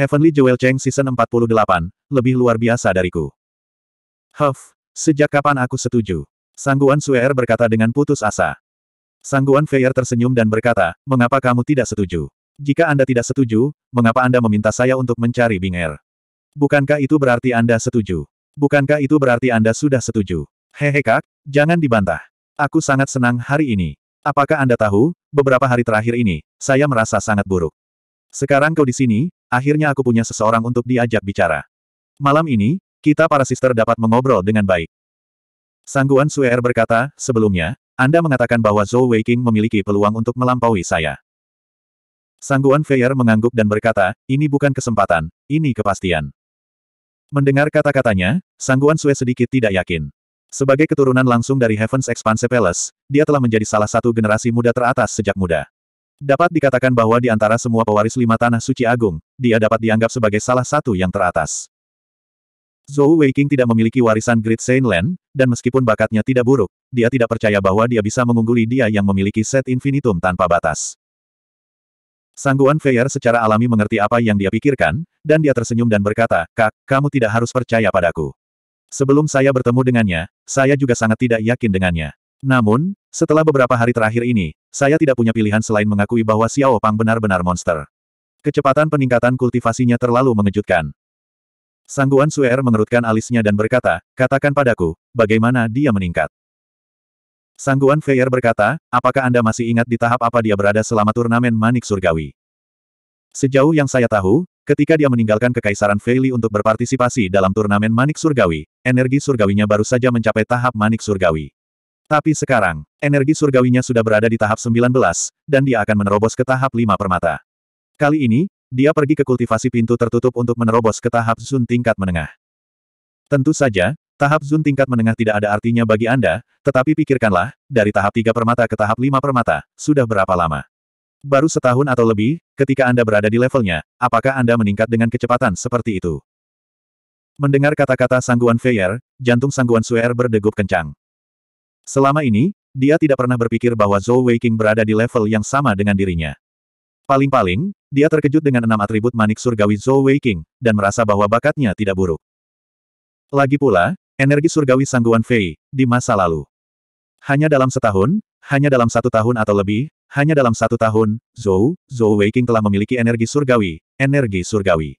Heavenly Jewel Cheng Season 48, lebih luar biasa dariku. Huff, sejak kapan aku setuju? Sangguan Suer berkata dengan putus asa. Sangguan Feier tersenyum dan berkata, mengapa kamu tidak setuju? Jika Anda tidak setuju, mengapa Anda meminta saya untuk mencari Bing er? Bukankah itu berarti Anda setuju? Bukankah itu berarti Anda sudah setuju? Hehe kak, jangan dibantah. Aku sangat senang hari ini. Apakah Anda tahu, beberapa hari terakhir ini, saya merasa sangat buruk. Sekarang kau di sini, akhirnya aku punya seseorang untuk diajak bicara. Malam ini, kita para sister dapat mengobrol dengan baik. Sangguan Suer berkata, sebelumnya, Anda mengatakan bahwa Zhou Weiqing memiliki peluang untuk melampaui saya. Sangguan Feier mengangguk dan berkata, ini bukan kesempatan, ini kepastian. Mendengar kata-katanya, Sangguan Sue sedikit tidak yakin. Sebagai keturunan langsung dari Heaven's Expanse Palace, dia telah menjadi salah satu generasi muda teratas sejak muda. Dapat dikatakan bahwa di antara semua pewaris lima tanah suci agung, dia dapat dianggap sebagai salah satu yang teratas. Zhou Weiqing tidak memiliki warisan Great Saint Land, dan meskipun bakatnya tidak buruk, dia tidak percaya bahwa dia bisa mengungguli dia yang memiliki set infinitum tanpa batas. Sangguan Feyer secara alami mengerti apa yang dia pikirkan, dan dia tersenyum dan berkata, Kak, kamu tidak harus percaya padaku. Sebelum saya bertemu dengannya, saya juga sangat tidak yakin dengannya. Namun, setelah beberapa hari terakhir ini, saya tidak punya pilihan selain mengakui bahwa Xiao Pang benar-benar monster. Kecepatan peningkatan kultivasinya terlalu mengejutkan. Sangguan Suer mengerutkan alisnya dan berkata, katakan padaku, bagaimana dia meningkat. Sangguan Feier berkata, apakah Anda masih ingat di tahap apa dia berada selama turnamen Manik Surgawi? Sejauh yang saya tahu, ketika dia meninggalkan Kekaisaran Feili untuk berpartisipasi dalam turnamen Manik Surgawi, energi surgawinya baru saja mencapai tahap Manik Surgawi. Tapi sekarang, energi surgawinya sudah berada di tahap 19, dan dia akan menerobos ke tahap 5 permata. Kali ini, dia pergi ke kultivasi pintu tertutup untuk menerobos ke tahap Zun tingkat menengah. Tentu saja, tahap Zun tingkat menengah tidak ada artinya bagi Anda, tetapi pikirkanlah, dari tahap 3 permata ke tahap 5 permata, sudah berapa lama? Baru setahun atau lebih, ketika Anda berada di levelnya, apakah Anda meningkat dengan kecepatan seperti itu? Mendengar kata-kata sangguan Feyer, jantung sangguan Suer berdegup kencang. Selama ini, dia tidak pernah berpikir bahwa Zhou Weiqing berada di level yang sama dengan dirinya. Paling-paling, dia terkejut dengan enam atribut manik surgawi Zhou Weiqing, dan merasa bahwa bakatnya tidak buruk. Lagi pula, energi surgawi sangguan Fei, di masa lalu. Hanya dalam setahun, hanya dalam satu tahun atau lebih, hanya dalam satu tahun, Zhou, Zhou Weiqing telah memiliki energi surgawi, energi surgawi.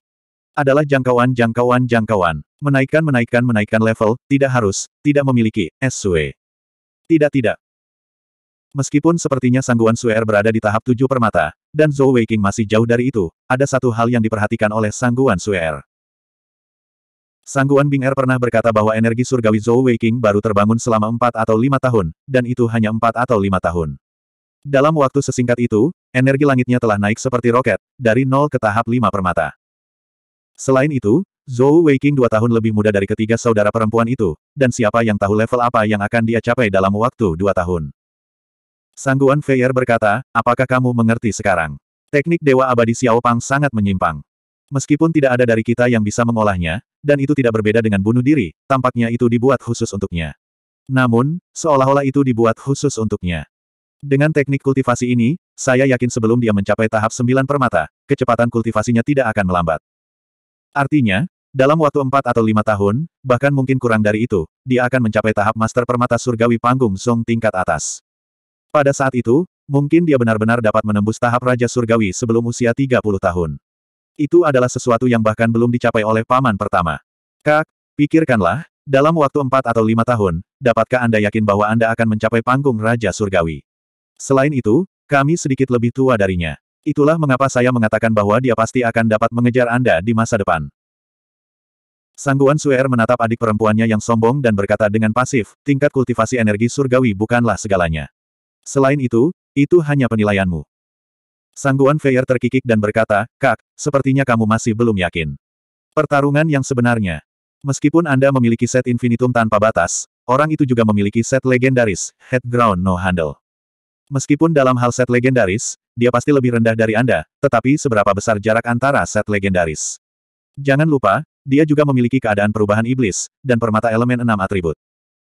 Adalah jangkauan-jangkauan-jangkauan, menaikkan-menaikkan-menaikkan level, tidak harus, tidak memiliki, SW. Tidak-tidak. Meskipun sepertinya sangguan Suer berada di tahap tujuh permata, dan Zhou Weiqing masih jauh dari itu, ada satu hal yang diperhatikan oleh sangguan Suer. Sangguan Bing Er pernah berkata bahwa energi surgawi Zhou Weiqing baru terbangun selama empat atau lima tahun, dan itu hanya empat atau lima tahun. Dalam waktu sesingkat itu, energi langitnya telah naik seperti roket, dari nol ke tahap lima permata. Selain itu, Zhou Weiqing dua tahun lebih muda dari ketiga saudara perempuan itu, dan siapa yang tahu level apa yang akan dia capai dalam waktu dua tahun. Sangguan Feier berkata, apakah kamu mengerti sekarang? Teknik Dewa Abadi Xiao Pang sangat menyimpang. Meskipun tidak ada dari kita yang bisa mengolahnya, dan itu tidak berbeda dengan bunuh diri, tampaknya itu dibuat khusus untuknya. Namun, seolah-olah itu dibuat khusus untuknya. Dengan teknik kultivasi ini, saya yakin sebelum dia mencapai tahap sembilan permata, kecepatan kultivasinya tidak akan melambat. Artinya, dalam waktu empat atau lima tahun, bahkan mungkin kurang dari itu, dia akan mencapai tahap master permata surgawi panggung Song tingkat atas. Pada saat itu, mungkin dia benar-benar dapat menembus tahap Raja Surgawi sebelum usia 30 tahun. Itu adalah sesuatu yang bahkan belum dicapai oleh paman pertama. Kak, pikirkanlah, dalam waktu empat atau lima tahun, dapatkah Anda yakin bahwa Anda akan mencapai panggung Raja Surgawi? Selain itu, kami sedikit lebih tua darinya. Itulah mengapa saya mengatakan bahwa dia pasti akan dapat mengejar Anda di masa depan. Sangguan Suer menatap adik perempuannya yang sombong dan berkata dengan pasif, tingkat kultivasi energi surgawi bukanlah segalanya. Selain itu, itu hanya penilaianmu. Sangguan Feier terkikik dan berkata, Kak, sepertinya kamu masih belum yakin. Pertarungan yang sebenarnya. Meskipun Anda memiliki set infinitum tanpa batas, orang itu juga memiliki set legendaris, head ground no handle. Meskipun dalam hal set legendaris, dia pasti lebih rendah dari Anda, tetapi seberapa besar jarak antara set legendaris. Jangan lupa, dia juga memiliki keadaan perubahan iblis, dan permata elemen enam atribut.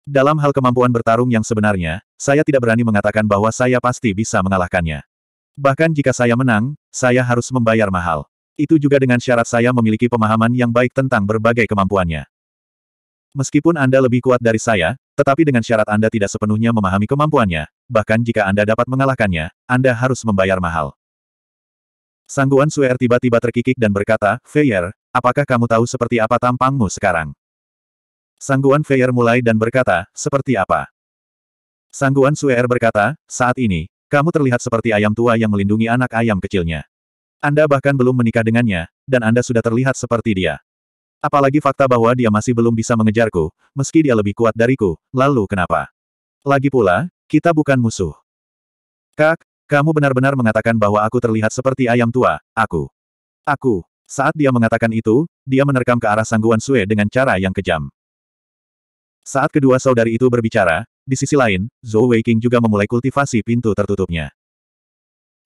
Dalam hal kemampuan bertarung yang sebenarnya, saya tidak berani mengatakan bahwa saya pasti bisa mengalahkannya. Bahkan jika saya menang, saya harus membayar mahal. Itu juga dengan syarat saya memiliki pemahaman yang baik tentang berbagai kemampuannya. Meskipun Anda lebih kuat dari saya, tetapi dengan syarat Anda tidak sepenuhnya memahami kemampuannya, bahkan jika Anda dapat mengalahkannya, Anda harus membayar mahal. Sangguan Suer tiba-tiba terkikik dan berkata, Feyer, apakah kamu tahu seperti apa tampangmu sekarang? Sangguan Feyer mulai dan berkata, seperti apa? Sangguan Suer berkata, saat ini, kamu terlihat seperti ayam tua yang melindungi anak ayam kecilnya. Anda bahkan belum menikah dengannya, dan Anda sudah terlihat seperti dia. Apalagi fakta bahwa dia masih belum bisa mengejarku, meski dia lebih kuat dariku, lalu kenapa? Lagi pula, kita bukan musuh. Kak, kamu benar-benar mengatakan bahwa aku terlihat seperti ayam tua, aku. Aku. Saat dia mengatakan itu, dia menerkam ke arah sangguan Sue dengan cara yang kejam. Saat kedua saudari itu berbicara, di sisi lain, Zhou Weiqing juga memulai kultivasi pintu tertutupnya.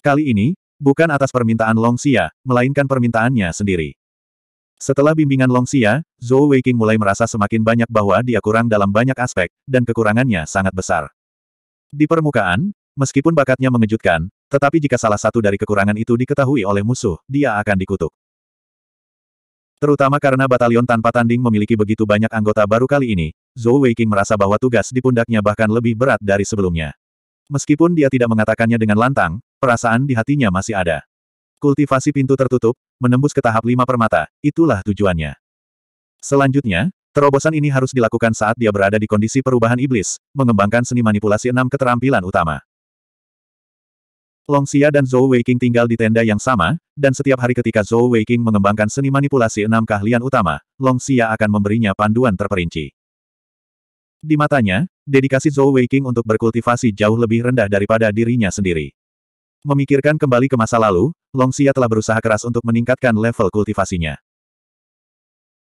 Kali ini, bukan atas permintaan Long Xia, melainkan permintaannya sendiri. Setelah bimbingan Longxia, Zhou Weiqing mulai merasa semakin banyak bahwa dia kurang dalam banyak aspek, dan kekurangannya sangat besar. Di permukaan, meskipun bakatnya mengejutkan, tetapi jika salah satu dari kekurangan itu diketahui oleh musuh, dia akan dikutuk. Terutama karena batalion tanpa tanding memiliki begitu banyak anggota baru kali ini, Zhou Weiqing merasa bahwa tugas di pundaknya bahkan lebih berat dari sebelumnya. Meskipun dia tidak mengatakannya dengan lantang, perasaan di hatinya masih ada. Kultivasi pintu tertutup, menembus ke tahap lima permata, itulah tujuannya. Selanjutnya, terobosan ini harus dilakukan saat dia berada di kondisi perubahan iblis, mengembangkan seni manipulasi enam keterampilan utama. Long Xia dan Zhou Weiqing tinggal di tenda yang sama, dan setiap hari ketika Zhou Weiqing mengembangkan seni manipulasi enam keahlian utama, Long Xia akan memberinya panduan terperinci. Di matanya, dedikasi Zhou Weiqing untuk berkultivasi jauh lebih rendah daripada dirinya sendiri. Memikirkan kembali ke masa lalu, Long Xia telah berusaha keras untuk meningkatkan level kultivasinya.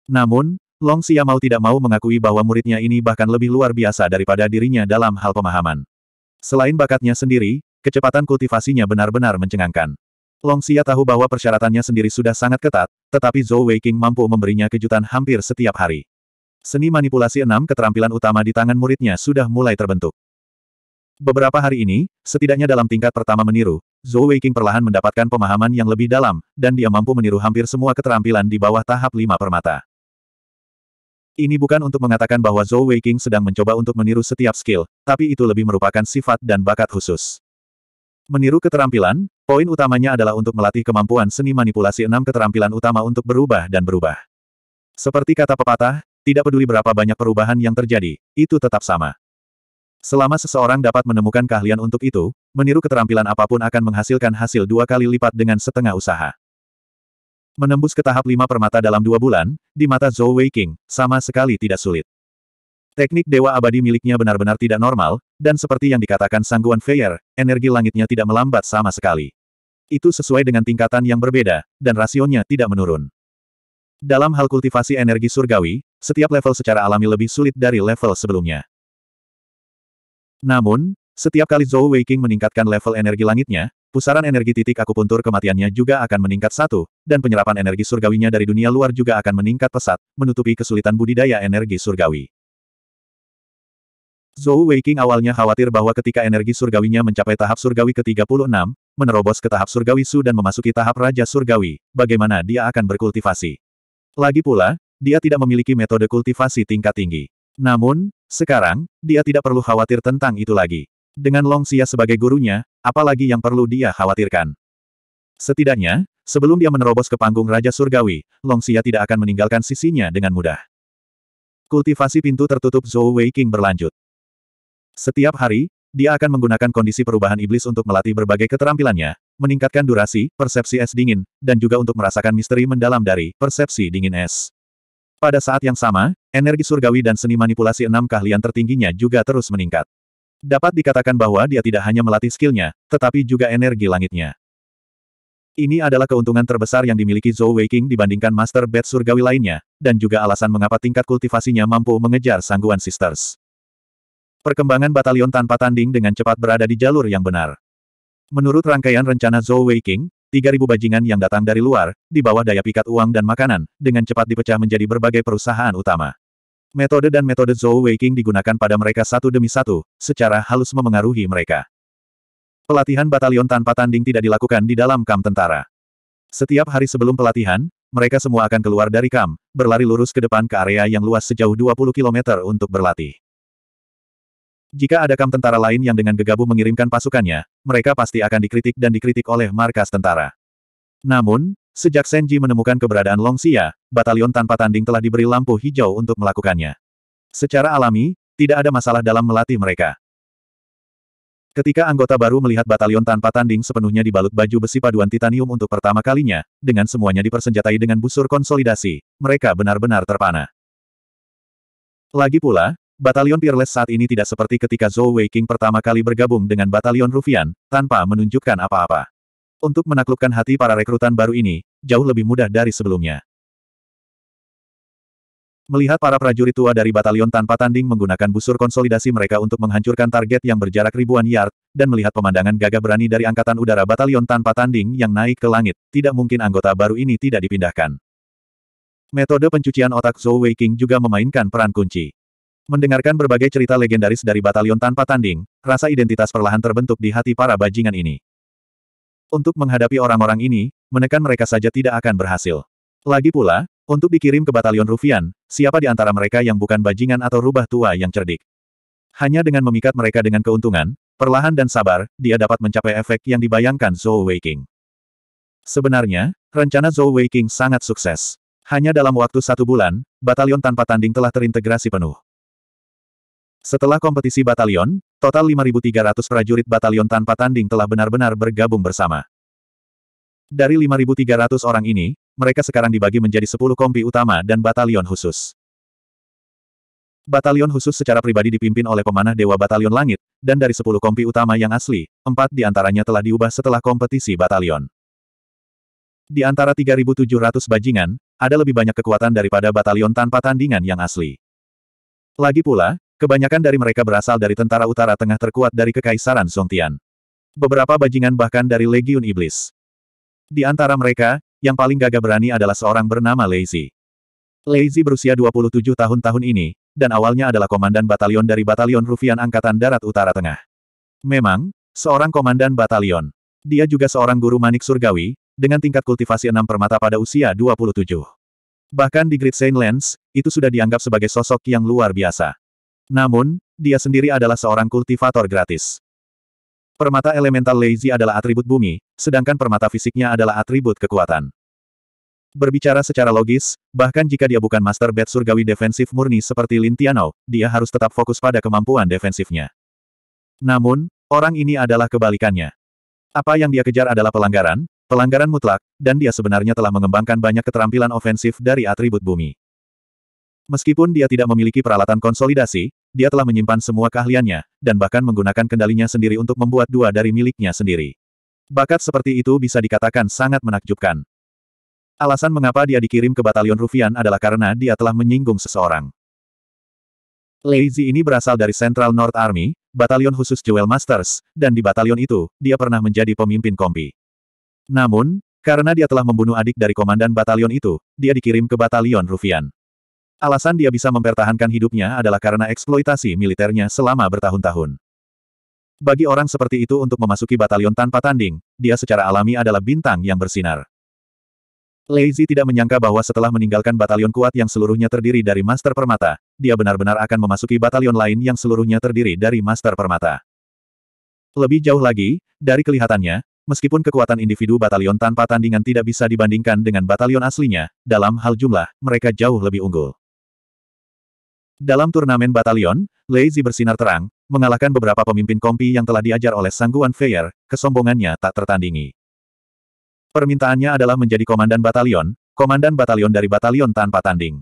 Namun, Long Xia mau tidak mau mengakui bahwa muridnya ini bahkan lebih luar biasa daripada dirinya dalam hal pemahaman. Selain bakatnya sendiri, kecepatan kultivasinya benar-benar mencengangkan. Long Xia tahu bahwa persyaratannya sendiri sudah sangat ketat, tetapi Zhou Weiqing mampu memberinya kejutan hampir setiap hari. Seni manipulasi enam keterampilan utama di tangan muridnya sudah mulai terbentuk. Beberapa hari ini, setidaknya dalam tingkat pertama meniru, Zhou Weiqing perlahan mendapatkan pemahaman yang lebih dalam, dan dia mampu meniru hampir semua keterampilan di bawah tahap lima permata. Ini bukan untuk mengatakan bahwa Zhou Weiqing sedang mencoba untuk meniru setiap skill, tapi itu lebih merupakan sifat dan bakat khusus. Meniru keterampilan, poin utamanya adalah untuk melatih kemampuan seni manipulasi enam keterampilan utama untuk berubah dan berubah. Seperti kata pepatah, tidak peduli berapa banyak perubahan yang terjadi, itu tetap sama. Selama seseorang dapat menemukan keahlian untuk itu, meniru keterampilan apapun akan menghasilkan hasil dua kali lipat dengan setengah usaha. Menembus ke tahap lima permata dalam dua bulan, di mata Zhou Wei King, sama sekali tidak sulit. Teknik dewa abadi miliknya benar-benar tidak normal, dan seperti yang dikatakan Sangguan Feier, energi langitnya tidak melambat sama sekali. Itu sesuai dengan tingkatan yang berbeda, dan rasionya tidak menurun. Dalam hal kultivasi energi surgawi, setiap level secara alami lebih sulit dari level sebelumnya. Namun, setiap kali Zhou Weiqing meningkatkan level energi langitnya, pusaran energi titik akupuntur kematiannya juga akan meningkat satu, dan penyerapan energi surgawinya dari dunia luar juga akan meningkat pesat, menutupi kesulitan budidaya energi surgawi. Zhou Weiqing awalnya khawatir bahwa ketika energi surgawinya mencapai tahap surgawi ke-36, menerobos ke tahap surgawi Su dan memasuki tahap Raja Surgawi, bagaimana dia akan berkultivasi. Lagi pula, dia tidak memiliki metode kultivasi tingkat tinggi. Namun, sekarang, dia tidak perlu khawatir tentang itu lagi. Dengan Long Xia sebagai gurunya, apalagi yang perlu dia khawatirkan. Setidaknya, sebelum dia menerobos ke panggung Raja Surgawi, Long Xia tidak akan meninggalkan sisinya dengan mudah. Kultivasi pintu tertutup Zhou Wei King berlanjut. Setiap hari, dia akan menggunakan kondisi perubahan iblis untuk melatih berbagai keterampilannya, meningkatkan durasi, persepsi es dingin, dan juga untuk merasakan misteri mendalam dari persepsi dingin es. Pada saat yang sama, energi surgawi dan seni manipulasi enam keahlian tertingginya juga terus meningkat. Dapat dikatakan bahwa dia tidak hanya melatih skillnya, tetapi juga energi langitnya. Ini adalah keuntungan terbesar yang dimiliki Zhou Weiqing dibandingkan Master Bed Surgawi lainnya, dan juga alasan mengapa tingkat kultivasinya mampu mengejar sangguan sisters. Perkembangan batalion tanpa tanding dengan cepat berada di jalur yang benar. Menurut rangkaian rencana Zhou Weiqing, Tiga ribu bajingan yang datang dari luar, di bawah daya pikat uang dan makanan, dengan cepat dipecah menjadi berbagai perusahaan utama. Metode dan metode Zhou Weiqing digunakan pada mereka satu demi satu, secara halus memengaruhi mereka. Pelatihan batalion tanpa tanding tidak dilakukan di dalam kam tentara. Setiap hari sebelum pelatihan, mereka semua akan keluar dari kam, berlari lurus ke depan ke area yang luas sejauh 20 km untuk berlatih. Jika ada kam tentara lain yang dengan gegabah mengirimkan pasukannya, mereka pasti akan dikritik dan dikritik oleh markas tentara. Namun, sejak Senji menemukan keberadaan Longxia, batalion tanpa tanding telah diberi lampu hijau untuk melakukannya. Secara alami, tidak ada masalah dalam melatih mereka. Ketika anggota baru melihat batalion tanpa tanding sepenuhnya dibalut baju besi paduan titanium untuk pertama kalinya, dengan semuanya dipersenjatai dengan busur konsolidasi, mereka benar-benar terpana. Lagi pula, Batalion Peerless saat ini tidak seperti ketika Zhou Weiqing pertama kali bergabung dengan Batalion Rufian, tanpa menunjukkan apa-apa. Untuk menaklukkan hati para rekrutan baru ini, jauh lebih mudah dari sebelumnya. Melihat para prajurit tua dari batalion tanpa tanding menggunakan busur konsolidasi mereka untuk menghancurkan target yang berjarak ribuan yard, dan melihat pemandangan gagah berani dari Angkatan Udara Batalion tanpa tanding yang naik ke langit, tidak mungkin anggota baru ini tidak dipindahkan. Metode pencucian otak Zhou Weiqing juga memainkan peran kunci. Mendengarkan berbagai cerita legendaris dari batalion tanpa tanding, rasa identitas perlahan terbentuk di hati para bajingan ini. Untuk menghadapi orang-orang ini, menekan mereka saja tidak akan berhasil. Lagi pula, untuk dikirim ke batalion Rufian, siapa di antara mereka yang bukan bajingan atau rubah tua yang cerdik? Hanya dengan memikat mereka dengan keuntungan, perlahan dan sabar, dia dapat mencapai efek yang dibayangkan Zhou Weiqing. Sebenarnya, rencana Zhou Weiqing sangat sukses. Hanya dalam waktu satu bulan, batalion tanpa tanding telah terintegrasi penuh. Setelah kompetisi batalion, total 5.300 prajurit batalion tanpa tanding telah benar-benar bergabung bersama. Dari 5.300 orang ini, mereka sekarang dibagi menjadi 10 kompi utama dan batalion khusus. Batalion khusus secara pribadi dipimpin oleh pemanah Dewa Batalion Langit, dan dari 10 kompi utama yang asli, empat di antaranya telah diubah setelah kompetisi batalion. Di antara 3.700 bajingan, ada lebih banyak kekuatan daripada batalion tanpa tandingan yang asli. Lagi pula, Kebanyakan dari mereka berasal dari tentara utara tengah terkuat dari Kekaisaran Songtian. Beberapa bajingan bahkan dari Legiun Iblis. Di antara mereka, yang paling gagah berani adalah seorang bernama Lazy. Lazy berusia 27 tahun tahun ini, dan awalnya adalah komandan batalion dari Batalion Rufian Angkatan Darat Utara Tengah. Memang, seorang komandan batalion. Dia juga seorang guru manik surgawi, dengan tingkat kultivasi enam permata pada usia 27. Bahkan di Great Saint Lens, itu sudah dianggap sebagai sosok yang luar biasa. Namun, dia sendiri adalah seorang kultivator gratis. Permata elemental Lazy adalah atribut bumi, sedangkan permata fisiknya adalah atribut kekuatan. Berbicara secara logis, bahkan jika dia bukan master bed surgawi defensif murni seperti Lin Lintiano, dia harus tetap fokus pada kemampuan defensifnya. Namun, orang ini adalah kebalikannya. Apa yang dia kejar adalah pelanggaran, pelanggaran mutlak, dan dia sebenarnya telah mengembangkan banyak keterampilan ofensif dari atribut bumi. Meskipun dia tidak memiliki peralatan konsolidasi, dia telah menyimpan semua keahliannya, dan bahkan menggunakan kendalinya sendiri untuk membuat dua dari miliknya sendiri. Bakat seperti itu bisa dikatakan sangat menakjubkan. Alasan mengapa dia dikirim ke batalion Rufian adalah karena dia telah menyinggung seseorang. Lazy ini berasal dari Central North Army, batalion khusus Jewel Masters, dan di batalion itu, dia pernah menjadi pemimpin kompi. Namun, karena dia telah membunuh adik dari komandan batalion itu, dia dikirim ke batalion Rufian. Alasan dia bisa mempertahankan hidupnya adalah karena eksploitasi militernya selama bertahun-tahun. Bagi orang seperti itu untuk memasuki batalion tanpa tanding, dia secara alami adalah bintang yang bersinar. Lazy tidak menyangka bahwa setelah meninggalkan batalion kuat yang seluruhnya terdiri dari Master Permata, dia benar-benar akan memasuki batalion lain yang seluruhnya terdiri dari Master Permata. Lebih jauh lagi, dari kelihatannya, meskipun kekuatan individu batalion tanpa tandingan tidak bisa dibandingkan dengan batalion aslinya, dalam hal jumlah, mereka jauh lebih unggul. Dalam turnamen batalion, Lazy bersinar terang, mengalahkan beberapa pemimpin kompi yang telah diajar oleh Sangguan Feyer, kesombongannya tak tertandingi. Permintaannya adalah menjadi komandan batalion, komandan batalion dari batalion tanpa tanding.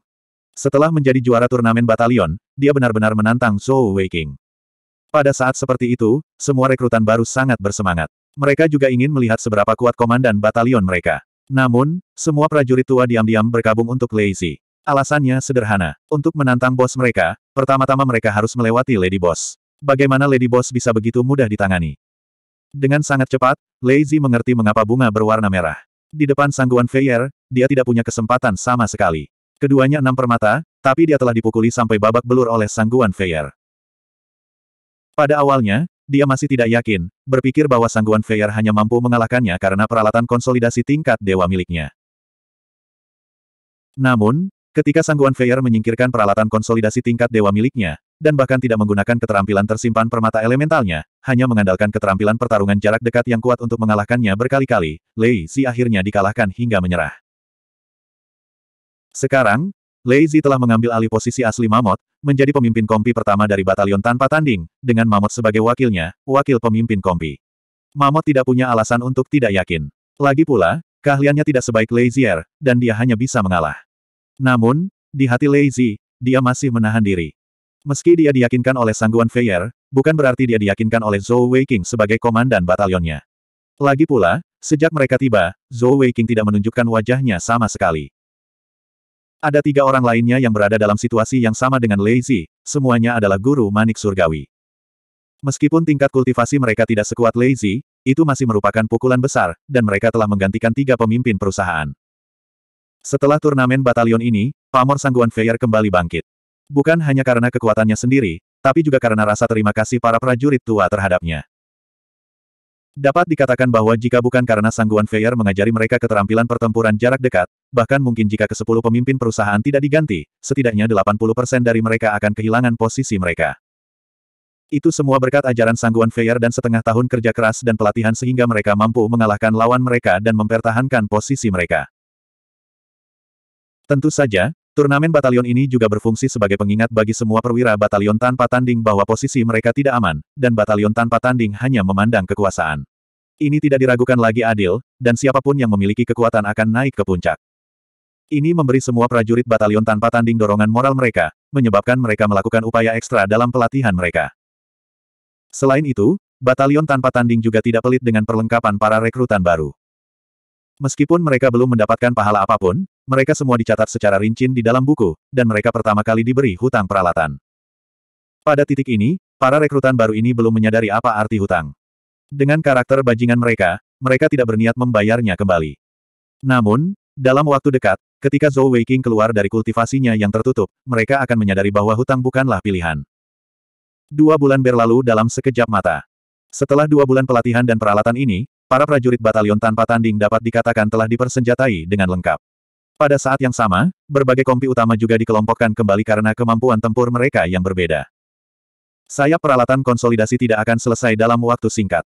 Setelah menjadi juara turnamen batalion, dia benar-benar menantang Zhou Weiqing. Pada saat seperti itu, semua rekrutan baru sangat bersemangat. Mereka juga ingin melihat seberapa kuat komandan batalion mereka. Namun, semua prajurit tua diam-diam berkabung untuk Lazy. Alasannya sederhana. Untuk menantang bos mereka, pertama-tama mereka harus melewati Lady Boss. Bagaimana Lady Boss bisa begitu mudah ditangani? Dengan sangat cepat, Lazy mengerti mengapa bunga berwarna merah. Di depan sangguan Feier, dia tidak punya kesempatan sama sekali. Keduanya enam permata, tapi dia telah dipukuli sampai babak belur oleh sangguan Feier. Pada awalnya, dia masih tidak yakin, berpikir bahwa sangguan Feier hanya mampu mengalahkannya karena peralatan konsolidasi tingkat dewa miliknya. Namun, Ketika Sangguan Feier menyingkirkan peralatan konsolidasi tingkat dewa miliknya, dan bahkan tidak menggunakan keterampilan tersimpan permata elementalnya, hanya mengandalkan keterampilan pertarungan jarak dekat yang kuat untuk mengalahkannya berkali-kali, Lei Zi akhirnya dikalahkan hingga menyerah. Sekarang, Lei Zi telah mengambil alih posisi asli Mamot, menjadi pemimpin kompi pertama dari batalion tanpa tanding, dengan Mamot sebagai wakilnya, wakil pemimpin kompi. Mamot tidak punya alasan untuk tidak yakin. Lagi pula, keahliannya tidak sebaik Lei Zier, dan dia hanya bisa mengalah. Namun, di hati Lazy, dia masih menahan diri. Meski dia diyakinkan oleh sangguan Feier, bukan berarti dia diyakinkan oleh Zhou Weiqing sebagai komandan batalionnya. Lagi pula, sejak mereka tiba, Zhou Weiqing tidak menunjukkan wajahnya sama sekali. Ada tiga orang lainnya yang berada dalam situasi yang sama dengan Lazy. semuanya adalah guru manik surgawi. Meskipun tingkat kultivasi mereka tidak sekuat Lazy, itu masih merupakan pukulan besar, dan mereka telah menggantikan tiga pemimpin perusahaan. Setelah turnamen batalion ini, pamor sangguan Feyer kembali bangkit. Bukan hanya karena kekuatannya sendiri, tapi juga karena rasa terima kasih para prajurit tua terhadapnya. Dapat dikatakan bahwa jika bukan karena sangguan Feyer mengajari mereka keterampilan pertempuran jarak dekat, bahkan mungkin jika ke-10 pemimpin perusahaan tidak diganti, setidaknya 80% dari mereka akan kehilangan posisi mereka. Itu semua berkat ajaran sangguan Feyer dan setengah tahun kerja keras dan pelatihan sehingga mereka mampu mengalahkan lawan mereka dan mempertahankan posisi mereka. Tentu saja, turnamen batalion ini juga berfungsi sebagai pengingat bagi semua perwira batalion tanpa tanding bahwa posisi mereka tidak aman, dan batalion tanpa tanding hanya memandang kekuasaan. Ini tidak diragukan lagi adil, dan siapapun yang memiliki kekuatan akan naik ke puncak. Ini memberi semua prajurit batalion tanpa tanding dorongan moral mereka, menyebabkan mereka melakukan upaya ekstra dalam pelatihan mereka. Selain itu, batalion tanpa tanding juga tidak pelit dengan perlengkapan para rekrutan baru. Meskipun mereka belum mendapatkan pahala apapun, mereka semua dicatat secara rinci di dalam buku, dan mereka pertama kali diberi hutang peralatan. Pada titik ini, para rekrutan baru ini belum menyadari apa arti hutang. Dengan karakter bajingan mereka, mereka tidak berniat membayarnya kembali. Namun, dalam waktu dekat, ketika Zhou Weiqing keluar dari kultivasinya yang tertutup, mereka akan menyadari bahwa hutang bukanlah pilihan. Dua bulan berlalu dalam sekejap mata. Setelah dua bulan pelatihan dan peralatan ini, para prajurit batalion tanpa tanding dapat dikatakan telah dipersenjatai dengan lengkap. Pada saat yang sama, berbagai kompi utama juga dikelompokkan kembali karena kemampuan tempur mereka yang berbeda. Sayap peralatan konsolidasi tidak akan selesai dalam waktu singkat.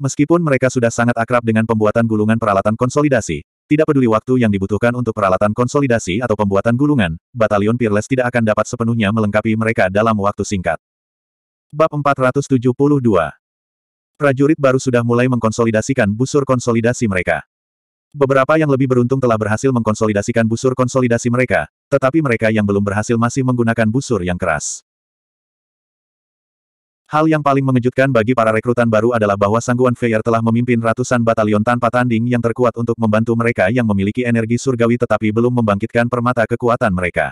Meskipun mereka sudah sangat akrab dengan pembuatan gulungan peralatan konsolidasi, tidak peduli waktu yang dibutuhkan untuk peralatan konsolidasi atau pembuatan gulungan, Batalion Peerless tidak akan dapat sepenuhnya melengkapi mereka dalam waktu singkat. Bab 472 Prajurit baru sudah mulai mengkonsolidasikan busur konsolidasi mereka. Beberapa yang lebih beruntung telah berhasil mengkonsolidasikan busur konsolidasi mereka, tetapi mereka yang belum berhasil masih menggunakan busur yang keras. Hal yang paling mengejutkan bagi para rekrutan baru adalah bahwa Sangguan Feier telah memimpin ratusan batalion tanpa tanding yang terkuat untuk membantu mereka yang memiliki energi surgawi tetapi belum membangkitkan permata kekuatan mereka.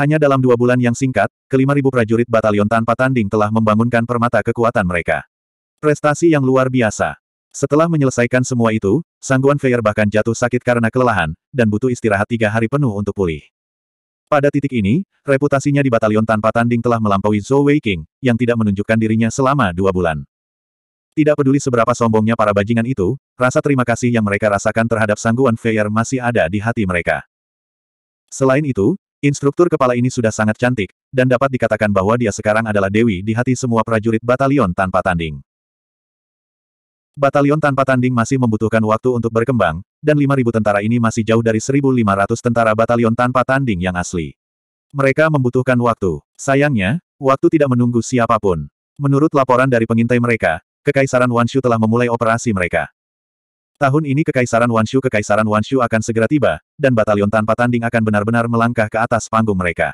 Hanya dalam dua bulan yang singkat, kelima ribu prajurit batalion tanpa tanding telah membangunkan permata kekuatan mereka. Prestasi yang luar biasa. Setelah menyelesaikan semua itu, Sangguan Feier bahkan jatuh sakit karena kelelahan, dan butuh istirahat tiga hari penuh untuk pulih. Pada titik ini, reputasinya di batalion tanpa tanding telah melampaui Zhou Weiking yang tidak menunjukkan dirinya selama dua bulan. Tidak peduli seberapa sombongnya para bajingan itu, rasa terima kasih yang mereka rasakan terhadap Sangguan Feier masih ada di hati mereka. Selain itu, instruktur kepala ini sudah sangat cantik, dan dapat dikatakan bahwa dia sekarang adalah dewi di hati semua prajurit batalion tanpa tanding batalion tanpa tanding masih membutuhkan waktu untuk berkembang, dan 5.000 tentara ini masih jauh dari 1.500 tentara batalion tanpa tanding yang asli. Mereka membutuhkan waktu. Sayangnya, waktu tidak menunggu siapapun. Menurut laporan dari pengintai mereka, Kekaisaran Wanshu telah memulai operasi mereka. Tahun ini Kekaisaran Wanshu Kekaisaran Wanshu akan segera tiba, dan batalion tanpa tanding akan benar-benar melangkah ke atas panggung mereka.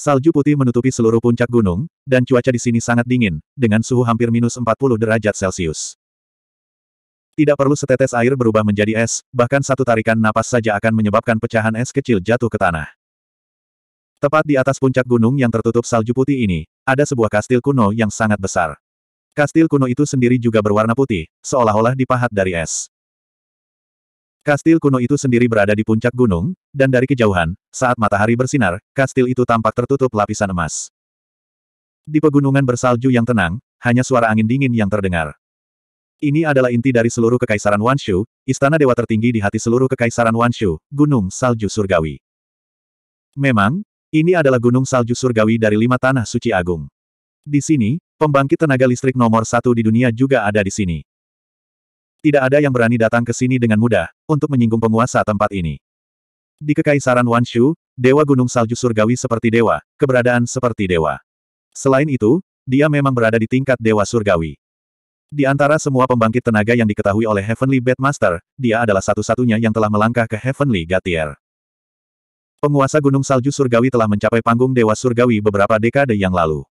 Salju putih menutupi seluruh puncak gunung, dan cuaca di sini sangat dingin, dengan suhu hampir minus 40 derajat Celcius. Tidak perlu setetes air berubah menjadi es, bahkan satu tarikan napas saja akan menyebabkan pecahan es kecil jatuh ke tanah. Tepat di atas puncak gunung yang tertutup salju putih ini, ada sebuah kastil kuno yang sangat besar. Kastil kuno itu sendiri juga berwarna putih, seolah-olah dipahat dari es. Kastil kuno itu sendiri berada di puncak gunung, dan dari kejauhan, saat matahari bersinar, kastil itu tampak tertutup lapisan emas. Di pegunungan bersalju yang tenang, hanya suara angin dingin yang terdengar. Ini adalah inti dari seluruh kekaisaran Wanshu, istana dewa tertinggi di hati seluruh kekaisaran Wanshu, Gunung Salju Surgawi. Memang, ini adalah Gunung Salju Surgawi dari lima tanah suci agung. Di sini, pembangkit tenaga listrik nomor satu di dunia juga ada di sini. Tidak ada yang berani datang ke sini dengan mudah, untuk menyinggung penguasa tempat ini. Di Kekaisaran Wanshu, Dewa Gunung Salju Surgawi seperti dewa, keberadaan seperti dewa. Selain itu, dia memang berada di tingkat Dewa Surgawi. Di antara semua pembangkit tenaga yang diketahui oleh Heavenly Bedmaster, dia adalah satu-satunya yang telah melangkah ke Heavenly Gatier. Penguasa Gunung Salju Surgawi telah mencapai panggung Dewa Surgawi beberapa dekade yang lalu.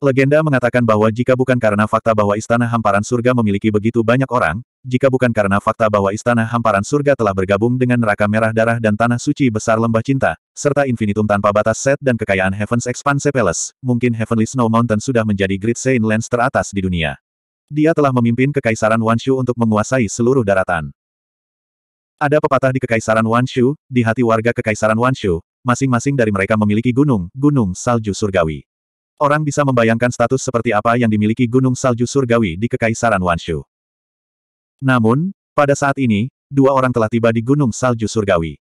Legenda mengatakan bahwa jika bukan karena fakta bahwa Istana Hamparan Surga memiliki begitu banyak orang, jika bukan karena fakta bahwa Istana Hamparan Surga telah bergabung dengan Neraka Merah Darah dan Tanah Suci Besar Lembah Cinta, serta Infinitum Tanpa Batas Set dan kekayaan Heaven's Expanse Palace, mungkin Heavenly Snow Mountain sudah menjadi Great Saint Lands teratas di dunia. Dia telah memimpin Kekaisaran Wanshu untuk menguasai seluruh daratan. Ada pepatah di Kekaisaran Wanshu, di hati warga Kekaisaran Wanshu, masing-masing dari mereka memiliki gunung, gunung salju surgawi. Orang bisa membayangkan status seperti apa yang dimiliki Gunung Salju Surgawi di Kekaisaran Wanshu. Namun, pada saat ini, dua orang telah tiba di Gunung Salju Surgawi.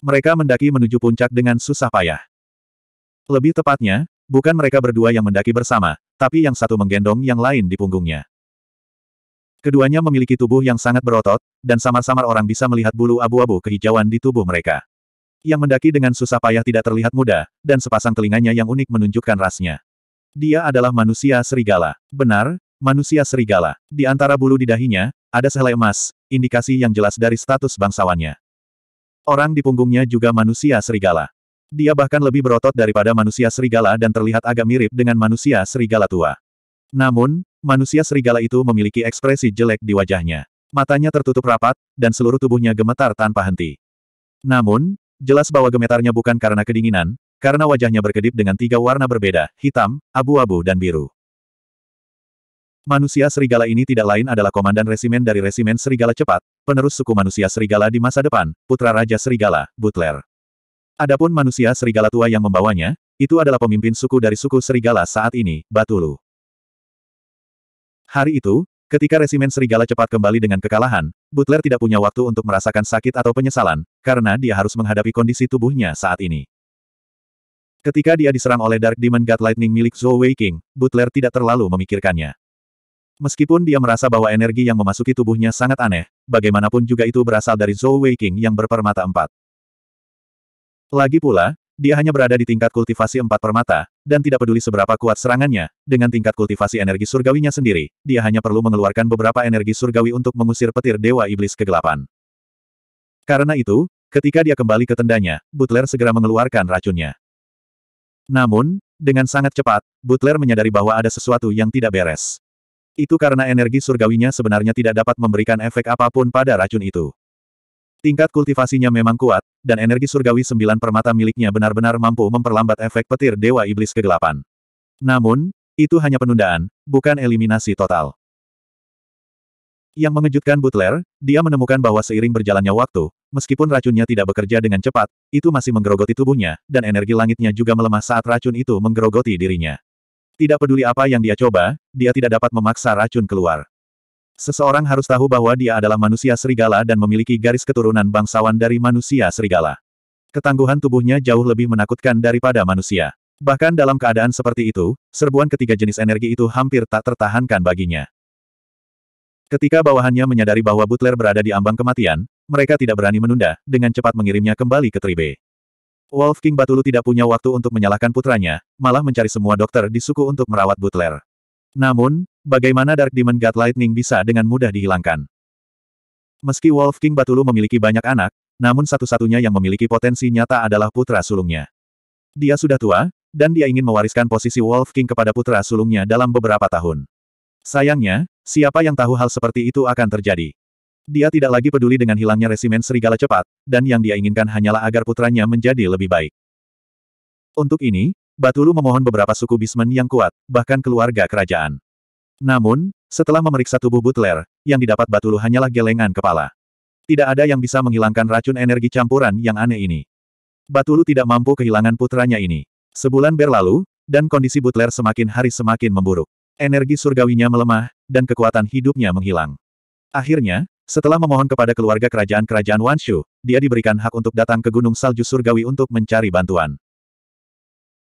Mereka mendaki menuju puncak dengan susah payah. Lebih tepatnya, bukan mereka berdua yang mendaki bersama, tapi yang satu menggendong yang lain di punggungnya. Keduanya memiliki tubuh yang sangat berotot, dan samar-samar orang bisa melihat bulu abu-abu kehijauan di tubuh mereka. Yang mendaki dengan susah payah tidak terlihat muda, dan sepasang telinganya yang unik menunjukkan rasnya. Dia adalah manusia serigala. Benar, manusia serigala. Di antara bulu di dahinya, ada sehelai emas, indikasi yang jelas dari status bangsawannya. Orang di punggungnya juga manusia serigala. Dia bahkan lebih berotot daripada manusia serigala dan terlihat agak mirip dengan manusia serigala tua. Namun, manusia serigala itu memiliki ekspresi jelek di wajahnya. Matanya tertutup rapat, dan seluruh tubuhnya gemetar tanpa henti. Namun, jelas bahwa gemetarnya bukan karena kedinginan, karena wajahnya berkedip dengan tiga warna berbeda, hitam, abu-abu dan biru. Manusia serigala ini tidak lain adalah komandan resimen dari resimen serigala cepat, penerus suku manusia serigala di masa depan, putra Raja Serigala, Butler. Adapun manusia serigala tua yang membawanya, itu adalah pemimpin suku dari suku serigala saat ini, Batulu. Hari itu, ketika resimen serigala cepat kembali dengan kekalahan, Butler tidak punya waktu untuk merasakan sakit atau penyesalan, karena dia harus menghadapi kondisi tubuhnya saat ini. Ketika dia diserang oleh Dark Demon God Lightning milik Zhou Wei King, Butler tidak terlalu memikirkannya. Meskipun dia merasa bahwa energi yang memasuki tubuhnya sangat aneh, bagaimanapun juga itu berasal dari Zhou Wei King yang berpermata empat. Lagi pula, dia hanya berada di tingkat kultivasi empat permata, dan tidak peduli seberapa kuat serangannya, dengan tingkat kultivasi energi surgawinya sendiri, dia hanya perlu mengeluarkan beberapa energi surgawi untuk mengusir petir Dewa Iblis Kegelapan. Karena itu, ketika dia kembali ke tendanya, Butler segera mengeluarkan racunnya. Namun, dengan sangat cepat, Butler menyadari bahwa ada sesuatu yang tidak beres. Itu karena energi surgawinya sebenarnya tidak dapat memberikan efek apapun pada racun itu. Tingkat kultivasinya memang kuat, dan energi surgawi sembilan permata miliknya benar-benar mampu memperlambat efek petir Dewa Iblis Kegelapan. Namun, itu hanya penundaan, bukan eliminasi total. Yang mengejutkan Butler, dia menemukan bahwa seiring berjalannya waktu, Meskipun racunnya tidak bekerja dengan cepat, itu masih menggerogoti tubuhnya, dan energi langitnya juga melemah saat racun itu menggerogoti dirinya. Tidak peduli apa yang dia coba, dia tidak dapat memaksa racun keluar. Seseorang harus tahu bahwa dia adalah manusia serigala dan memiliki garis keturunan bangsawan dari manusia serigala. Ketangguhan tubuhnya jauh lebih menakutkan daripada manusia. Bahkan dalam keadaan seperti itu, serbuan ketiga jenis energi itu hampir tak tertahankan baginya. Ketika bawahannya menyadari bahwa Butler berada di ambang kematian, mereka tidak berani menunda, dengan cepat mengirimnya kembali ke Tribe. Wolf King Batulu tidak punya waktu untuk menyalahkan putranya, malah mencari semua dokter di suku untuk merawat Butler. Namun, bagaimana Dark Demon God Lightning bisa dengan mudah dihilangkan? Meski Wolf King Batulu memiliki banyak anak, namun satu-satunya yang memiliki potensi nyata adalah putra sulungnya. Dia sudah tua, dan dia ingin mewariskan posisi Wolf King kepada putra sulungnya dalam beberapa tahun. Sayangnya, siapa yang tahu hal seperti itu akan terjadi? Dia tidak lagi peduli dengan hilangnya resimen serigala cepat, dan yang dia inginkan hanyalah agar putranya menjadi lebih baik. Untuk ini, Batulu memohon beberapa suku Bismen yang kuat, bahkan keluarga kerajaan. Namun, setelah memeriksa tubuh Butler, yang didapat Batulu hanyalah gelengan kepala. Tidak ada yang bisa menghilangkan racun energi campuran yang aneh ini. Batulu tidak mampu kehilangan putranya ini. Sebulan berlalu, dan kondisi Butler semakin hari semakin memburuk. Energi surgawinya melemah, dan kekuatan hidupnya menghilang. Akhirnya, setelah memohon kepada keluarga kerajaan-kerajaan Wanshu, dia diberikan hak untuk datang ke Gunung Salju Surgawi untuk mencari bantuan.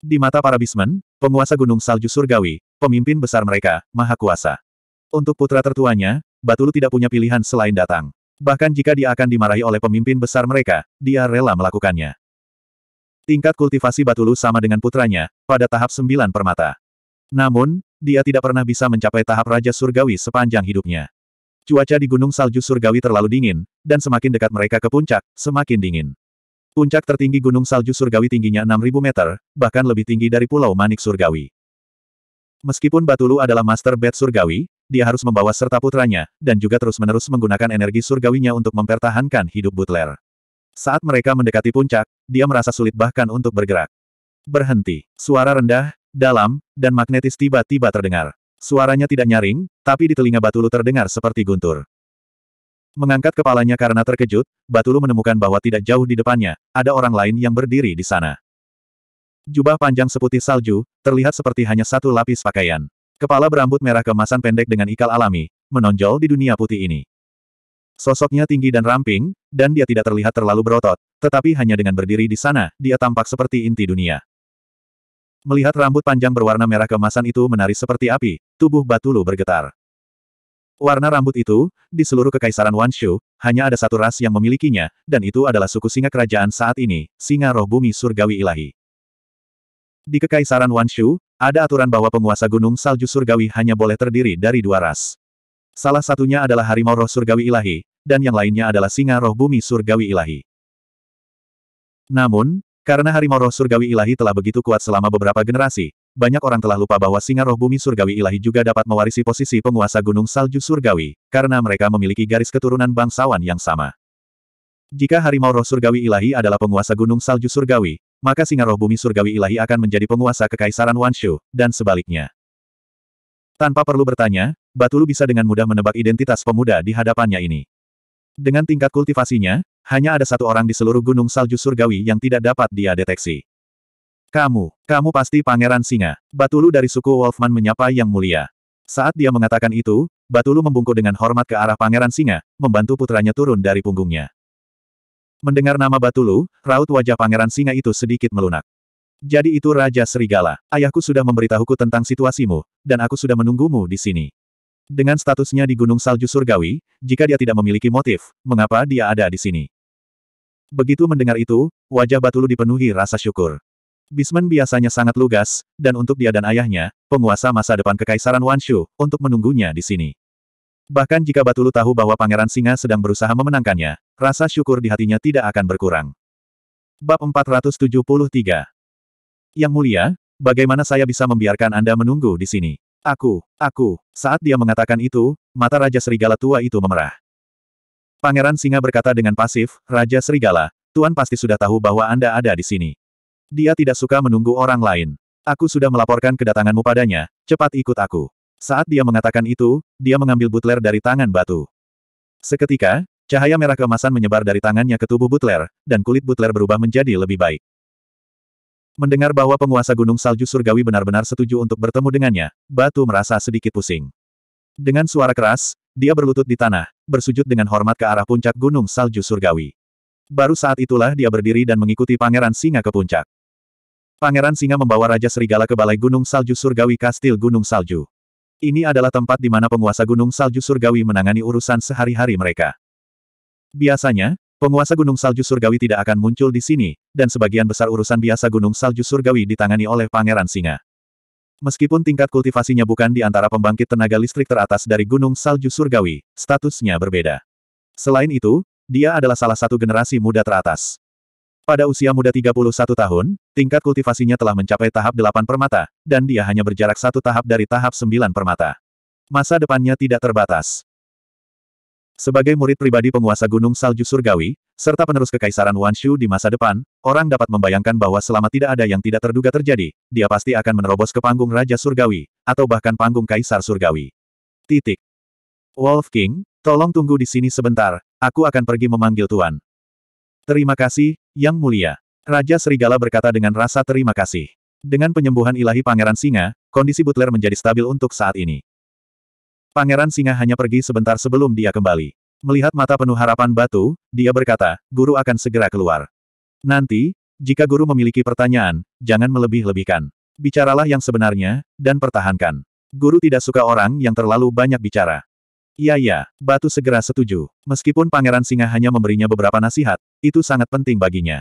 Di mata para bismen, penguasa Gunung Salju Surgawi, pemimpin besar mereka, maha kuasa. Untuk putra tertuanya, Batulu tidak punya pilihan selain datang. Bahkan jika dia akan dimarahi oleh pemimpin besar mereka, dia rela melakukannya. Tingkat kultivasi Batulu sama dengan putranya, pada tahap sembilan permata. Namun, dia tidak pernah bisa mencapai tahap Raja Surgawi sepanjang hidupnya. Cuaca di Gunung Salju Surgawi terlalu dingin, dan semakin dekat mereka ke puncak, semakin dingin. Puncak tertinggi Gunung Salju Surgawi tingginya 6.000 meter, bahkan lebih tinggi dari Pulau Manik Surgawi. Meskipun Batulu adalah Master Bed Surgawi, dia harus membawa serta putranya, dan juga terus-menerus menggunakan energi surgawinya untuk mempertahankan hidup Butler. Saat mereka mendekati puncak, dia merasa sulit bahkan untuk bergerak. Berhenti. Suara rendah, dalam, dan magnetis tiba-tiba terdengar. Suaranya tidak nyaring, tapi di telinga Batulu terdengar seperti guntur. Mengangkat kepalanya karena terkejut, Batulu menemukan bahwa tidak jauh di depannya, ada orang lain yang berdiri di sana. Jubah panjang seputih salju, terlihat seperti hanya satu lapis pakaian. Kepala berambut merah kemasan pendek dengan ikal alami, menonjol di dunia putih ini. Sosoknya tinggi dan ramping, dan dia tidak terlihat terlalu berotot, tetapi hanya dengan berdiri di sana, dia tampak seperti inti dunia. Melihat rambut panjang berwarna merah kemasan itu menari seperti api, tubuh Batulu bergetar. Warna rambut itu, di seluruh kekaisaran Wanshu, hanya ada satu ras yang memilikinya, dan itu adalah suku singa kerajaan saat ini, singa roh bumi surgawi ilahi. Di kekaisaran Wanshu, ada aturan bahwa penguasa gunung salju surgawi hanya boleh terdiri dari dua ras. Salah satunya adalah harimau roh surgawi ilahi, dan yang lainnya adalah singa roh bumi surgawi ilahi. Namun, karena harimau roh surgawi ilahi telah begitu kuat selama beberapa generasi, banyak orang telah lupa bahwa singa roh bumi surgawi ilahi juga dapat mewarisi posisi penguasa gunung salju surgawi, karena mereka memiliki garis keturunan bangsawan yang sama. Jika harimau roh surgawi ilahi adalah penguasa gunung salju surgawi, maka singa roh bumi surgawi ilahi akan menjadi penguasa kekaisaran Wanshu, dan sebaliknya. Tanpa perlu bertanya, Batulu bisa dengan mudah menebak identitas pemuda di hadapannya ini. Dengan tingkat kultivasinya, hanya ada satu orang di seluruh gunung salju surgawi yang tidak dapat dia deteksi. Kamu, kamu pasti pangeran singa. Batulu dari suku Wolfman menyapa yang mulia. Saat dia mengatakan itu, Batulu membungkuk dengan hormat ke arah pangeran singa, membantu putranya turun dari punggungnya. Mendengar nama Batulu, raut wajah pangeran singa itu sedikit melunak. Jadi itu Raja Serigala, ayahku sudah memberitahuku tentang situasimu, dan aku sudah menunggumu di sini. Dengan statusnya di Gunung Salju Surgawi, jika dia tidak memiliki motif, mengapa dia ada di sini? Begitu mendengar itu, wajah Batulu dipenuhi rasa syukur. Bisman biasanya sangat lugas, dan untuk dia dan ayahnya, penguasa masa depan Kekaisaran Wanshu, untuk menunggunya di sini. Bahkan jika Batulu tahu bahwa Pangeran Singa sedang berusaha memenangkannya, rasa syukur di hatinya tidak akan berkurang. Bab 473 Yang mulia, bagaimana saya bisa membiarkan Anda menunggu di sini? Aku, aku. Saat dia mengatakan itu, mata Raja Serigala tua itu memerah. Pangeran Singa berkata dengan pasif, Raja Serigala, Tuan pasti sudah tahu bahwa Anda ada di sini. Dia tidak suka menunggu orang lain. Aku sudah melaporkan kedatanganmu padanya, cepat ikut aku. Saat dia mengatakan itu, dia mengambil butler dari tangan batu. Seketika, cahaya merah keemasan menyebar dari tangannya ke tubuh butler, dan kulit butler berubah menjadi lebih baik. Mendengar bahwa penguasa Gunung Salju Surgawi benar-benar setuju untuk bertemu dengannya, Batu merasa sedikit pusing. Dengan suara keras, dia berlutut di tanah, bersujud dengan hormat ke arah puncak Gunung Salju Surgawi. Baru saat itulah dia berdiri dan mengikuti Pangeran Singa ke puncak. Pangeran Singa membawa Raja Serigala ke Balai Gunung Salju Surgawi Kastil Gunung Salju. Ini adalah tempat di mana penguasa Gunung Salju Surgawi menangani urusan sehari-hari mereka. Biasanya, Penguasa Gunung Salju Surgawi tidak akan muncul di sini, dan sebagian besar urusan biasa Gunung Salju Surgawi ditangani oleh Pangeran Singa. Meskipun tingkat kultivasinya bukan di antara pembangkit tenaga listrik teratas dari Gunung Salju Surgawi, statusnya berbeda. Selain itu, dia adalah salah satu generasi muda teratas. Pada usia muda 31 tahun, tingkat kultivasinya telah mencapai tahap 8 permata, dan dia hanya berjarak satu tahap dari tahap 9 permata. Masa depannya tidak terbatas. Sebagai murid pribadi penguasa Gunung Salju Surgawi, serta penerus kekaisaran Wanshu di masa depan, orang dapat membayangkan bahwa selama tidak ada yang tidak terduga terjadi, dia pasti akan menerobos ke panggung Raja Surgawi, atau bahkan panggung Kaisar Surgawi. Titik. Wolf King, tolong tunggu di sini sebentar, aku akan pergi memanggil Tuan. Terima kasih, Yang Mulia. Raja Serigala berkata dengan rasa terima kasih. Dengan penyembuhan ilahi Pangeran Singa, kondisi Butler menjadi stabil untuk saat ini. Pangeran Singa hanya pergi sebentar sebelum dia kembali. Melihat mata penuh harapan batu, dia berkata, guru akan segera keluar. Nanti, jika guru memiliki pertanyaan, jangan melebih-lebihkan. Bicaralah yang sebenarnya, dan pertahankan. Guru tidak suka orang yang terlalu banyak bicara. Iya ya," Batu segera setuju. Meskipun Pangeran Singa hanya memberinya beberapa nasihat, itu sangat penting baginya.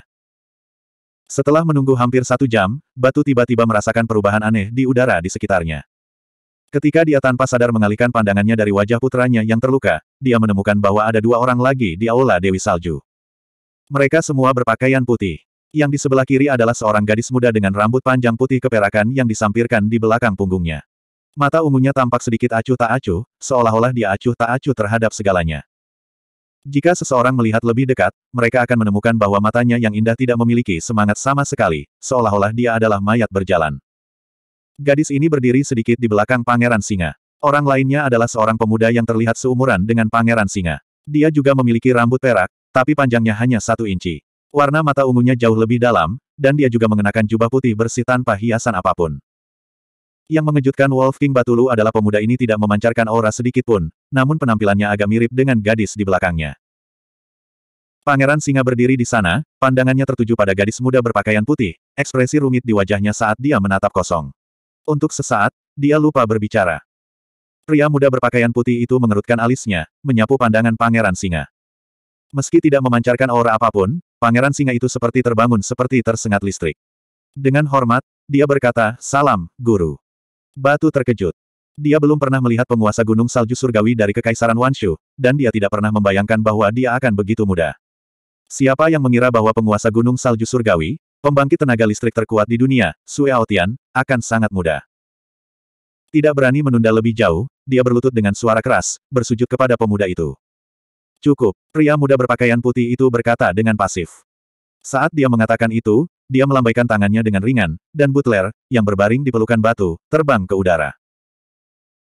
Setelah menunggu hampir satu jam, Batu tiba-tiba merasakan perubahan aneh di udara di sekitarnya. Ketika dia tanpa sadar mengalihkan pandangannya dari wajah putranya yang terluka, dia menemukan bahwa ada dua orang lagi di Aula Dewi Salju. Mereka semua berpakaian putih. Yang di sebelah kiri adalah seorang gadis muda dengan rambut panjang putih keperakan yang disampirkan di belakang punggungnya. Mata ungunya tampak sedikit acuh tak acuh, seolah-olah dia acuh tak acuh terhadap segalanya. Jika seseorang melihat lebih dekat, mereka akan menemukan bahwa matanya yang indah tidak memiliki semangat sama sekali, seolah-olah dia adalah mayat berjalan. Gadis ini berdiri sedikit di belakang Pangeran Singa. Orang lainnya adalah seorang pemuda yang terlihat seumuran dengan Pangeran Singa. Dia juga memiliki rambut perak, tapi panjangnya hanya satu inci. Warna mata ungunya jauh lebih dalam, dan dia juga mengenakan jubah putih bersih tanpa hiasan apapun. Yang mengejutkan Wolf King Batulu adalah pemuda ini tidak memancarkan aura sedikit pun, namun penampilannya agak mirip dengan gadis di belakangnya. Pangeran Singa berdiri di sana, pandangannya tertuju pada gadis muda berpakaian putih, ekspresi rumit di wajahnya saat dia menatap kosong. Untuk sesaat, dia lupa berbicara. Pria muda berpakaian putih itu mengerutkan alisnya, menyapu pandangan Pangeran Singa. Meski tidak memancarkan aura apapun, Pangeran Singa itu seperti terbangun seperti tersengat listrik. Dengan hormat, dia berkata, Salam, Guru. Batu terkejut. Dia belum pernah melihat penguasa gunung salju surgawi dari Kekaisaran Wanshu, dan dia tidak pernah membayangkan bahwa dia akan begitu muda. Siapa yang mengira bahwa penguasa gunung salju surgawi, Pembangkit tenaga listrik terkuat di dunia, Sue Aotian, akan sangat mudah. Tidak berani menunda lebih jauh, dia berlutut dengan suara keras, bersujud kepada pemuda itu. Cukup, pria muda berpakaian putih itu berkata dengan pasif. Saat dia mengatakan itu, dia melambaikan tangannya dengan ringan, dan Butler, yang berbaring di pelukan batu, terbang ke udara.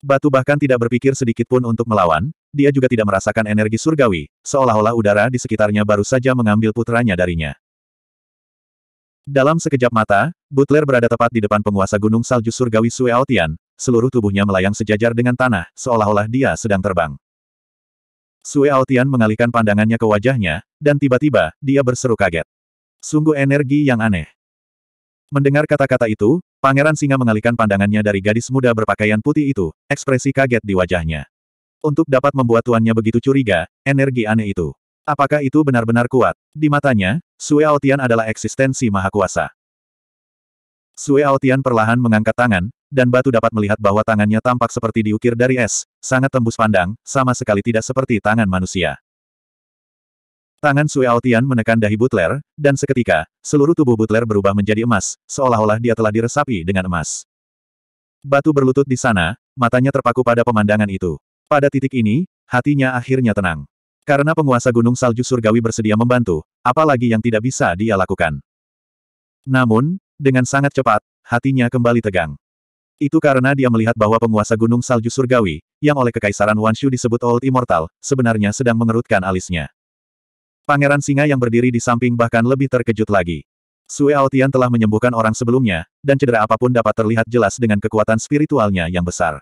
Batu bahkan tidak berpikir sedikit pun untuk melawan, dia juga tidak merasakan energi surgawi, seolah-olah udara di sekitarnya baru saja mengambil putranya darinya. Dalam sekejap mata, Butler berada tepat di depan penguasa gunung salju surgawi Sueaotian, seluruh tubuhnya melayang sejajar dengan tanah, seolah-olah dia sedang terbang. Sueaotian mengalihkan pandangannya ke wajahnya, dan tiba-tiba, dia berseru kaget. Sungguh energi yang aneh. Mendengar kata-kata itu, Pangeran Singa mengalihkan pandangannya dari gadis muda berpakaian putih itu, ekspresi kaget di wajahnya. Untuk dapat membuat tuannya begitu curiga, energi aneh itu. Apakah itu benar-benar kuat? Di matanya, Sue Aotian adalah eksistensi maha kuasa. Sue Aotian perlahan mengangkat tangan, dan batu dapat melihat bahwa tangannya tampak seperti diukir dari es, sangat tembus pandang, sama sekali tidak seperti tangan manusia. Tangan Sue Aotian menekan dahi Butler, dan seketika, seluruh tubuh Butler berubah menjadi emas, seolah-olah dia telah diresapi dengan emas. Batu berlutut di sana, matanya terpaku pada pemandangan itu. Pada titik ini, hatinya akhirnya tenang. Karena penguasa Gunung Salju Surgawi bersedia membantu, apalagi yang tidak bisa dia lakukan. Namun, dengan sangat cepat, hatinya kembali tegang. Itu karena dia melihat bahwa penguasa Gunung Salju Surgawi, yang oleh Kekaisaran Wanshu disebut Old Immortal, sebenarnya sedang mengerutkan alisnya. Pangeran Singa yang berdiri di samping bahkan lebih terkejut lagi. Sue Aotian telah menyembuhkan orang sebelumnya, dan cedera apapun dapat terlihat jelas dengan kekuatan spiritualnya yang besar.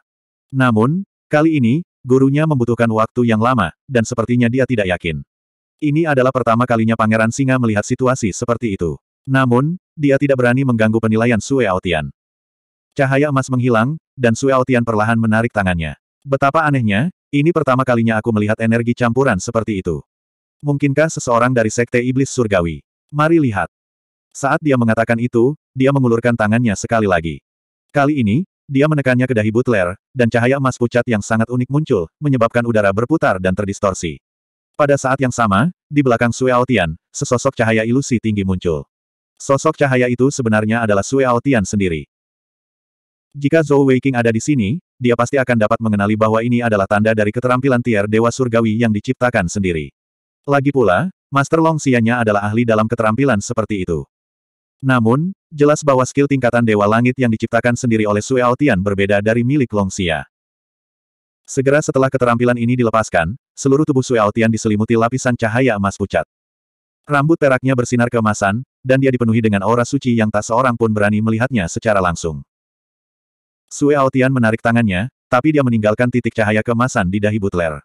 Namun, kali ini, Gurunya membutuhkan waktu yang lama, dan sepertinya dia tidak yakin. Ini adalah pertama kalinya Pangeran Singa melihat situasi seperti itu. Namun, dia tidak berani mengganggu penilaian Sue Aotian. Cahaya emas menghilang, dan Sue Aotian perlahan menarik tangannya. Betapa anehnya, ini pertama kalinya aku melihat energi campuran seperti itu. Mungkinkah seseorang dari Sekte Iblis Surgawi? Mari lihat. Saat dia mengatakan itu, dia mengulurkan tangannya sekali lagi. Kali ini, dia menekannya ke dahi Butler, dan cahaya emas pucat yang sangat unik muncul, menyebabkan udara berputar dan terdistorsi. Pada saat yang sama, di belakang Sue Aotian, sesosok cahaya ilusi tinggi muncul. Sosok cahaya itu sebenarnya adalah Sue Aotian sendiri. Jika Zhou Weiqing ada di sini, dia pasti akan dapat mengenali bahwa ini adalah tanda dari keterampilan tier Dewa Surgawi yang diciptakan sendiri. Lagi pula, Master Long Xianya adalah ahli dalam keterampilan seperti itu. Namun, jelas bahwa skill tingkatan Dewa Langit yang diciptakan sendiri oleh Sue Altian berbeda dari milik Longxia. Segera setelah keterampilan ini dilepaskan, seluruh tubuh Sue Altian diselimuti lapisan cahaya emas pucat. Rambut peraknya bersinar keemasan, dan dia dipenuhi dengan aura suci yang tak seorang pun berani melihatnya secara langsung. Sue Altian menarik tangannya, tapi dia meninggalkan titik cahaya kemasan di dahi Butler.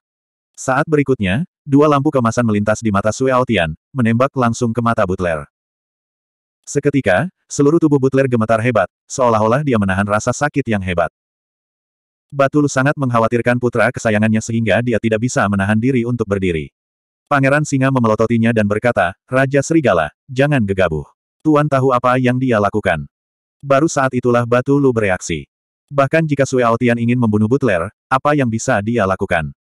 Saat berikutnya, dua lampu kemasan melintas di mata Sue Altian, menembak langsung ke mata Butler. Seketika, seluruh tubuh Butler gemetar hebat, seolah-olah dia menahan rasa sakit yang hebat. Batul sangat mengkhawatirkan putra kesayangannya sehingga dia tidak bisa menahan diri untuk berdiri. Pangeran Singa memelototinya dan berkata, Raja Serigala, jangan gegabah. Tuan tahu apa yang dia lakukan. Baru saat itulah Batu Lu bereaksi. Bahkan jika Sue Aotian ingin membunuh Butler, apa yang bisa dia lakukan?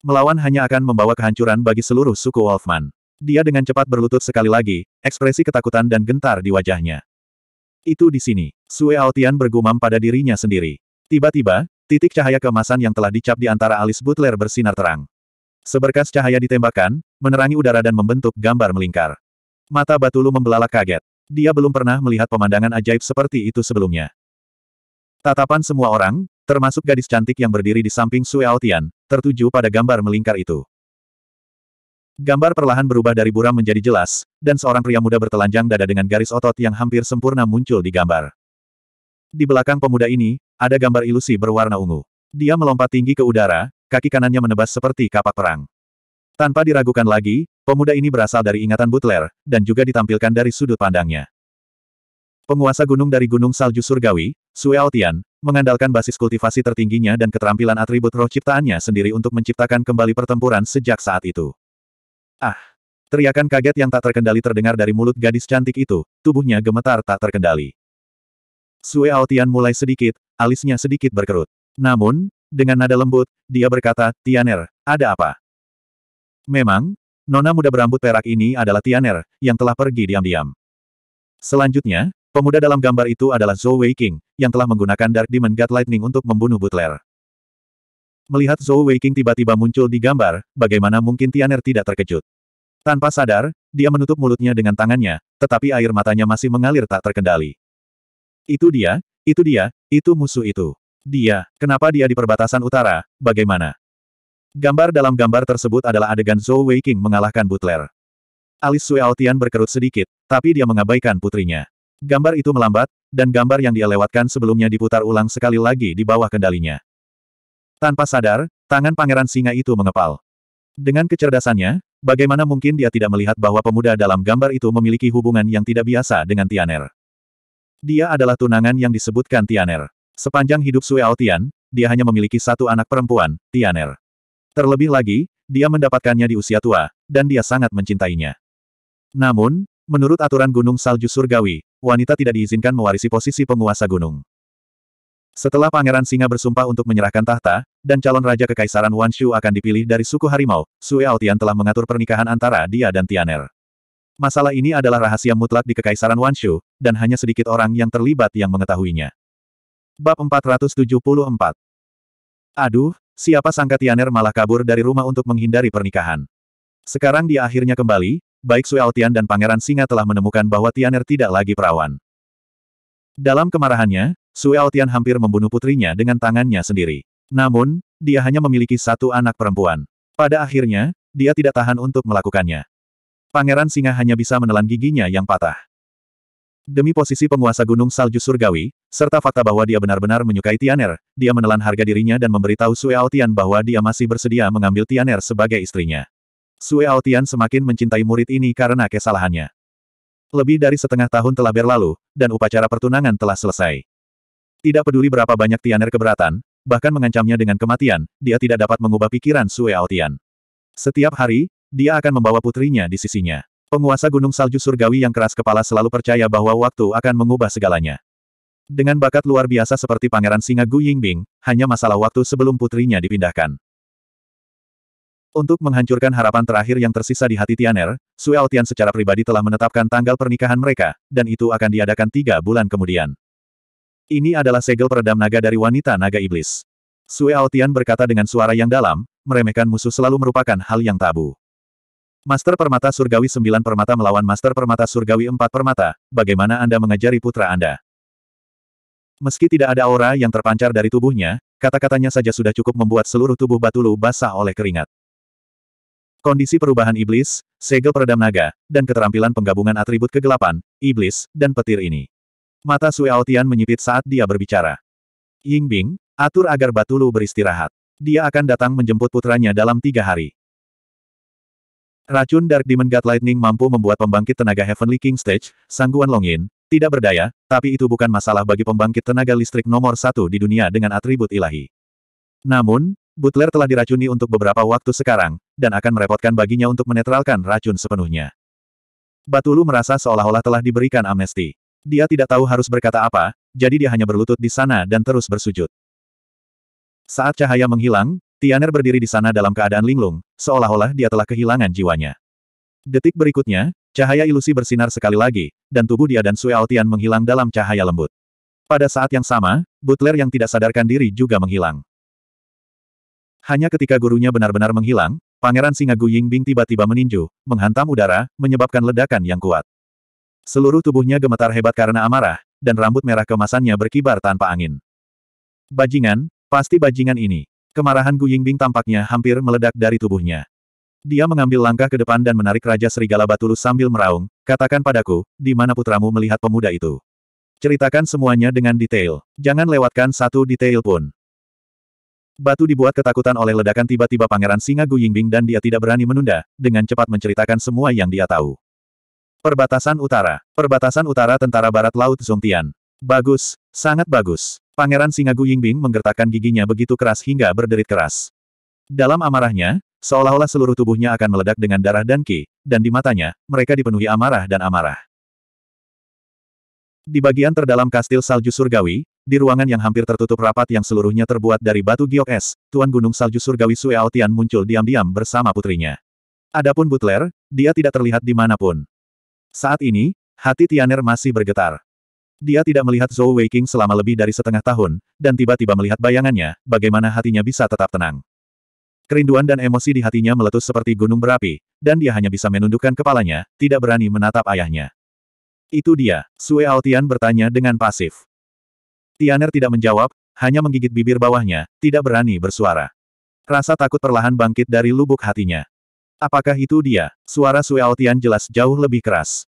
Melawan hanya akan membawa kehancuran bagi seluruh suku Wolfman. Dia dengan cepat berlutut sekali lagi, ekspresi ketakutan dan gentar di wajahnya. Itu di sini. Sue Aotian bergumam pada dirinya sendiri. Tiba-tiba, titik cahaya kemasan yang telah dicap di antara alis butler bersinar terang. Seberkas cahaya ditembakkan, menerangi udara dan membentuk gambar melingkar. Mata Batulu membelalak kaget. Dia belum pernah melihat pemandangan ajaib seperti itu sebelumnya. Tatapan semua orang, termasuk gadis cantik yang berdiri di samping Sue Aotian, tertuju pada gambar melingkar itu. Gambar perlahan berubah dari buram menjadi jelas, dan seorang pria muda bertelanjang dada dengan garis otot yang hampir sempurna muncul di gambar. Di belakang pemuda ini, ada gambar ilusi berwarna ungu. Dia melompat tinggi ke udara, kaki kanannya menebas seperti kapak perang. Tanpa diragukan lagi, pemuda ini berasal dari ingatan Butler, dan juga ditampilkan dari sudut pandangnya. Penguasa gunung dari Gunung Salju Surgawi, Sueotian, mengandalkan basis kultivasi tertingginya dan keterampilan atribut roh ciptaannya sendiri untuk menciptakan kembali pertempuran sejak saat itu. Ah! Teriakan kaget yang tak terkendali terdengar dari mulut gadis cantik itu, tubuhnya gemetar tak terkendali. Sue Aotian mulai sedikit, alisnya sedikit berkerut. Namun, dengan nada lembut, dia berkata, Tianer, ada apa? Memang, nona muda berambut perak ini adalah Tianer, yang telah pergi diam-diam. Selanjutnya, pemuda dalam gambar itu adalah Zhou Wei King, yang telah menggunakan Dark Demon God Lightning untuk membunuh Butler. Melihat Zhou Weiqing tiba-tiba muncul di gambar, bagaimana mungkin Tianer tidak terkejut. Tanpa sadar, dia menutup mulutnya dengan tangannya, tetapi air matanya masih mengalir tak terkendali. Itu dia, itu dia, itu musuh itu. Dia, kenapa dia di perbatasan utara, bagaimana? Gambar dalam gambar tersebut adalah adegan Zhou Weiqing mengalahkan Butler. Alis Sui Aotian berkerut sedikit, tapi dia mengabaikan putrinya. Gambar itu melambat, dan gambar yang dia lewatkan sebelumnya diputar ulang sekali lagi di bawah kendalinya. Tanpa sadar, tangan pangeran singa itu mengepal. Dengan kecerdasannya, bagaimana mungkin dia tidak melihat bahwa pemuda dalam gambar itu memiliki hubungan yang tidak biasa dengan Tianer. Dia adalah tunangan yang disebutkan Tianer. Sepanjang hidup Sue Aotian, dia hanya memiliki satu anak perempuan, Tianer. Terlebih lagi, dia mendapatkannya di usia tua, dan dia sangat mencintainya. Namun, menurut aturan Gunung Salju Surgawi, wanita tidak diizinkan mewarisi posisi penguasa gunung. Setelah Pangeran Singa bersumpah untuk menyerahkan tahta, dan calon Raja Kekaisaran Shu akan dipilih dari suku harimau, Sue Aotian telah mengatur pernikahan antara dia dan Tianer. Masalah ini adalah rahasia mutlak di Kekaisaran Shu dan hanya sedikit orang yang terlibat yang mengetahuinya. Bab 474 Aduh, siapa sangka Tianer malah kabur dari rumah untuk menghindari pernikahan. Sekarang dia akhirnya kembali, baik Sue Aotian dan Pangeran Singa telah menemukan bahwa Tianer tidak lagi perawan. Dalam kemarahannya, Sue Altian hampir membunuh putrinya dengan tangannya sendiri. Namun, dia hanya memiliki satu anak perempuan. Pada akhirnya, dia tidak tahan untuk melakukannya. Pangeran Singa hanya bisa menelan giginya yang patah. Demi posisi penguasa Gunung Salju Surgawi, serta fakta bahwa dia benar-benar menyukai Tianer, dia menelan harga dirinya dan memberitahu Sue Altian bahwa dia masih bersedia mengambil Tianer sebagai istrinya. Sue Altian semakin mencintai murid ini karena kesalahannya. Lebih dari setengah tahun telah berlalu, dan upacara pertunangan telah selesai. Tidak peduli berapa banyak Tianer keberatan, bahkan mengancamnya dengan kematian, dia tidak dapat mengubah pikiran Sue Aotian. Setiap hari, dia akan membawa putrinya di sisinya. Penguasa Gunung Salju Surgawi yang keras kepala selalu percaya bahwa waktu akan mengubah segalanya. Dengan bakat luar biasa seperti Pangeran Singa Gu Yingbing, hanya masalah waktu sebelum putrinya dipindahkan. Untuk menghancurkan harapan terakhir yang tersisa di hati Tianer, Sue Altian secara pribadi telah menetapkan tanggal pernikahan mereka, dan itu akan diadakan tiga bulan kemudian. Ini adalah segel peredam naga dari wanita naga iblis. Sue Altian berkata dengan suara yang dalam, meremehkan musuh selalu merupakan hal yang tabu. Master Permata Surgawi 9 Permata melawan Master Permata Surgawi 4 Permata, bagaimana Anda mengajari putra Anda? Meski tidak ada aura yang terpancar dari tubuhnya, kata-katanya saja sudah cukup membuat seluruh tubuh Batulu basah oleh keringat. Kondisi perubahan iblis, segel peredam naga, dan keterampilan penggabungan atribut kegelapan, iblis, dan petir ini. Mata Sui Aotian menyipit saat dia berbicara. Ying Bing, atur agar Batulu beristirahat. Dia akan datang menjemput putranya dalam tiga hari. Racun Dark Demon God Lightning mampu membuat pembangkit tenaga Heavenly King Stage, Sangguan Longin, tidak berdaya, tapi itu bukan masalah bagi pembangkit tenaga listrik nomor satu di dunia dengan atribut ilahi. Namun, Butler telah diracuni untuk beberapa waktu sekarang, dan akan merepotkan baginya untuk menetralkan racun sepenuhnya. Batulu merasa seolah-olah telah diberikan amnesti. Dia tidak tahu harus berkata apa, jadi dia hanya berlutut di sana dan terus bersujud. Saat cahaya menghilang, Tianer berdiri di sana dalam keadaan linglung, seolah-olah dia telah kehilangan jiwanya. Detik berikutnya, cahaya ilusi bersinar sekali lagi, dan tubuh dia dan Sui Altian menghilang dalam cahaya lembut. Pada saat yang sama, Butler yang tidak sadarkan diri juga menghilang. Hanya ketika gurunya benar-benar menghilang, Pangeran Singa Guyingbing Bing tiba-tiba meninju, menghantam udara, menyebabkan ledakan yang kuat. Seluruh tubuhnya gemetar hebat karena amarah, dan rambut merah kemasannya berkibar tanpa angin. Bajingan, pasti bajingan ini. Kemarahan Gu Bing tampaknya hampir meledak dari tubuhnya. Dia mengambil langkah ke depan dan menarik Raja Serigala Batulu sambil meraung, katakan padaku, di mana putramu melihat pemuda itu. Ceritakan semuanya dengan detail, jangan lewatkan satu detail pun. Batu dibuat ketakutan oleh ledakan tiba-tiba Pangeran Singa Gu Yingbing dan dia tidak berani menunda, dengan cepat menceritakan semua yang dia tahu. Perbatasan Utara. Perbatasan Utara Tentara Barat Laut Zongtian. Bagus, sangat bagus. Pangeran Singa Gu Yingbing menggertakkan giginya begitu keras hingga berderit keras. Dalam amarahnya, seolah-olah seluruh tubuhnya akan meledak dengan darah dan ki, dan di matanya, mereka dipenuhi amarah dan amarah. Di bagian terdalam kastil salju surgawi, di ruangan yang hampir tertutup rapat yang seluruhnya terbuat dari batu giok es, Tuan Gunung Salju Surgawi Sue Aotian muncul diam-diam bersama putrinya. Adapun Butler, dia tidak terlihat di dimanapun. Saat ini, hati Tianer masih bergetar. Dia tidak melihat Zhou Weiqing selama lebih dari setengah tahun, dan tiba-tiba melihat bayangannya, bagaimana hatinya bisa tetap tenang. Kerinduan dan emosi di hatinya meletus seperti gunung berapi, dan dia hanya bisa menundukkan kepalanya, tidak berani menatap ayahnya. Itu dia, Sue Aotian bertanya dengan pasif. Tianer tidak menjawab, hanya menggigit bibir bawahnya, tidak berani bersuara. Rasa takut perlahan bangkit dari lubuk hatinya. Apakah itu dia? Suara Sue Aotian jelas jauh lebih keras.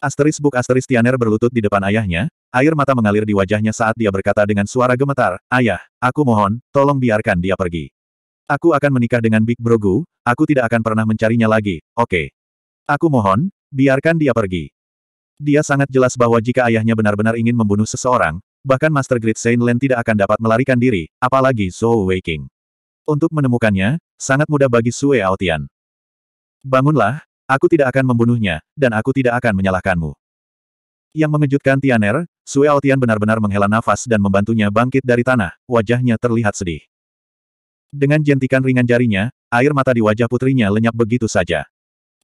Asteris Buk Asteris Tianer berlutut di depan ayahnya, air mata mengalir di wajahnya saat dia berkata dengan suara gemetar, Ayah, aku mohon, tolong biarkan dia pergi. Aku akan menikah dengan Big Brogu, aku tidak akan pernah mencarinya lagi, oke. Okay. Aku mohon, biarkan dia pergi. Dia sangat jelas bahwa jika ayahnya benar-benar ingin membunuh seseorang, bahkan Master Great Saint Len tidak akan dapat melarikan diri, apalagi Zhou Weiking. Untuk menemukannya, sangat mudah bagi Sue Aotian. Bangunlah, aku tidak akan membunuhnya, dan aku tidak akan menyalahkanmu. Yang mengejutkan Tianer, Sue Aotian benar-benar menghela nafas dan membantunya bangkit dari tanah, wajahnya terlihat sedih. Dengan jentikan ringan jarinya, air mata di wajah putrinya lenyap begitu saja.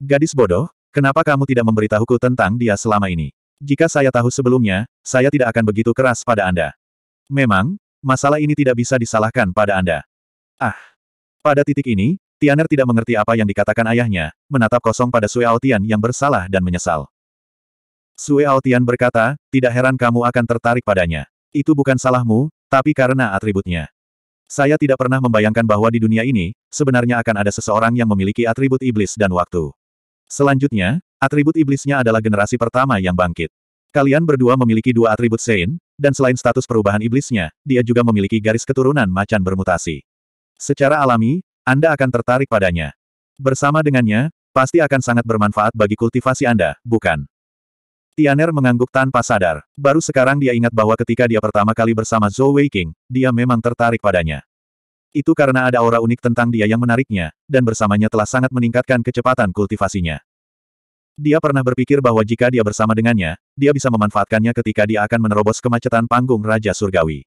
Gadis bodoh, Kenapa kamu tidak memberitahuku tentang dia selama ini? Jika saya tahu sebelumnya, saya tidak akan begitu keras pada Anda. Memang, masalah ini tidak bisa disalahkan pada Anda. Ah. Pada titik ini, Tianer tidak mengerti apa yang dikatakan ayahnya, menatap kosong pada Sui Aotian yang bersalah dan menyesal. Sui Aotian berkata, tidak heran kamu akan tertarik padanya. Itu bukan salahmu, tapi karena atributnya. Saya tidak pernah membayangkan bahwa di dunia ini, sebenarnya akan ada seseorang yang memiliki atribut iblis dan waktu. Selanjutnya, atribut iblisnya adalah generasi pertama yang bangkit. Kalian berdua memiliki dua atribut Sein, dan selain status perubahan iblisnya, dia juga memiliki garis keturunan macan bermutasi. Secara alami, Anda akan tertarik padanya. Bersama dengannya, pasti akan sangat bermanfaat bagi kultivasi Anda, bukan? Tianer mengangguk tanpa sadar. Baru sekarang dia ingat bahwa ketika dia pertama kali bersama Zhou Weiqing, dia memang tertarik padanya. Itu karena ada aura unik tentang dia yang menariknya, dan bersamanya telah sangat meningkatkan kecepatan kultivasinya. Dia pernah berpikir bahwa jika dia bersama dengannya, dia bisa memanfaatkannya ketika dia akan menerobos kemacetan panggung Raja Surgawi.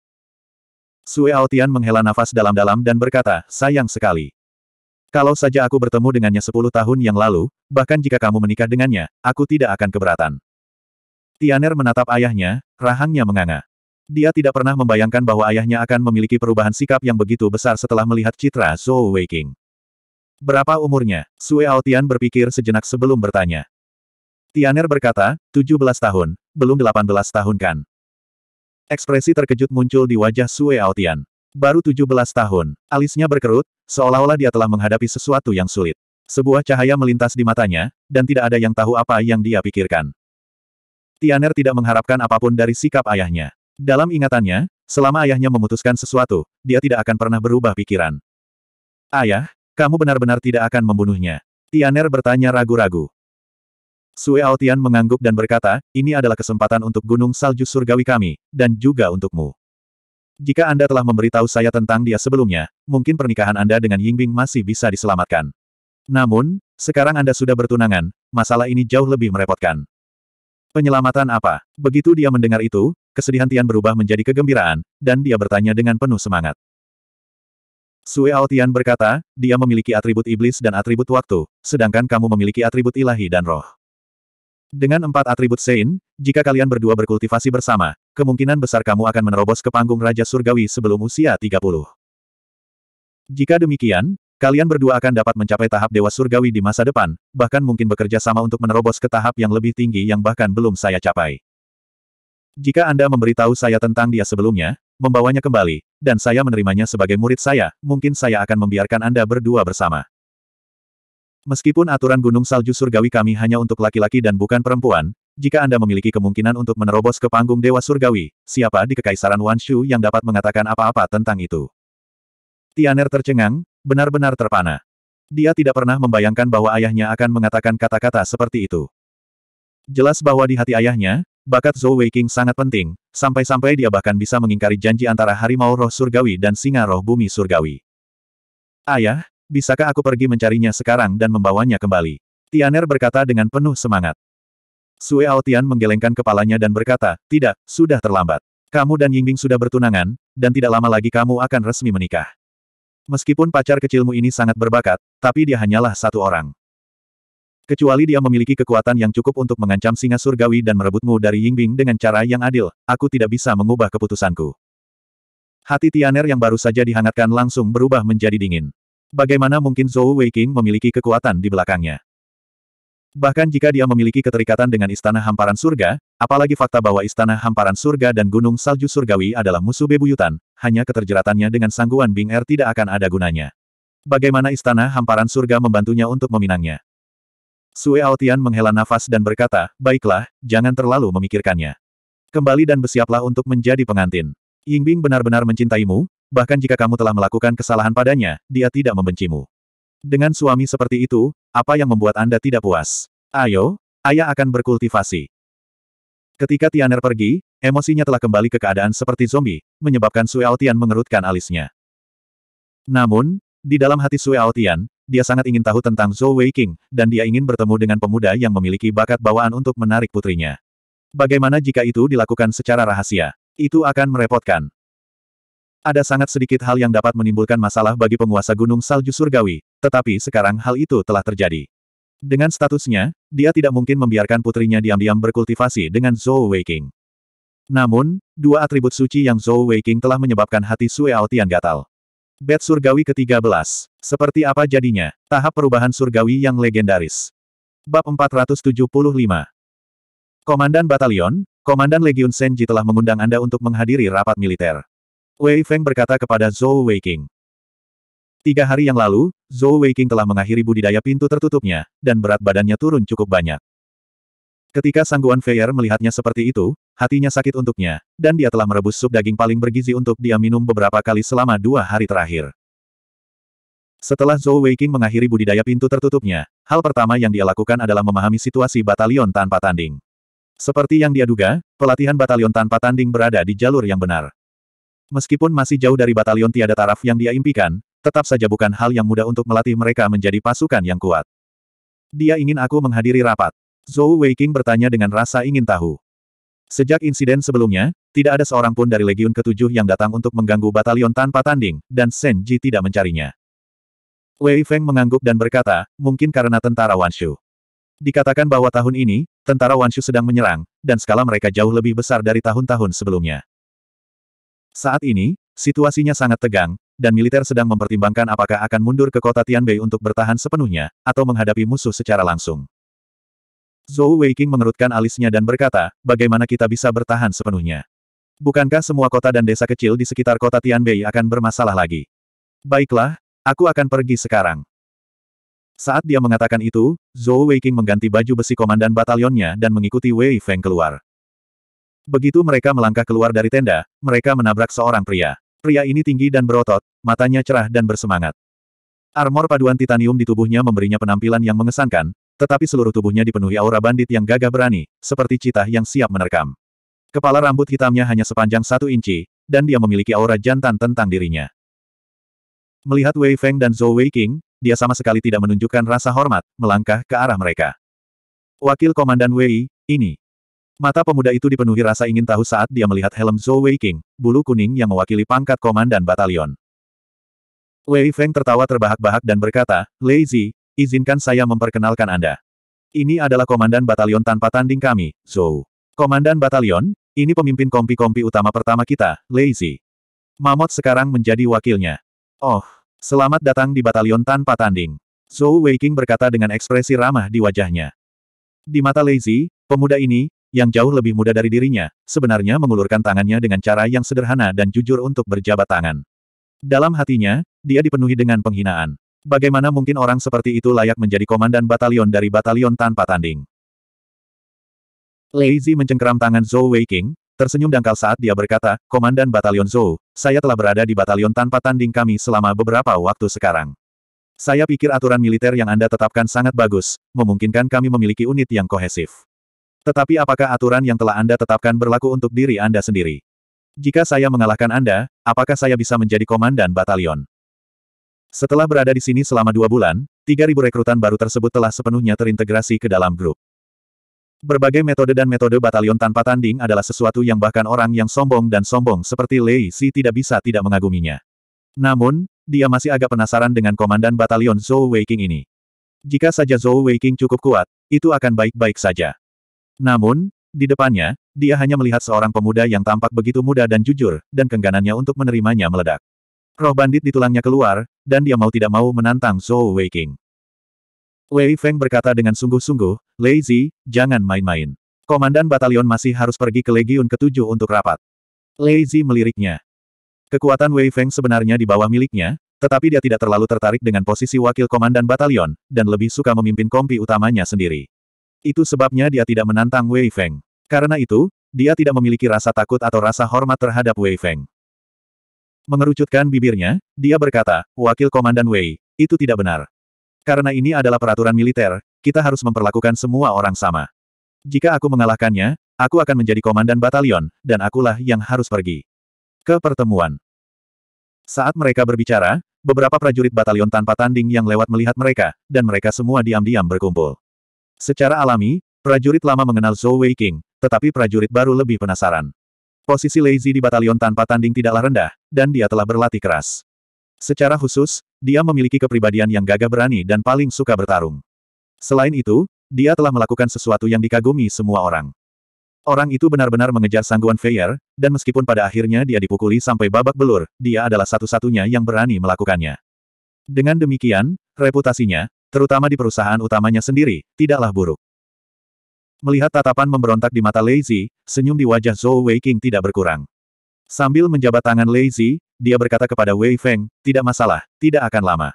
Sue Aotian menghela nafas dalam-dalam dan berkata, sayang sekali. Kalau saja aku bertemu dengannya sepuluh tahun yang lalu, bahkan jika kamu menikah dengannya, aku tidak akan keberatan. Tianer menatap ayahnya, rahangnya menganga. Dia tidak pernah membayangkan bahwa ayahnya akan memiliki perubahan sikap yang begitu besar setelah melihat citra Zhou Weiqing. Berapa umurnya? Sue Aotian berpikir sejenak sebelum bertanya. Tianer berkata, 17 tahun, belum 18 tahun kan? Ekspresi terkejut muncul di wajah Sue Aotian. Baru 17 tahun, alisnya berkerut, seolah-olah dia telah menghadapi sesuatu yang sulit. Sebuah cahaya melintas di matanya, dan tidak ada yang tahu apa yang dia pikirkan. Tianer tidak mengharapkan apapun dari sikap ayahnya. Dalam ingatannya, selama ayahnya memutuskan sesuatu, dia tidak akan pernah berubah pikiran. Ayah, kamu benar-benar tidak akan membunuhnya. Tianer bertanya ragu-ragu. Sue Aotian mengangguk dan berkata, ini adalah kesempatan untuk gunung salju surgawi kami, dan juga untukmu. Jika Anda telah memberitahu saya tentang dia sebelumnya, mungkin pernikahan Anda dengan Yingbing masih bisa diselamatkan. Namun, sekarang Anda sudah bertunangan, masalah ini jauh lebih merepotkan. Penyelamatan apa? Begitu dia mendengar itu, kesedihan Tian berubah menjadi kegembiraan, dan dia bertanya dengan penuh semangat. Sue Ao Tian berkata, dia memiliki atribut iblis dan atribut waktu, sedangkan kamu memiliki atribut ilahi dan roh. Dengan empat atribut Sein, jika kalian berdua berkultivasi bersama, kemungkinan besar kamu akan menerobos ke panggung Raja Surgawi sebelum usia 30. Jika demikian, kalian berdua akan dapat mencapai tahap Dewa Surgawi di masa depan, bahkan mungkin bekerja sama untuk menerobos ke tahap yang lebih tinggi yang bahkan belum saya capai. Jika Anda memberitahu saya tentang dia sebelumnya, membawanya kembali, dan saya menerimanya sebagai murid saya, mungkin saya akan membiarkan Anda berdua bersama. Meskipun aturan gunung salju surgawi kami hanya untuk laki-laki dan bukan perempuan, jika Anda memiliki kemungkinan untuk menerobos ke panggung Dewa Surgawi, siapa di Kekaisaran Wanshu yang dapat mengatakan apa-apa tentang itu? Tianer tercengang, benar-benar terpana. Dia tidak pernah membayangkan bahwa ayahnya akan mengatakan kata-kata seperti itu. Jelas bahwa di hati ayahnya, Bakat Zhou Weiking sangat penting, sampai-sampai dia bahkan bisa mengingkari janji antara harimau roh surgawi dan singa roh bumi surgawi. Ayah, bisakah aku pergi mencarinya sekarang dan membawanya kembali? Tianer berkata dengan penuh semangat. Sue Aotian menggelengkan kepalanya dan berkata, tidak, sudah terlambat. Kamu dan Yingbing sudah bertunangan, dan tidak lama lagi kamu akan resmi menikah. Meskipun pacar kecilmu ini sangat berbakat, tapi dia hanyalah satu orang. Kecuali dia memiliki kekuatan yang cukup untuk mengancam singa surgawi dan merebutmu dari Yingbing dengan cara yang adil, aku tidak bisa mengubah keputusanku. Hati Tianer yang baru saja dihangatkan langsung berubah menjadi dingin. Bagaimana mungkin Zhou Weiqing memiliki kekuatan di belakangnya? Bahkan jika dia memiliki keterikatan dengan Istana Hamparan Surga, apalagi fakta bahwa Istana Hamparan Surga dan Gunung Salju Surgawi adalah musuh bebuyutan, hanya keterjeratannya dengan sangguan Bing Er tidak akan ada gunanya. Bagaimana Istana Hamparan Surga membantunya untuk meminangnya? Sue Aotian menghela nafas dan berkata, baiklah, jangan terlalu memikirkannya. Kembali dan bersiaplah untuk menjadi pengantin. Yingbing benar-benar mencintaimu, bahkan jika kamu telah melakukan kesalahan padanya, dia tidak membencimu. Dengan suami seperti itu, apa yang membuat Anda tidak puas? Ayo, ayah akan berkultivasi. Ketika Tianer pergi, emosinya telah kembali ke keadaan seperti zombie, menyebabkan Sue Aotian mengerutkan alisnya. Namun, di dalam hati Sue Aotian, dia sangat ingin tahu tentang Zhou Wei King, dan dia ingin bertemu dengan pemuda yang memiliki bakat bawaan untuk menarik putrinya. Bagaimana jika itu dilakukan secara rahasia? Itu akan merepotkan. Ada sangat sedikit hal yang dapat menimbulkan masalah bagi penguasa Gunung Salju Surgawi, tetapi sekarang hal itu telah terjadi. Dengan statusnya, dia tidak mungkin membiarkan putrinya diam-diam berkultivasi dengan Zhou Weiking. Namun, dua atribut suci yang Zhou Weiking telah menyebabkan hati Sue Aotian gatal. Bed Surgawi ke-13. Seperti apa jadinya? Tahap perubahan surgawi yang legendaris. Bab 475. Komandan Batalion, Komandan Legiun Senji telah mengundang Anda untuk menghadiri rapat militer. Wei Feng berkata kepada Zhou Weiqing. Tiga hari yang lalu, Zhou Weiqing telah mengakhiri budidaya pintu tertutupnya, dan berat badannya turun cukup banyak. Ketika Sangguan Feier melihatnya seperti itu, hatinya sakit untuknya, dan dia telah merebus sup daging paling bergizi untuk dia minum beberapa kali selama dua hari terakhir. Setelah Zhou Weiqing mengakhiri budidaya pintu tertutupnya, hal pertama yang dia lakukan adalah memahami situasi batalion tanpa tanding. Seperti yang dia duga, pelatihan batalion tanpa tanding berada di jalur yang benar. Meskipun masih jauh dari batalion tiada taraf yang dia impikan, tetap saja bukan hal yang mudah untuk melatih mereka menjadi pasukan yang kuat. Dia ingin aku menghadiri rapat. Zhou Weiqing bertanya dengan rasa ingin tahu. Sejak insiden sebelumnya, tidak ada seorang pun dari Legiun Ketujuh yang datang untuk mengganggu batalion tanpa tanding, dan Shen Ji tidak mencarinya. Wei Feng mengangguk dan berkata, mungkin karena tentara Wanshu. Dikatakan bahwa tahun ini, tentara Wanshu sedang menyerang, dan skala mereka jauh lebih besar dari tahun-tahun sebelumnya. Saat ini, situasinya sangat tegang, dan militer sedang mempertimbangkan apakah akan mundur ke kota Tianbei untuk bertahan sepenuhnya, atau menghadapi musuh secara langsung. Zhou Weiqing mengerutkan alisnya dan berkata, bagaimana kita bisa bertahan sepenuhnya? Bukankah semua kota dan desa kecil di sekitar kota Tianbei akan bermasalah lagi? Baiklah, aku akan pergi sekarang. Saat dia mengatakan itu, Zhou Weiqing mengganti baju besi komandan batalionnya dan mengikuti Wei Feng keluar. Begitu mereka melangkah keluar dari tenda, mereka menabrak seorang pria. Pria ini tinggi dan berotot, matanya cerah dan bersemangat. Armor paduan titanium di tubuhnya memberinya penampilan yang mengesankan, tetapi seluruh tubuhnya dipenuhi aura bandit yang gagah berani, seperti cita yang siap menerkam. Kepala rambut hitamnya hanya sepanjang satu inci, dan dia memiliki aura jantan tentang dirinya. Melihat Wei Feng dan Zhou Wei King, dia sama sekali tidak menunjukkan rasa hormat, melangkah ke arah mereka. Wakil Komandan Wei, ini. Mata pemuda itu dipenuhi rasa ingin tahu saat dia melihat helm Zhou Wei King, bulu kuning yang mewakili pangkat komandan batalion. Wei Feng tertawa terbahak-bahak dan berkata, Lei Zi. Izinkan saya memperkenalkan Anda. Ini adalah Komandan Batalion tanpa tanding kami, Zhou. Komandan Batalion, ini pemimpin kompi-kompi utama pertama kita, Lazy. Mamot sekarang menjadi wakilnya. Oh, selamat datang di Batalion tanpa tanding. Zhou Weiking berkata dengan ekspresi ramah di wajahnya. Di mata Lazy, pemuda ini, yang jauh lebih muda dari dirinya, sebenarnya mengulurkan tangannya dengan cara yang sederhana dan jujur untuk berjabat tangan. Dalam hatinya, dia dipenuhi dengan penghinaan. Bagaimana mungkin orang seperti itu layak menjadi komandan batalion dari batalion tanpa tanding? Lei Zi mencengkeram tangan Zhou Weiqing, tersenyum dangkal saat dia berkata, Komandan Batalion Zhou, saya telah berada di batalion tanpa tanding kami selama beberapa waktu sekarang. Saya pikir aturan militer yang Anda tetapkan sangat bagus, memungkinkan kami memiliki unit yang kohesif. Tetapi apakah aturan yang telah Anda tetapkan berlaku untuk diri Anda sendiri? Jika saya mengalahkan Anda, apakah saya bisa menjadi komandan batalion? Setelah berada di sini selama dua bulan, 3.000 rekrutan baru tersebut telah sepenuhnya terintegrasi ke dalam grup. Berbagai metode dan metode batalion tanpa tanding adalah sesuatu yang bahkan orang yang sombong dan sombong seperti Lei Si tidak bisa tidak mengaguminya. Namun, dia masih agak penasaran dengan komandan batalion Zhou Weiqing ini. Jika saja Zhou Weiqing cukup kuat, itu akan baik-baik saja. Namun, di depannya, dia hanya melihat seorang pemuda yang tampak begitu muda dan jujur, dan kengganannya untuk menerimanya meledak. Roh bandit di tulangnya keluar, dan dia mau tidak mau menantang Zhou Weiqing. Wei Feng berkata dengan sungguh-sungguh, Lazy, jangan main-main. Komandan batalion masih harus pergi ke Legiun ketujuh untuk rapat. Lazy meliriknya. Kekuatan Wei Feng sebenarnya di bawah miliknya, tetapi dia tidak terlalu tertarik dengan posisi wakil komandan batalion, dan lebih suka memimpin kompi utamanya sendiri. Itu sebabnya dia tidak menantang Wei Feng. Karena itu, dia tidak memiliki rasa takut atau rasa hormat terhadap Wei Feng. Mengerucutkan bibirnya, dia berkata, Wakil Komandan Wei, itu tidak benar. Karena ini adalah peraturan militer, kita harus memperlakukan semua orang sama. Jika aku mengalahkannya, aku akan menjadi komandan batalion, dan akulah yang harus pergi. Ke pertemuan. Saat mereka berbicara, beberapa prajurit batalion tanpa tanding yang lewat melihat mereka, dan mereka semua diam-diam berkumpul. Secara alami, prajurit lama mengenal Zhou Wei King, tetapi prajurit baru lebih penasaran. Posisi Lazy di batalion tanpa tanding tidaklah rendah, dan dia telah berlatih keras. Secara khusus, dia memiliki kepribadian yang gagah berani dan paling suka bertarung. Selain itu, dia telah melakukan sesuatu yang dikagumi semua orang. Orang itu benar-benar mengejar sangguan Feyer, dan meskipun pada akhirnya dia dipukuli sampai babak belur, dia adalah satu-satunya yang berani melakukannya. Dengan demikian, reputasinya, terutama di perusahaan utamanya sendiri, tidaklah buruk. Melihat tatapan memberontak di mata Lazy, senyum di wajah Zhou Weiqing tidak berkurang. Sambil menjabat tangan Lazy, dia berkata kepada Wei Feng, tidak masalah, tidak akan lama.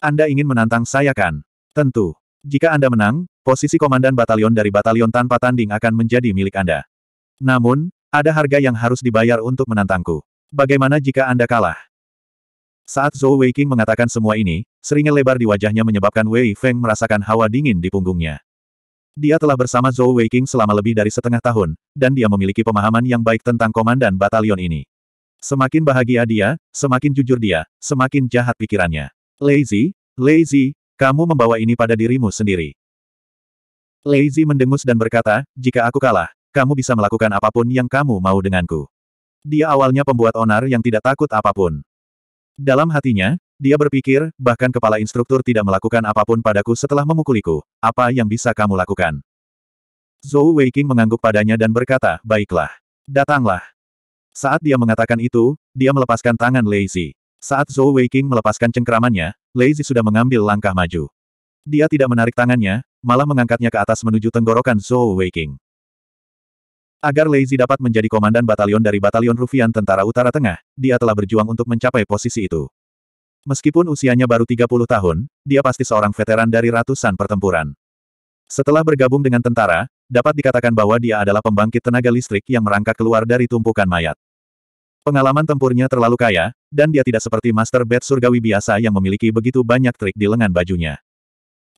Anda ingin menantang saya kan? Tentu. Jika Anda menang, posisi komandan batalion dari batalion tanpa tanding akan menjadi milik Anda. Namun, ada harga yang harus dibayar untuk menantangku. Bagaimana jika Anda kalah? Saat Zhou Weiqing mengatakan semua ini, seringnya lebar di wajahnya menyebabkan Wei Feng merasakan hawa dingin di punggungnya. Dia telah bersama Zhou Weiqing selama lebih dari setengah tahun, dan dia memiliki pemahaman yang baik tentang komandan batalion ini. Semakin bahagia dia, semakin jujur dia, semakin jahat pikirannya. Lazy, lazy, kamu membawa ini pada dirimu sendiri. Lazy mendengus dan berkata, jika aku kalah, kamu bisa melakukan apapun yang kamu mau denganku. Dia awalnya pembuat onar yang tidak takut apapun. Dalam hatinya, dia berpikir, bahkan kepala instruktur tidak melakukan apapun padaku setelah memukuliku. Apa yang bisa kamu lakukan? Zhou Weiqing mengangguk padanya dan berkata, baiklah. Datanglah. Saat dia mengatakan itu, dia melepaskan tangan Lazy. Saat Zhou Weiqing melepaskan cengkramannya, Lazy sudah mengambil langkah maju. Dia tidak menarik tangannya, malah mengangkatnya ke atas menuju tenggorokan Zhou Weiqing. Agar Lazy dapat menjadi komandan batalion dari batalion Rufian Tentara Utara Tengah, dia telah berjuang untuk mencapai posisi itu. Meskipun usianya baru 30 tahun, dia pasti seorang veteran dari ratusan pertempuran. Setelah bergabung dengan tentara, dapat dikatakan bahwa dia adalah pembangkit tenaga listrik yang merangkak keluar dari tumpukan mayat. Pengalaman tempurnya terlalu kaya, dan dia tidak seperti Master Bed Surgawi biasa yang memiliki begitu banyak trik di lengan bajunya.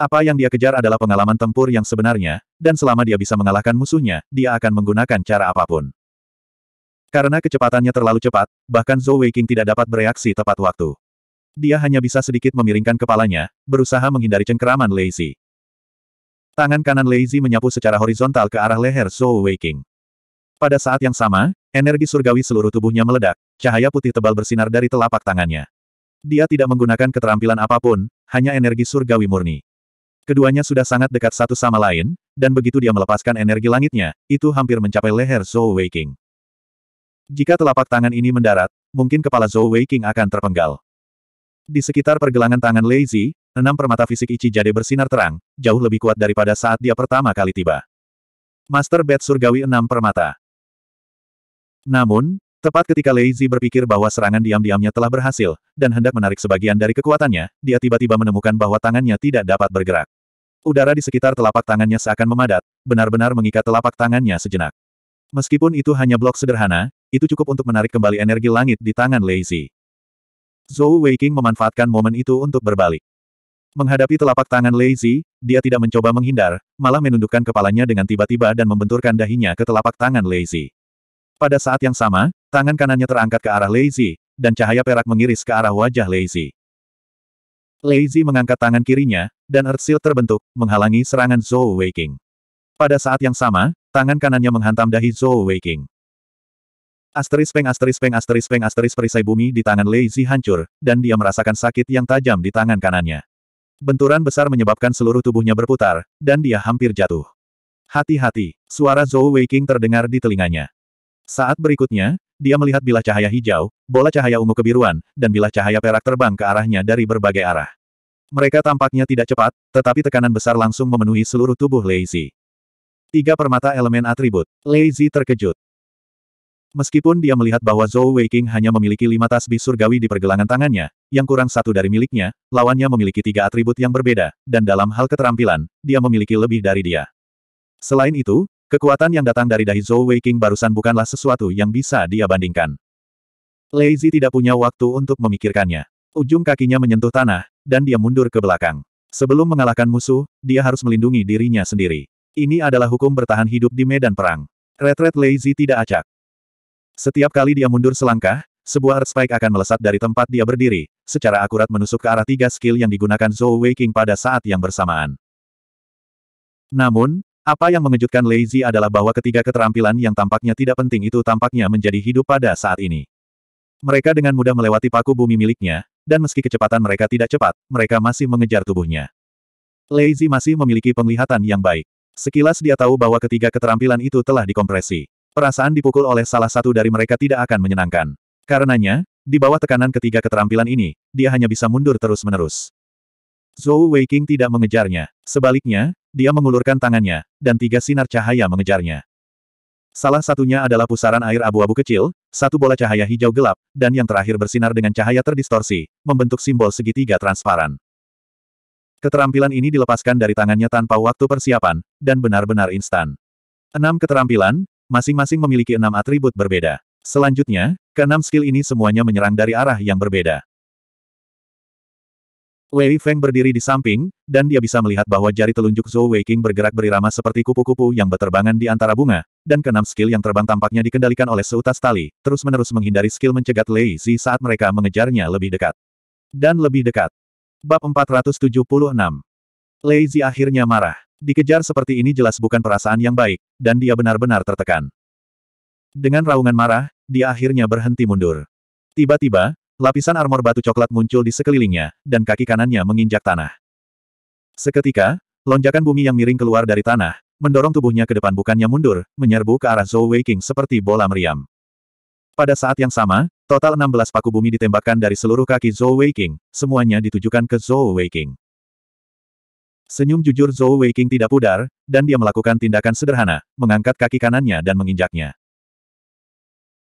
Apa yang dia kejar adalah pengalaman tempur yang sebenarnya, dan selama dia bisa mengalahkan musuhnya, dia akan menggunakan cara apapun. Karena kecepatannya terlalu cepat, bahkan Zhou Weiqing tidak dapat bereaksi tepat waktu dia hanya bisa sedikit memiringkan kepalanya, berusaha menghindari cengkeraman Lazy. Tangan kanan Lazy menyapu secara horizontal ke arah leher Zhou Weiking. Pada saat yang sama, energi surgawi seluruh tubuhnya meledak, cahaya putih tebal bersinar dari telapak tangannya. Dia tidak menggunakan keterampilan apapun, hanya energi surgawi murni. Keduanya sudah sangat dekat satu sama lain, dan begitu dia melepaskan energi langitnya, itu hampir mencapai leher Zhou Weiking. Jika telapak tangan ini mendarat, mungkin kepala Zhou Weiking akan terpenggal. Di sekitar pergelangan tangan Lazy, enam permata fisik Ichi Jade bersinar terang, jauh lebih kuat daripada saat dia pertama kali tiba. Master Bed Surgawi enam permata. Namun, tepat ketika Lazy berpikir bahwa serangan diam-diamnya telah berhasil, dan hendak menarik sebagian dari kekuatannya, dia tiba-tiba menemukan bahwa tangannya tidak dapat bergerak. Udara di sekitar telapak tangannya seakan memadat, benar-benar mengikat telapak tangannya sejenak. Meskipun itu hanya blok sederhana, itu cukup untuk menarik kembali energi langit di tangan Lazy. Zhou Weiqing memanfaatkan momen itu untuk berbalik. Menghadapi telapak tangan Lazy. dia tidak mencoba menghindar, malah menundukkan kepalanya dengan tiba-tiba dan membenturkan dahinya ke telapak tangan Lazy. Pada saat yang sama, tangan kanannya terangkat ke arah Lazy, dan cahaya perak mengiris ke arah wajah Lazy. Lazy mengangkat tangan kirinya, dan Earth terbentuk, menghalangi serangan Zhou Weiqing. Pada saat yang sama, tangan kanannya menghantam dahi Zhou Weiqing. Asteris peng asteris peng asteris peng asteris perisai bumi di tangan Lei Zi hancur, dan dia merasakan sakit yang tajam di tangan kanannya. Benturan besar menyebabkan seluruh tubuhnya berputar, dan dia hampir jatuh. Hati-hati, suara Zhou Weiking terdengar di telinganya. Saat berikutnya, dia melihat bilah cahaya hijau, bola cahaya ungu kebiruan, dan bilah cahaya perak terbang ke arahnya dari berbagai arah. Mereka tampaknya tidak cepat, tetapi tekanan besar langsung memenuhi seluruh tubuh Lei Zi. Tiga permata elemen atribut. Lei Zi terkejut. Meskipun dia melihat bahwa Zhou Weiqing hanya memiliki lima tasbih surgawi di pergelangan tangannya, yang kurang satu dari miliknya, lawannya memiliki tiga atribut yang berbeda, dan dalam hal keterampilan, dia memiliki lebih dari dia. Selain itu, kekuatan yang datang dari dahi Zhou Weiqing barusan bukanlah sesuatu yang bisa dia bandingkan. Lazy tidak punya waktu untuk memikirkannya. Ujung kakinya menyentuh tanah, dan dia mundur ke belakang. Sebelum mengalahkan musuh, dia harus melindungi dirinya sendiri. Ini adalah hukum bertahan hidup di medan perang. Retret Lazy tidak acak. Setiap kali dia mundur selangkah, sebuah Earth Spike akan melesat dari tempat dia berdiri, secara akurat menusuk ke arah tiga skill yang digunakan Zhou Weiqing pada saat yang bersamaan. Namun, apa yang mengejutkan Lazy adalah bahwa ketiga keterampilan yang tampaknya tidak penting itu tampaknya menjadi hidup pada saat ini. Mereka dengan mudah melewati paku bumi miliknya, dan meski kecepatan mereka tidak cepat, mereka masih mengejar tubuhnya. Lazy masih memiliki penglihatan yang baik. Sekilas dia tahu bahwa ketiga keterampilan itu telah dikompresi. Perasaan dipukul oleh salah satu dari mereka tidak akan menyenangkan. Karenanya, di bawah tekanan ketiga keterampilan ini, dia hanya bisa mundur terus-menerus. Zhou Weiqing tidak mengejarnya. Sebaliknya, dia mengulurkan tangannya, dan tiga sinar cahaya mengejarnya. Salah satunya adalah pusaran air abu-abu kecil, satu bola cahaya hijau gelap, dan yang terakhir bersinar dengan cahaya terdistorsi, membentuk simbol segitiga transparan. Keterampilan ini dilepaskan dari tangannya tanpa waktu persiapan, dan benar-benar instan. Enam keterampilan, masing-masing memiliki enam atribut berbeda. Selanjutnya, keenam skill ini semuanya menyerang dari arah yang berbeda. Wei Feng berdiri di samping, dan dia bisa melihat bahwa jari telunjuk Zhou Weiqing bergerak berirama seperti kupu-kupu yang berterbangan di antara bunga, dan keenam skill yang terbang tampaknya dikendalikan oleh seutas tali, terus-menerus menghindari skill mencegat Lei Zi saat mereka mengejarnya lebih dekat. Dan lebih dekat. Bab 476 Lei Zi akhirnya marah. Dikejar seperti ini jelas bukan perasaan yang baik, dan dia benar-benar tertekan. Dengan raungan marah, dia akhirnya berhenti mundur. Tiba-tiba, lapisan armor batu coklat muncul di sekelilingnya, dan kaki kanannya menginjak tanah. Seketika, lonjakan bumi yang miring keluar dari tanah, mendorong tubuhnya ke depan bukannya mundur, menyerbu ke arah Zhou Weiqing seperti bola meriam. Pada saat yang sama, total 16 paku bumi ditembakkan dari seluruh kaki Zhou Weiqing, semuanya ditujukan ke Zhou Weiqing. Senyum jujur Zhou Weiqing tidak pudar, dan dia melakukan tindakan sederhana, mengangkat kaki kanannya dan menginjaknya.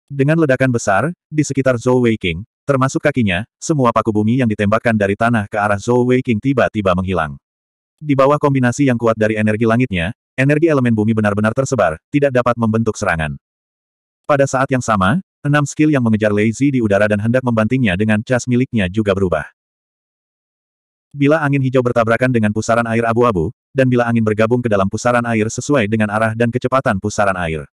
Dengan ledakan besar, di sekitar Zhou Weiqing, termasuk kakinya, semua paku bumi yang ditembakkan dari tanah ke arah Zhou Weiqing tiba-tiba menghilang. Di bawah kombinasi yang kuat dari energi langitnya, energi elemen bumi benar-benar tersebar, tidak dapat membentuk serangan. Pada saat yang sama, enam skill yang mengejar Lazy di udara dan hendak membantingnya dengan cas miliknya juga berubah. Bila angin hijau bertabrakan dengan pusaran air abu-abu, dan bila angin bergabung ke dalam pusaran air sesuai dengan arah dan kecepatan pusaran air.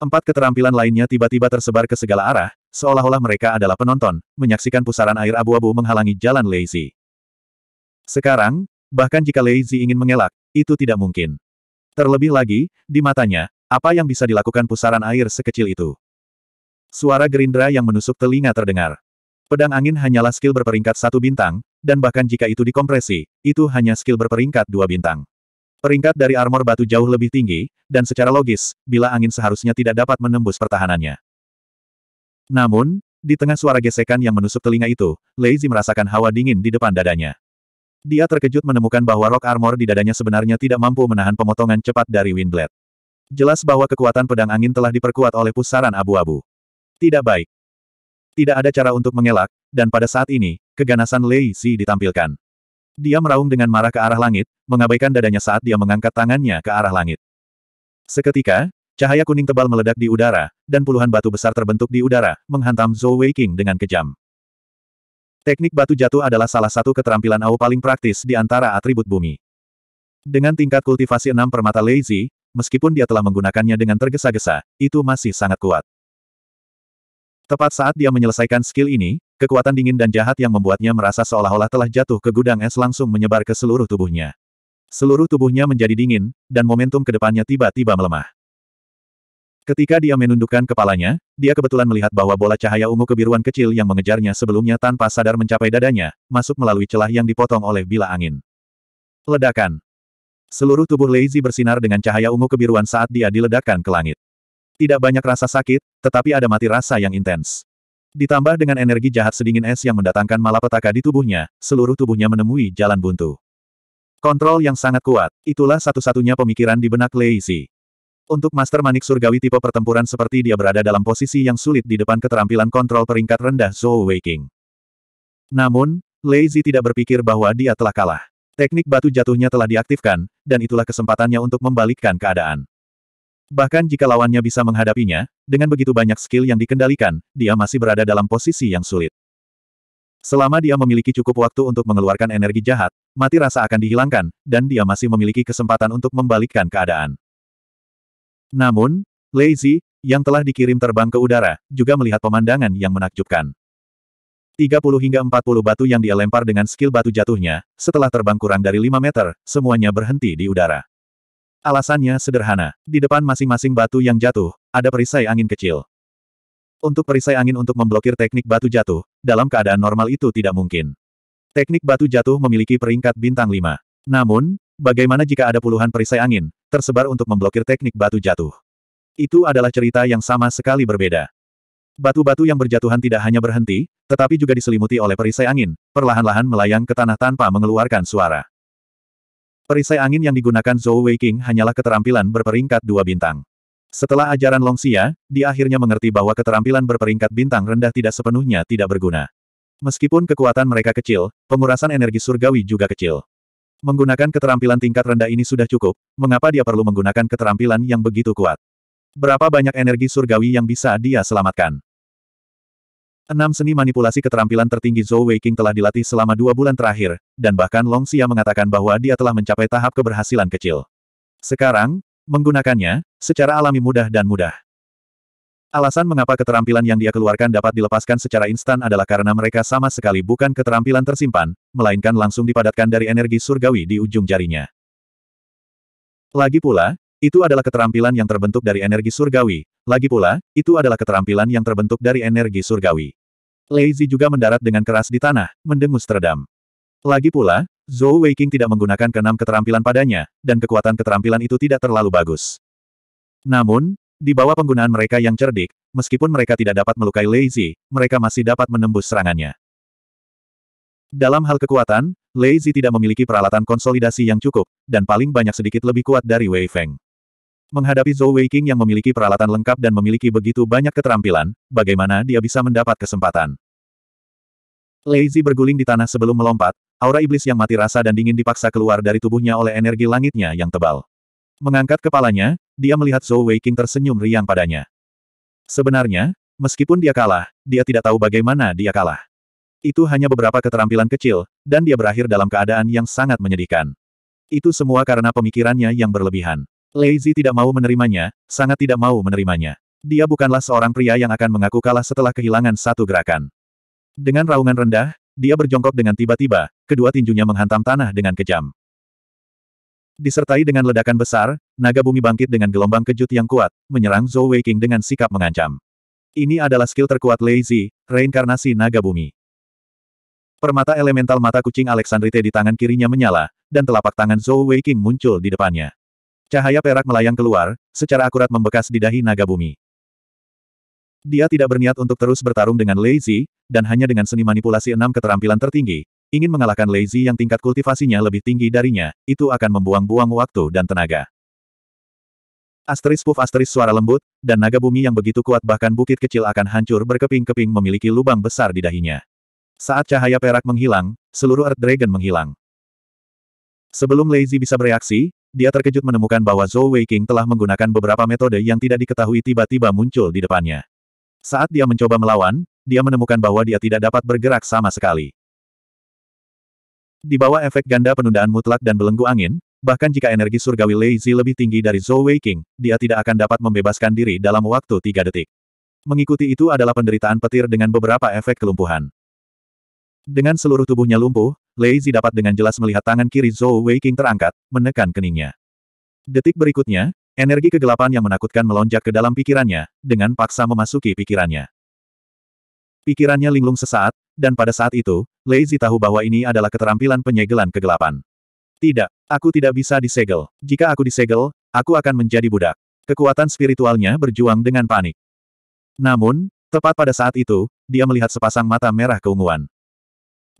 Empat keterampilan lainnya tiba-tiba tersebar ke segala arah, seolah-olah mereka adalah penonton, menyaksikan pusaran air abu-abu menghalangi jalan Lazy. Sekarang, bahkan jika Lazy ingin mengelak, itu tidak mungkin. Terlebih lagi, di matanya, apa yang bisa dilakukan pusaran air sekecil itu? Suara gerindra yang menusuk telinga terdengar. Pedang angin hanyalah skill berperingkat satu bintang, dan bahkan jika itu dikompresi, itu hanya skill berperingkat dua bintang. Peringkat dari armor batu jauh lebih tinggi, dan secara logis, bila angin seharusnya tidak dapat menembus pertahanannya. Namun, di tengah suara gesekan yang menusuk telinga itu, Lazy merasakan hawa dingin di depan dadanya. Dia terkejut menemukan bahwa rock armor di dadanya sebenarnya tidak mampu menahan pemotongan cepat dari Windlet. Jelas bahwa kekuatan pedang angin telah diperkuat oleh pusaran abu-abu. Tidak baik. Tidak ada cara untuk mengelak, dan pada saat ini, keganasan Lei Si ditampilkan. Dia meraung dengan marah ke arah langit, mengabaikan dadanya saat dia mengangkat tangannya ke arah langit. Seketika, cahaya kuning tebal meledak di udara, dan puluhan batu besar terbentuk di udara, menghantam Zhou Weiqing dengan kejam. Teknik batu jatuh adalah salah satu keterampilan Ao paling praktis di antara atribut bumi. Dengan tingkat kultivasi enam permata Lei Zi, meskipun dia telah menggunakannya dengan tergesa-gesa, itu masih sangat kuat. Tepat saat dia menyelesaikan skill ini, kekuatan dingin dan jahat yang membuatnya merasa seolah-olah telah jatuh ke gudang es langsung menyebar ke seluruh tubuhnya. Seluruh tubuhnya menjadi dingin, dan momentum ke depannya tiba-tiba melemah. Ketika dia menundukkan kepalanya, dia kebetulan melihat bahwa bola cahaya ungu kebiruan kecil yang mengejarnya sebelumnya tanpa sadar mencapai dadanya, masuk melalui celah yang dipotong oleh bila angin. Ledakan. Seluruh tubuh Lazy bersinar dengan cahaya ungu kebiruan saat dia diledakkan ke langit. Tidak banyak rasa sakit, tetapi ada mati rasa yang intens. Ditambah dengan energi jahat sedingin es yang mendatangkan malapetaka di tubuhnya, seluruh tubuhnya menemui jalan buntu. Kontrol yang sangat kuat, itulah satu-satunya pemikiran di benak Lei Leisi. Untuk Master Manik Surgawi tipe pertempuran seperti dia berada dalam posisi yang sulit di depan keterampilan kontrol peringkat rendah Zhou Weiking. Namun, Lei Zi tidak berpikir bahwa dia telah kalah. Teknik batu jatuhnya telah diaktifkan, dan itulah kesempatannya untuk membalikkan keadaan. Bahkan jika lawannya bisa menghadapinya, dengan begitu banyak skill yang dikendalikan, dia masih berada dalam posisi yang sulit. Selama dia memiliki cukup waktu untuk mengeluarkan energi jahat, mati rasa akan dihilangkan, dan dia masih memiliki kesempatan untuk membalikkan keadaan. Namun, Lazy, yang telah dikirim terbang ke udara, juga melihat pemandangan yang menakjubkan. 30 hingga 40 batu yang dia lempar dengan skill batu jatuhnya, setelah terbang kurang dari 5 meter, semuanya berhenti di udara. Alasannya sederhana, di depan masing-masing batu yang jatuh, ada perisai angin kecil. Untuk perisai angin untuk memblokir teknik batu jatuh, dalam keadaan normal itu tidak mungkin. Teknik batu jatuh memiliki peringkat bintang 5. Namun, bagaimana jika ada puluhan perisai angin, tersebar untuk memblokir teknik batu jatuh? Itu adalah cerita yang sama sekali berbeda. Batu-batu yang berjatuhan tidak hanya berhenti, tetapi juga diselimuti oleh perisai angin, perlahan-lahan melayang ke tanah tanpa mengeluarkan suara. Perisai angin yang digunakan Zhou Weiqing hanyalah keterampilan berperingkat dua bintang. Setelah ajaran Long Xia, dia akhirnya mengerti bahwa keterampilan berperingkat bintang rendah tidak sepenuhnya tidak berguna. Meskipun kekuatan mereka kecil, pengurasan energi surgawi juga kecil. Menggunakan keterampilan tingkat rendah ini sudah cukup, mengapa dia perlu menggunakan keterampilan yang begitu kuat? Berapa banyak energi surgawi yang bisa dia selamatkan? Enam seni manipulasi keterampilan tertinggi Zhou Weiqing telah dilatih selama dua bulan terakhir, dan bahkan Long Xia mengatakan bahwa dia telah mencapai tahap keberhasilan kecil. Sekarang, menggunakannya, secara alami mudah dan mudah. Alasan mengapa keterampilan yang dia keluarkan dapat dilepaskan secara instan adalah karena mereka sama sekali bukan keterampilan tersimpan, melainkan langsung dipadatkan dari energi surgawi di ujung jarinya. Lagi pula, itu adalah keterampilan yang terbentuk dari energi surgawi, lagi pula, itu adalah keterampilan yang terbentuk dari energi surgawi. Lazy juga mendarat dengan keras di tanah, mendengus teredam. Lagi pula, Zhou Weiqing tidak menggunakan keenam keterampilan padanya, dan kekuatan keterampilan itu tidak terlalu bagus. Namun, di bawah penggunaan mereka yang cerdik, meskipun mereka tidak dapat melukai Lazy, mereka masih dapat menembus serangannya. Dalam hal kekuatan, Lazy tidak memiliki peralatan konsolidasi yang cukup, dan paling banyak sedikit lebih kuat dari Wei Feng. Menghadapi Zhou Weiqing yang memiliki peralatan lengkap dan memiliki begitu banyak keterampilan, bagaimana dia bisa mendapat kesempatan? Lazy berguling di tanah sebelum melompat, aura iblis yang mati rasa dan dingin dipaksa keluar dari tubuhnya oleh energi langitnya yang tebal. Mengangkat kepalanya, dia melihat Zhou Weiqing tersenyum riang padanya. Sebenarnya, meskipun dia kalah, dia tidak tahu bagaimana dia kalah. Itu hanya beberapa keterampilan kecil, dan dia berakhir dalam keadaan yang sangat menyedihkan. Itu semua karena pemikirannya yang berlebihan. Leizi tidak mau menerimanya, sangat tidak mau menerimanya. Dia bukanlah seorang pria yang akan mengaku kalah setelah kehilangan satu gerakan. Dengan raungan rendah, dia berjongkok dengan tiba-tiba, kedua tinjunya menghantam tanah dengan kejam. Disertai dengan ledakan besar, naga bumi bangkit dengan gelombang kejut yang kuat, menyerang Zhou Weiqing dengan sikap mengancam. Ini adalah skill terkuat Leizi, reinkarnasi naga bumi. Permata elemental mata kucing Alexandrite di tangan kirinya menyala, dan telapak tangan Zhou Weiqing muncul di depannya. Cahaya perak melayang keluar, secara akurat membekas di dahi naga bumi. Dia tidak berniat untuk terus bertarung dengan Lazy, dan hanya dengan seni manipulasi enam keterampilan tertinggi, ingin mengalahkan Lazy yang tingkat kultivasinya lebih tinggi darinya, itu akan membuang-buang waktu dan tenaga. Asteris puff asteris suara lembut, dan naga bumi yang begitu kuat bahkan bukit kecil akan hancur berkeping-keping memiliki lubang besar di dahinya. Saat cahaya perak menghilang, seluruh Earth Dragon menghilang. Sebelum Lazy bisa bereaksi, dia terkejut menemukan bahwa Zhou Weiqing telah menggunakan beberapa metode yang tidak diketahui tiba-tiba muncul di depannya. Saat dia mencoba melawan, dia menemukan bahwa dia tidak dapat bergerak sama sekali. Di bawah efek ganda penundaan mutlak dan belenggu angin, bahkan jika energi surgawi Lei Zi lebih tinggi dari Zhou Weiqing, dia tidak akan dapat membebaskan diri dalam waktu tiga detik. Mengikuti itu adalah penderitaan petir dengan beberapa efek kelumpuhan. Dengan seluruh tubuhnya lumpuh, Lei Zi dapat dengan jelas melihat tangan kiri Zhou Weiqing terangkat, menekan keningnya. Detik berikutnya, energi kegelapan yang menakutkan melonjak ke dalam pikirannya, dengan paksa memasuki pikirannya. Pikirannya linglung sesaat, dan pada saat itu, Lei Zi tahu bahwa ini adalah keterampilan penyegelan kegelapan. Tidak, aku tidak bisa disegel. Jika aku disegel, aku akan menjadi budak. Kekuatan spiritualnya berjuang dengan panik. Namun, tepat pada saat itu, dia melihat sepasang mata merah keunguan.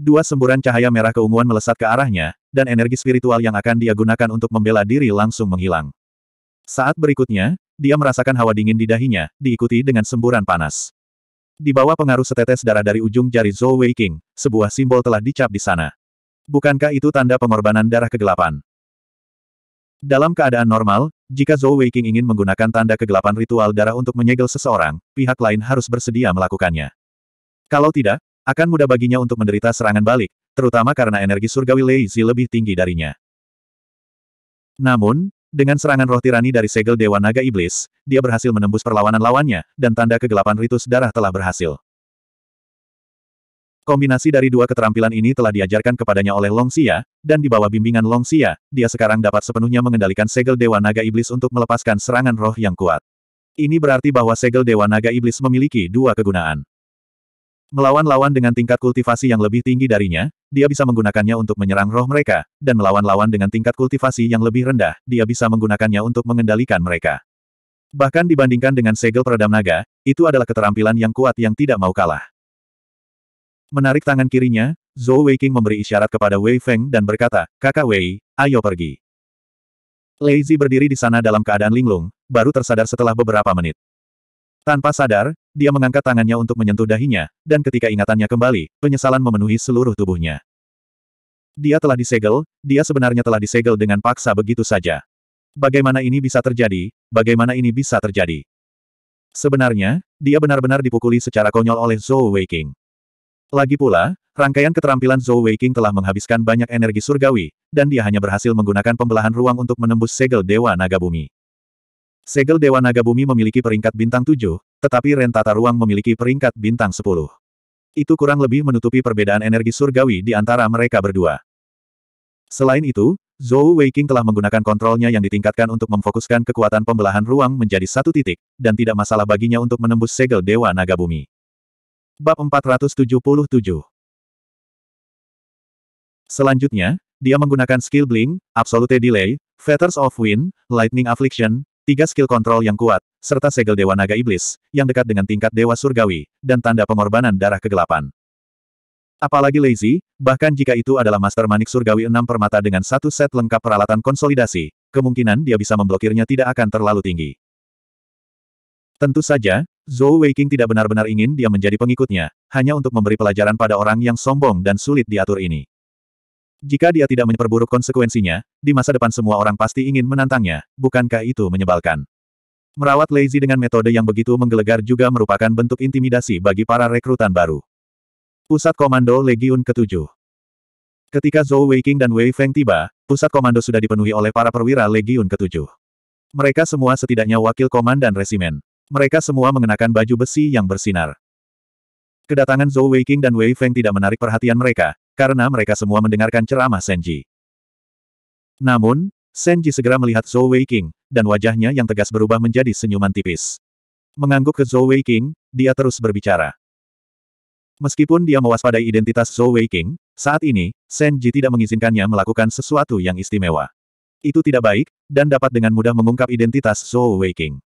Dua semburan cahaya merah keunguan melesat ke arahnya, dan energi spiritual yang akan dia gunakan untuk membela diri langsung menghilang. Saat berikutnya, dia merasakan hawa dingin di dahinya, diikuti dengan semburan panas. Di bawah pengaruh setetes darah dari ujung jari Zhou Weiqing, sebuah simbol telah dicap di sana. Bukankah itu tanda pengorbanan darah kegelapan? Dalam keadaan normal, jika Zhou Weiqing ingin menggunakan tanda kegelapan ritual darah untuk menyegel seseorang, pihak lain harus bersedia melakukannya. Kalau tidak, akan mudah baginya untuk menderita serangan balik, terutama karena energi surgawi Lei Zi lebih tinggi darinya. Namun, dengan serangan roh tirani dari segel Dewa Naga Iblis, dia berhasil menembus perlawanan lawannya, dan tanda kegelapan ritus darah telah berhasil. Kombinasi dari dua keterampilan ini telah diajarkan kepadanya oleh Long Xia, dan di bawah bimbingan Long Xia, dia sekarang dapat sepenuhnya mengendalikan segel Dewa Naga Iblis untuk melepaskan serangan roh yang kuat. Ini berarti bahwa segel Dewa Naga Iblis memiliki dua kegunaan. Melawan lawan dengan tingkat kultivasi yang lebih tinggi darinya, dia bisa menggunakannya untuk menyerang roh mereka, dan melawan lawan dengan tingkat kultivasi yang lebih rendah, dia bisa menggunakannya untuk mengendalikan mereka. Bahkan dibandingkan dengan segel peredam naga, itu adalah keterampilan yang kuat yang tidak mau kalah. Menarik tangan kirinya, Zhou Weiqing memberi isyarat kepada Wei Feng dan berkata, Kakak Wei, ayo pergi. Lei Zi berdiri di sana dalam keadaan linglung, baru tersadar setelah beberapa menit. Tanpa sadar, dia mengangkat tangannya untuk menyentuh dahinya, dan ketika ingatannya kembali, penyesalan memenuhi seluruh tubuhnya. Dia telah disegel, dia sebenarnya telah disegel dengan paksa begitu saja. Bagaimana ini bisa terjadi, bagaimana ini bisa terjadi? Sebenarnya, dia benar-benar dipukuli secara konyol oleh Zhou Weiking. Lagi pula, rangkaian keterampilan Zhou Weiking telah menghabiskan banyak energi surgawi, dan dia hanya berhasil menggunakan pembelahan ruang untuk menembus segel Dewa Naga Bumi. Segel Dewa Naga Bumi memiliki peringkat bintang 7, tetapi Rentata Ruang memiliki peringkat bintang 10. Itu kurang lebih menutupi perbedaan energi surgawi di antara mereka berdua. Selain itu, Zhou Weiqing telah menggunakan kontrolnya yang ditingkatkan untuk memfokuskan kekuatan pembelahan ruang menjadi satu titik, dan tidak masalah baginya untuk menembus segel Dewa Naga Bumi. Bab 477 Selanjutnya, dia menggunakan skill Blink, Absolute Delay, Fetters of Wind, Lightning Affliction, tiga skill kontrol yang kuat, serta segel Dewa Naga Iblis, yang dekat dengan tingkat Dewa Surgawi, dan tanda pengorbanan darah kegelapan. Apalagi Lazy, bahkan jika itu adalah Master Manik Surgawi enam permata dengan satu set lengkap peralatan konsolidasi, kemungkinan dia bisa memblokirnya tidak akan terlalu tinggi. Tentu saja, Zhou Weiqing tidak benar-benar ingin dia menjadi pengikutnya, hanya untuk memberi pelajaran pada orang yang sombong dan sulit diatur ini. Jika dia tidak memperburuk konsekuensinya, di masa depan semua orang pasti ingin menantangnya, bukankah itu menyebalkan? Merawat Lazy dengan metode yang begitu menggelegar juga merupakan bentuk intimidasi bagi para rekrutan baru. Pusat Komando Legiun ke-7 Ketika Zhou Weiqing dan Wei Feng tiba, pusat komando sudah dipenuhi oleh para perwira Legiun ke-7. Mereka semua setidaknya wakil komandan resimen. Mereka semua mengenakan baju besi yang bersinar. Kedatangan Zhou Weiqing dan Wei Feng tidak menarik perhatian mereka, karena mereka semua mendengarkan ceramah Senji. Namun, Senji segera melihat Zhou Weiqing, dan wajahnya yang tegas berubah menjadi senyuman tipis. Mengangguk ke Zhou Weiqing, dia terus berbicara. Meskipun dia mewaspadai identitas Zhou Weiqing, saat ini, Senji tidak mengizinkannya melakukan sesuatu yang istimewa. Itu tidak baik, dan dapat dengan mudah mengungkap identitas Zhou Weiqing.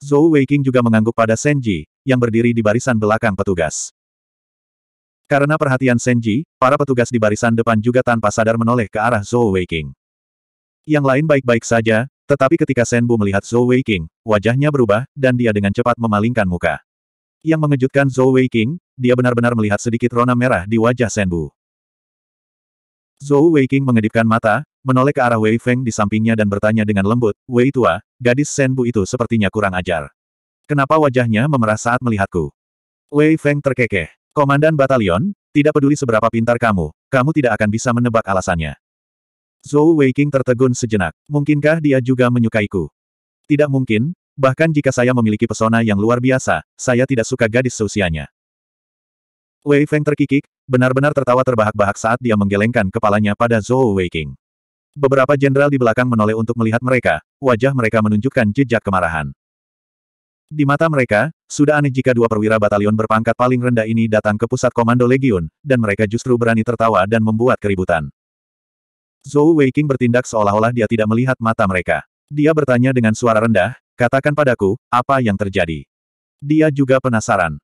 Zhou Weiqing juga mengangguk pada Senji, yang berdiri di barisan belakang petugas. Karena perhatian Senji, para petugas di barisan depan juga tanpa sadar menoleh ke arah Zhou Weiqing. Yang lain baik-baik saja, tetapi ketika Senbu melihat Zhou Weiqing, wajahnya berubah, dan dia dengan cepat memalingkan muka. Yang mengejutkan Zhou Weiqing, dia benar-benar melihat sedikit rona merah di wajah Senbu. Zhou Weiqing mengedipkan mata, menoleh ke arah Wei Feng di sampingnya dan bertanya dengan lembut, Wei tua, gadis Senbu itu sepertinya kurang ajar. Kenapa wajahnya memerah saat melihatku? Wei Feng terkekeh. Komandan batalion, tidak peduli seberapa pintar kamu, kamu tidak akan bisa menebak alasannya. Zhou Weiqing tertegun sejenak. Mungkinkah dia juga menyukaiku? Tidak mungkin, bahkan jika saya memiliki pesona yang luar biasa, saya tidak suka gadis seusianya. Wei Feng terkikik, benar-benar tertawa terbahak-bahak saat dia menggelengkan kepalanya pada Zhou Weiqing. Beberapa jenderal di belakang menoleh untuk melihat mereka, wajah mereka menunjukkan jejak kemarahan. Di mata mereka, sudah aneh jika dua perwira batalion berpangkat paling rendah ini datang ke pusat komando legiun, dan mereka justru berani tertawa dan membuat keributan. Zhou Weiqing bertindak seolah-olah dia tidak melihat mata mereka. Dia bertanya dengan suara rendah, katakan padaku, apa yang terjadi? Dia juga penasaran.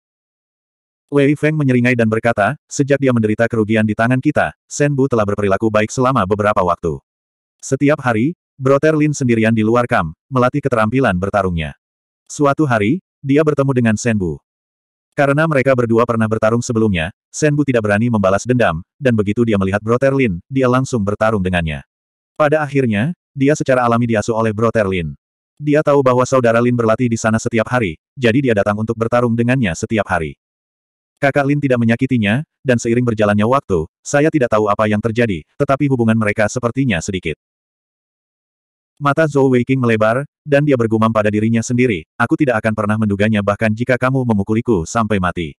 Wei Feng menyeringai dan berkata, sejak dia menderita kerugian di tangan kita, Shen Bu telah berperilaku baik selama beberapa waktu. Setiap hari, Lin sendirian di luar kam, melatih keterampilan bertarungnya. Suatu hari, dia bertemu dengan Senbu. Karena mereka berdua pernah bertarung sebelumnya, Senbu tidak berani membalas dendam, dan begitu dia melihat Broterlin, dia langsung bertarung dengannya. Pada akhirnya, dia secara alami diasuh oleh Broterlin. Dia tahu bahwa saudara Lin berlatih di sana setiap hari, jadi dia datang untuk bertarung dengannya setiap hari. Kakak Lin tidak menyakitinya, dan seiring berjalannya waktu, saya tidak tahu apa yang terjadi, tetapi hubungan mereka sepertinya sedikit Mata Zhou Weiqing melebar, dan dia bergumam pada dirinya sendiri, aku tidak akan pernah menduganya bahkan jika kamu memukuliku sampai mati.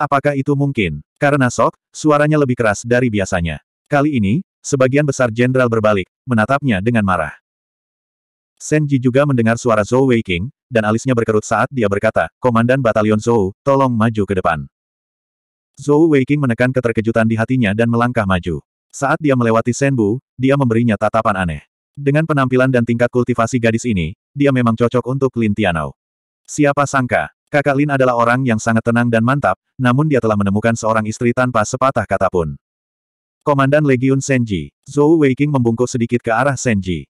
Apakah itu mungkin? Karena sok, suaranya lebih keras dari biasanya. Kali ini, sebagian besar jenderal berbalik, menatapnya dengan marah. Senji juga mendengar suara Zhou Weiqing, dan alisnya berkerut saat dia berkata, Komandan Batalion Zhou, tolong maju ke depan. Zhou Weiqing menekan keterkejutan di hatinya dan melangkah maju. Saat dia melewati Senbu, dia memberinya tatapan aneh. Dengan penampilan dan tingkat kultivasi gadis ini, dia memang cocok untuk Lin Tianao. Siapa sangka, kakak Lin adalah orang yang sangat tenang dan mantap, namun dia telah menemukan seorang istri tanpa sepatah kata pun. Komandan Legiun Senji, Zhou Weiking membungkuk sedikit ke arah Senji.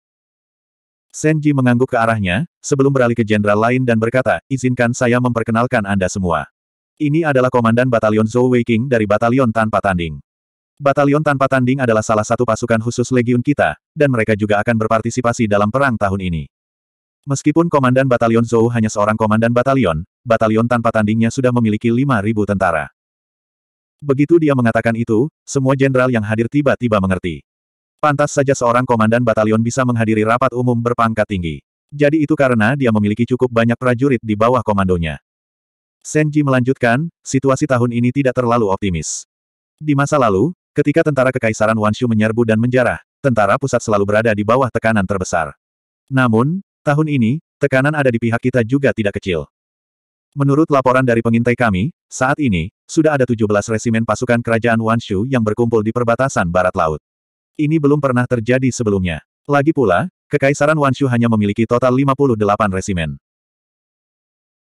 Senji mengangguk ke arahnya, sebelum beralih ke jenderal lain dan berkata, izinkan saya memperkenalkan Anda semua. Ini adalah Komandan Batalion Zhou Weiking dari Batalion Tanpa Tanding. Batalion tanpa tanding adalah salah satu pasukan khusus legiun kita, dan mereka juga akan berpartisipasi dalam perang tahun ini. Meskipun Komandan Batalion Zhou hanya seorang Komandan Batalion, Batalion tanpa tandingnya sudah memiliki 5.000 tentara. Begitu dia mengatakan itu, semua jenderal yang hadir tiba-tiba mengerti. Pantas saja seorang Komandan Batalion bisa menghadiri rapat umum berpangkat tinggi. Jadi itu karena dia memiliki cukup banyak prajurit di bawah komandonya. Senji melanjutkan, situasi tahun ini tidak terlalu optimis. Di masa lalu, Ketika tentara Kekaisaran Wanshu menyerbu dan menjarah, tentara pusat selalu berada di bawah tekanan terbesar. Namun, tahun ini, tekanan ada di pihak kita juga tidak kecil. Menurut laporan dari pengintai kami, saat ini, sudah ada 17 resimen pasukan kerajaan Wanshu yang berkumpul di perbatasan barat laut. Ini belum pernah terjadi sebelumnya. Lagi pula, Kekaisaran Wanshu hanya memiliki total 58 resimen.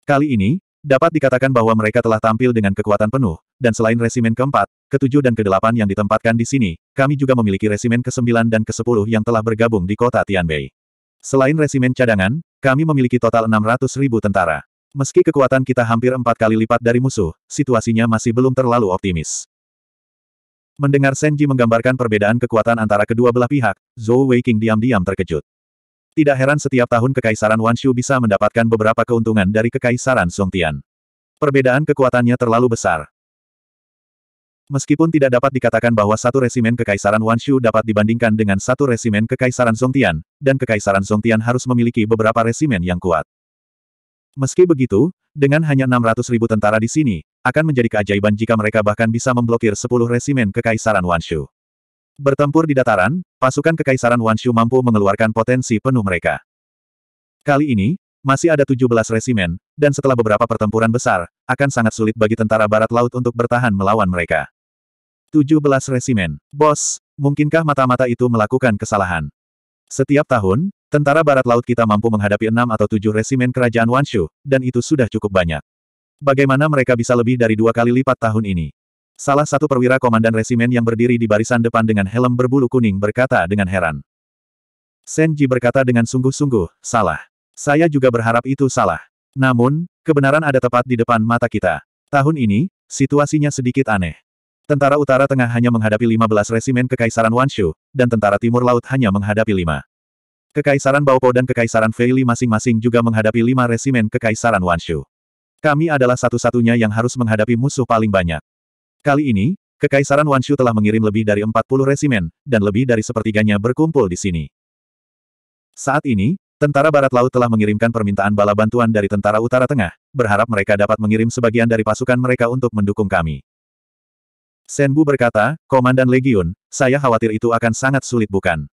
Kali ini, dapat dikatakan bahwa mereka telah tampil dengan kekuatan penuh, dan selain resimen keempat, ketujuh dan kedelapan yang ditempatkan di sini, kami juga memiliki resimen kesembilan dan kesepuluh yang telah bergabung di kota Tianbei. Selain resimen cadangan, kami memiliki total 600 ribu tentara. Meski kekuatan kita hampir empat kali lipat dari musuh, situasinya masih belum terlalu optimis. Mendengar Senji menggambarkan perbedaan kekuatan antara kedua belah pihak, Zhou Weiqing diam-diam terkejut. Tidak heran setiap tahun Kekaisaran Wanshu bisa mendapatkan beberapa keuntungan dari Kekaisaran Songtian. Perbedaan kekuatannya terlalu besar. Meskipun tidak dapat dikatakan bahwa satu resimen Kekaisaran Wanshu dapat dibandingkan dengan satu resimen Kekaisaran Zongtian, dan Kekaisaran Zongtian harus memiliki beberapa resimen yang kuat. Meski begitu, dengan hanya 600 ribu tentara di sini, akan menjadi keajaiban jika mereka bahkan bisa memblokir 10 resimen Kekaisaran Wanshu. Bertempur di dataran, pasukan Kekaisaran Wanshu mampu mengeluarkan potensi penuh mereka. Kali ini, masih ada 17 resimen, dan setelah beberapa pertempuran besar, akan sangat sulit bagi tentara barat laut untuk bertahan melawan mereka. 17 resimen. Bos, mungkinkah mata-mata itu melakukan kesalahan? Setiap tahun, tentara barat laut kita mampu menghadapi enam atau tujuh resimen kerajaan Wanshu, dan itu sudah cukup banyak. Bagaimana mereka bisa lebih dari dua kali lipat tahun ini? Salah satu perwira komandan resimen yang berdiri di barisan depan dengan helm berbulu kuning berkata dengan heran. Senji berkata dengan sungguh-sungguh, salah. Saya juga berharap itu salah. Namun, kebenaran ada tepat di depan mata kita. Tahun ini, situasinya sedikit aneh. Tentara utara tengah hanya menghadapi 15 resimen Kekaisaran Wanshu, dan tentara timur laut hanya menghadapi 5. Kekaisaran Baopo dan Kekaisaran Feili masing-masing juga menghadapi 5 resimen Kekaisaran Wanshu. Kami adalah satu-satunya yang harus menghadapi musuh paling banyak. Kali ini, Kekaisaran Wanshu telah mengirim lebih dari 40 resimen, dan lebih dari sepertiganya berkumpul di sini. Saat ini, Tentara Barat Laut telah mengirimkan permintaan bala bantuan dari Tentara Utara Tengah, berharap mereka dapat mengirim sebagian dari pasukan mereka untuk mendukung kami. Senbu berkata, Komandan Legiun, saya khawatir itu akan sangat sulit bukan?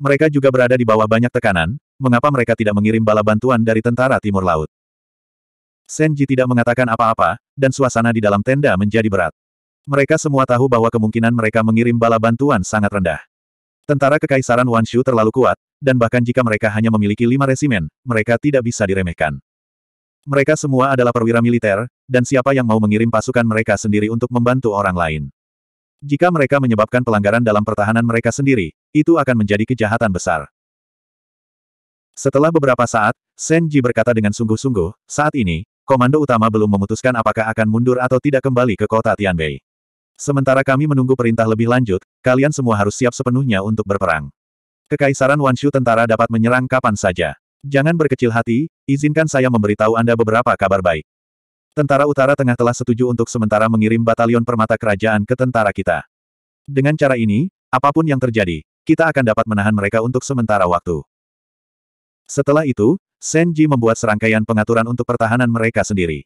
Mereka juga berada di bawah banyak tekanan, mengapa mereka tidak mengirim bala bantuan dari tentara timur laut? Senji tidak mengatakan apa-apa, dan suasana di dalam tenda menjadi berat. Mereka semua tahu bahwa kemungkinan mereka mengirim bala bantuan sangat rendah. Tentara Kekaisaran Wanshu terlalu kuat, dan bahkan jika mereka hanya memiliki lima resimen, mereka tidak bisa diremehkan. Mereka semua adalah perwira militer, dan siapa yang mau mengirim pasukan mereka sendiri untuk membantu orang lain. Jika mereka menyebabkan pelanggaran dalam pertahanan mereka sendiri, itu akan menjadi kejahatan besar. Setelah beberapa saat, Senji berkata dengan sungguh-sungguh, saat ini, komando utama belum memutuskan apakah akan mundur atau tidak kembali ke kota Tianbei. Sementara kami menunggu perintah lebih lanjut, kalian semua harus siap sepenuhnya untuk berperang. Kekaisaran Wanshu tentara dapat menyerang kapan saja. Jangan berkecil hati, izinkan saya memberitahu Anda beberapa kabar baik. Tentara Utara Tengah telah setuju untuk sementara mengirim batalion permata kerajaan ke tentara kita. Dengan cara ini, apapun yang terjadi, kita akan dapat menahan mereka untuk sementara waktu. Setelah itu, Senji membuat serangkaian pengaturan untuk pertahanan mereka sendiri.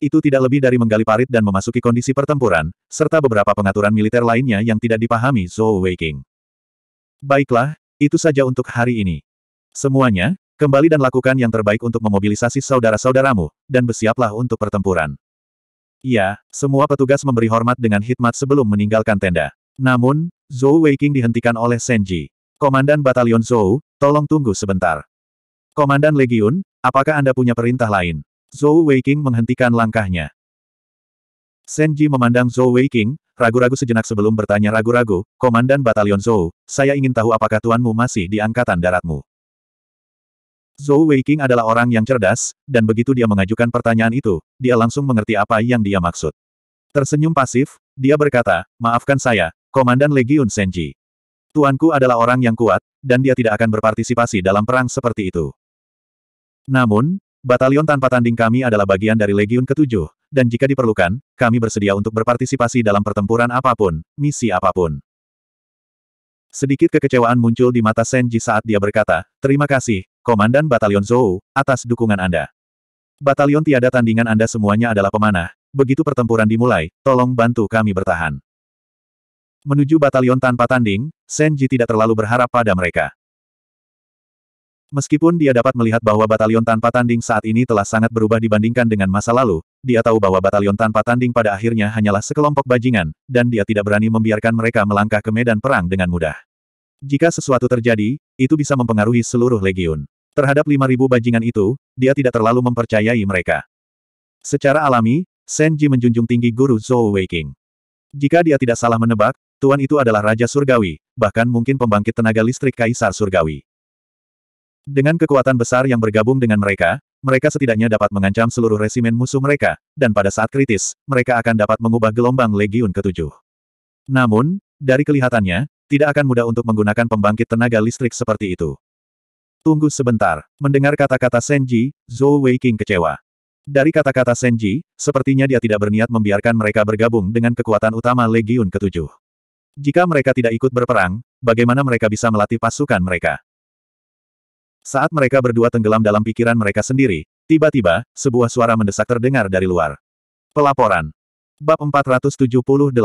Itu tidak lebih dari menggali parit dan memasuki kondisi pertempuran, serta beberapa pengaturan militer lainnya yang tidak dipahami Zhou Weiking. Baiklah, itu saja untuk hari ini. Semuanya, kembali dan lakukan yang terbaik untuk memobilisasi saudara-saudaramu, dan bersiaplah untuk pertempuran. Ya, semua petugas memberi hormat dengan hikmat sebelum meninggalkan tenda. Namun, Zhou Weiking dihentikan oleh Senji. Komandan Batalion Zhou, tolong tunggu sebentar. Komandan Legiun, apakah Anda punya perintah lain? Zhou Weiking menghentikan langkahnya. Senji memandang Zhou Weiking, ragu-ragu sejenak sebelum bertanya ragu-ragu, Komandan Batalion Zhou, saya ingin tahu apakah tuanmu masih di angkatan daratmu. Zhou Weiqing adalah orang yang cerdas, dan begitu dia mengajukan pertanyaan itu, dia langsung mengerti apa yang dia maksud. Tersenyum pasif, dia berkata, maafkan saya, Komandan Legiun Senji. Tuanku adalah orang yang kuat, dan dia tidak akan berpartisipasi dalam perang seperti itu. Namun, batalion tanpa tanding kami adalah bagian dari Legiun ketujuh, dan jika diperlukan, kami bersedia untuk berpartisipasi dalam pertempuran apapun, misi apapun. Sedikit kekecewaan muncul di mata Senji saat dia berkata, terima kasih, Komandan Batalion Zhou, atas dukungan Anda. Batalion tiada tandingan Anda semuanya adalah pemanah, begitu pertempuran dimulai, tolong bantu kami bertahan. Menuju batalion tanpa tanding, Senji tidak terlalu berharap pada mereka. Meskipun dia dapat melihat bahwa batalion tanpa tanding saat ini telah sangat berubah dibandingkan dengan masa lalu, dia tahu bahwa batalion tanpa tanding pada akhirnya hanyalah sekelompok bajingan, dan dia tidak berani membiarkan mereka melangkah ke medan perang dengan mudah. Jika sesuatu terjadi, itu bisa mempengaruhi seluruh legiun. Terhadap 5.000 bajingan itu, dia tidak terlalu mempercayai mereka. Secara alami, Senji menjunjung tinggi guru Zhou Weiqing. Jika dia tidak salah menebak, Tuan itu adalah Raja Surgawi, bahkan mungkin pembangkit tenaga listrik Kaisar Surgawi. Dengan kekuatan besar yang bergabung dengan mereka, mereka setidaknya dapat mengancam seluruh resimen musuh mereka, dan pada saat kritis, mereka akan dapat mengubah gelombang Legiun ketujuh. Namun, dari kelihatannya, tidak akan mudah untuk menggunakan pembangkit tenaga listrik seperti itu. Tunggu sebentar. Mendengar kata-kata Senji, Zhou Weiqing kecewa. Dari kata-kata Senji, sepertinya dia tidak berniat membiarkan mereka bergabung dengan kekuatan utama Legiun ketujuh. Jika mereka tidak ikut berperang, bagaimana mereka bisa melatih pasukan mereka? Saat mereka berdua tenggelam dalam pikiran mereka sendiri, tiba-tiba, sebuah suara mendesak terdengar dari luar. Pelaporan. Bab 478.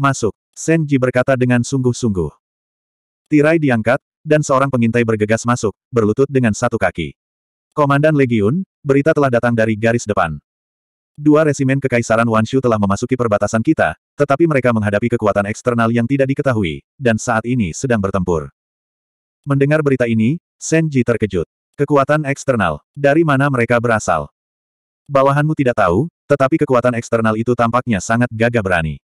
Masuk, Senji berkata dengan sungguh-sungguh. Tirai diangkat, dan seorang pengintai bergegas masuk, berlutut dengan satu kaki. Komandan Legiun, berita telah datang dari garis depan. Dua resimen kekaisaran Wanshu telah memasuki perbatasan kita, tetapi mereka menghadapi kekuatan eksternal yang tidak diketahui, dan saat ini sedang bertempur. Mendengar berita ini, Senji terkejut. Kekuatan eksternal, dari mana mereka berasal? Bawahanmu tidak tahu, tetapi kekuatan eksternal itu tampaknya sangat gagah berani.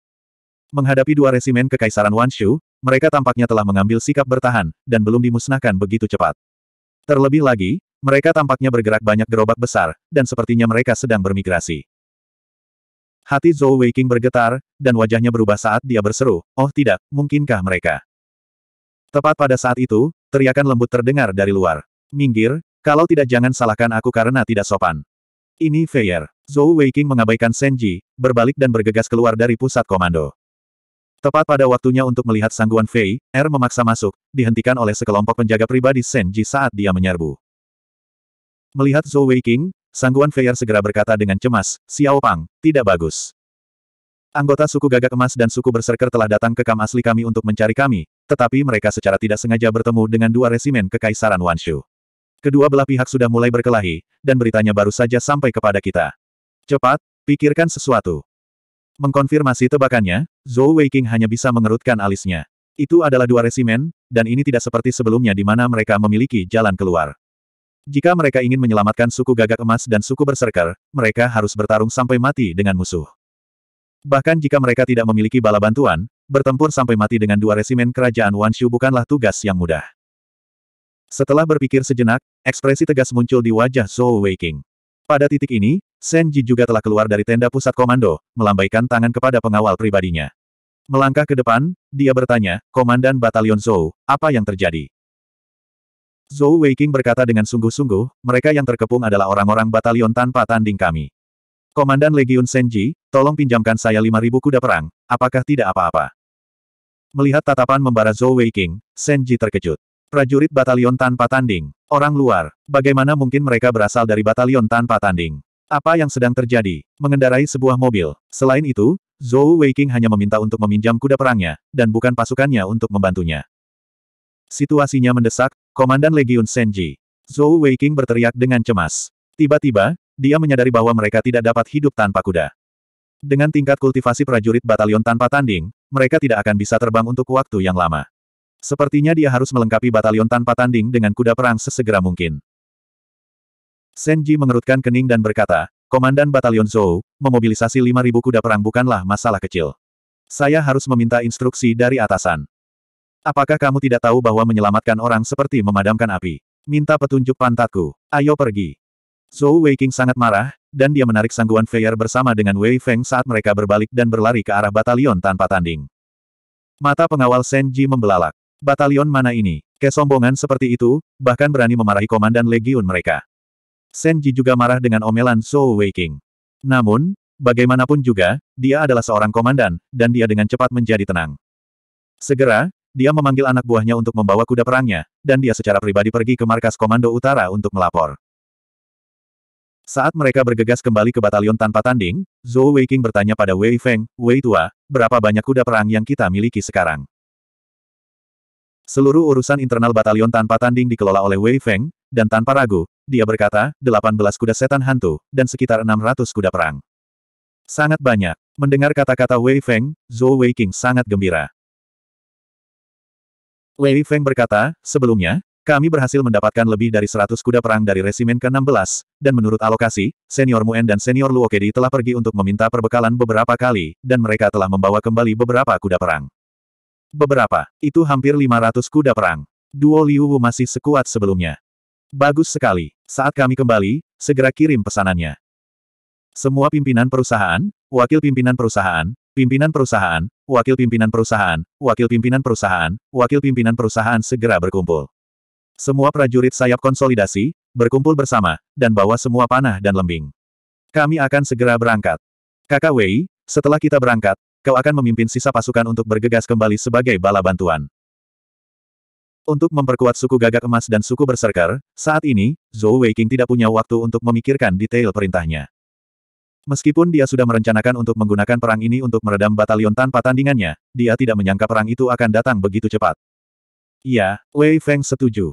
Menghadapi dua resimen Kekaisaran Wanshu, mereka tampaknya telah mengambil sikap bertahan, dan belum dimusnahkan begitu cepat. Terlebih lagi, mereka tampaknya bergerak banyak gerobak besar, dan sepertinya mereka sedang bermigrasi. Hati Zhou Weiqing bergetar, dan wajahnya berubah saat dia berseru, Oh tidak, mungkinkah mereka? Tepat pada saat itu, teriakan lembut terdengar dari luar. Minggir, kalau tidak jangan salahkan aku karena tidak sopan. Ini Feier. Zhou Weiqing mengabaikan Senji, berbalik dan bergegas keluar dari pusat komando. Tepat pada waktunya untuk melihat sangguan Fei, Er memaksa masuk, dihentikan oleh sekelompok penjaga pribadi Senji saat dia menyerbu. Melihat Zhou Weiqing, sangguan Fei er segera berkata dengan cemas, Xiao Pang, tidak bagus. Anggota suku gagak emas dan suku berserker telah datang ke kam asli kami untuk mencari kami, tetapi mereka secara tidak sengaja bertemu dengan dua resimen kekaisaran Wanshu. Kedua belah pihak sudah mulai berkelahi, dan beritanya baru saja sampai kepada kita. Cepat, pikirkan sesuatu. Mengkonfirmasi tebakannya, Zhou Weiking hanya bisa mengerutkan alisnya. Itu adalah dua resimen, dan ini tidak seperti sebelumnya di mana mereka memiliki jalan keluar. Jika mereka ingin menyelamatkan suku gagak emas dan suku berserker, mereka harus bertarung sampai mati dengan musuh. Bahkan jika mereka tidak memiliki bala bantuan, bertempur sampai mati dengan dua resimen kerajaan Wanshu bukanlah tugas yang mudah. Setelah berpikir sejenak, ekspresi tegas muncul di wajah Zhou Weiking. Pada titik ini, Senji juga telah keluar dari tenda pusat komando, melambaikan tangan kepada pengawal pribadinya. Melangkah ke depan, dia bertanya, Komandan Batalion Zhou, apa yang terjadi? Zhou Weiking berkata dengan sungguh-sungguh, mereka yang terkepung adalah orang-orang batalion tanpa tanding kami. Komandan Legiun Senji, tolong pinjamkan saya 5.000 kuda perang, apakah tidak apa-apa? Melihat tatapan membara Zhou Weiking, Senji terkejut. Prajurit batalion tanpa tanding. Orang luar. Bagaimana mungkin mereka berasal dari batalion tanpa tanding? Apa yang sedang terjadi? Mengendarai sebuah mobil. Selain itu, Zhou Weiking hanya meminta untuk meminjam kuda perangnya, dan bukan pasukannya untuk membantunya. Situasinya mendesak, Komandan Legiun Senji. Zhou Weiking berteriak dengan cemas. Tiba-tiba, dia menyadari bahwa mereka tidak dapat hidup tanpa kuda. Dengan tingkat kultivasi prajurit batalion tanpa tanding, mereka tidak akan bisa terbang untuk waktu yang lama. Sepertinya dia harus melengkapi batalion tanpa tanding dengan kuda perang sesegera mungkin. Senji mengerutkan kening dan berkata, Komandan Batalion Zhou, memobilisasi 5.000 kuda perang bukanlah masalah kecil. Saya harus meminta instruksi dari atasan. Apakah kamu tidak tahu bahwa menyelamatkan orang seperti memadamkan api? Minta petunjuk pantatku. Ayo pergi. Zhou Weiqing sangat marah, dan dia menarik sangguan Feier bersama dengan Wei Feng saat mereka berbalik dan berlari ke arah batalion tanpa tanding. Mata pengawal Senji membelalak. Batalion mana ini? Kesombongan seperti itu, bahkan berani memarahi komandan legiun mereka. Senji juga marah dengan omelan Zhou Weiqing. Namun, bagaimanapun juga, dia adalah seorang komandan, dan dia dengan cepat menjadi tenang. Segera, dia memanggil anak buahnya untuk membawa kuda perangnya, dan dia secara pribadi pergi ke markas komando utara untuk melapor. Saat mereka bergegas kembali ke batalion tanpa tanding, Zhou Weiqing bertanya pada Wei Feng, Wei Tua, berapa banyak kuda perang yang kita miliki sekarang? Seluruh urusan internal batalion tanpa tanding dikelola oleh Wei Feng, dan tanpa ragu, dia berkata, 18 kuda setan hantu, dan sekitar 600 kuda perang. Sangat banyak. Mendengar kata-kata Wei Feng, Zhou Wei King sangat gembira. Wei Feng berkata, sebelumnya, kami berhasil mendapatkan lebih dari 100 kuda perang dari resimen ke-16, dan menurut alokasi, senior Muen dan senior Luokedi telah pergi untuk meminta perbekalan beberapa kali, dan mereka telah membawa kembali beberapa kuda perang. Beberapa, itu hampir 500 kuda perang. Duo Liu Wu masih sekuat sebelumnya. Bagus sekali. Saat kami kembali, segera kirim pesanannya. Semua pimpinan perusahaan, wakil pimpinan perusahaan, pimpinan perusahaan, wakil pimpinan perusahaan, wakil pimpinan perusahaan, wakil pimpinan perusahaan segera berkumpul. Semua prajurit sayap konsolidasi, berkumpul bersama, dan bawa semua panah dan lembing. Kami akan segera berangkat. Kakak Wei, setelah kita berangkat, kau akan memimpin sisa pasukan untuk bergegas kembali sebagai bala bantuan. Untuk memperkuat suku gagak emas dan suku berserker, saat ini, Zhou Weiqing tidak punya waktu untuk memikirkan detail perintahnya. Meskipun dia sudah merencanakan untuk menggunakan perang ini untuk meredam batalion tanpa tandingannya, dia tidak menyangka perang itu akan datang begitu cepat. Iya, Wei Feng setuju.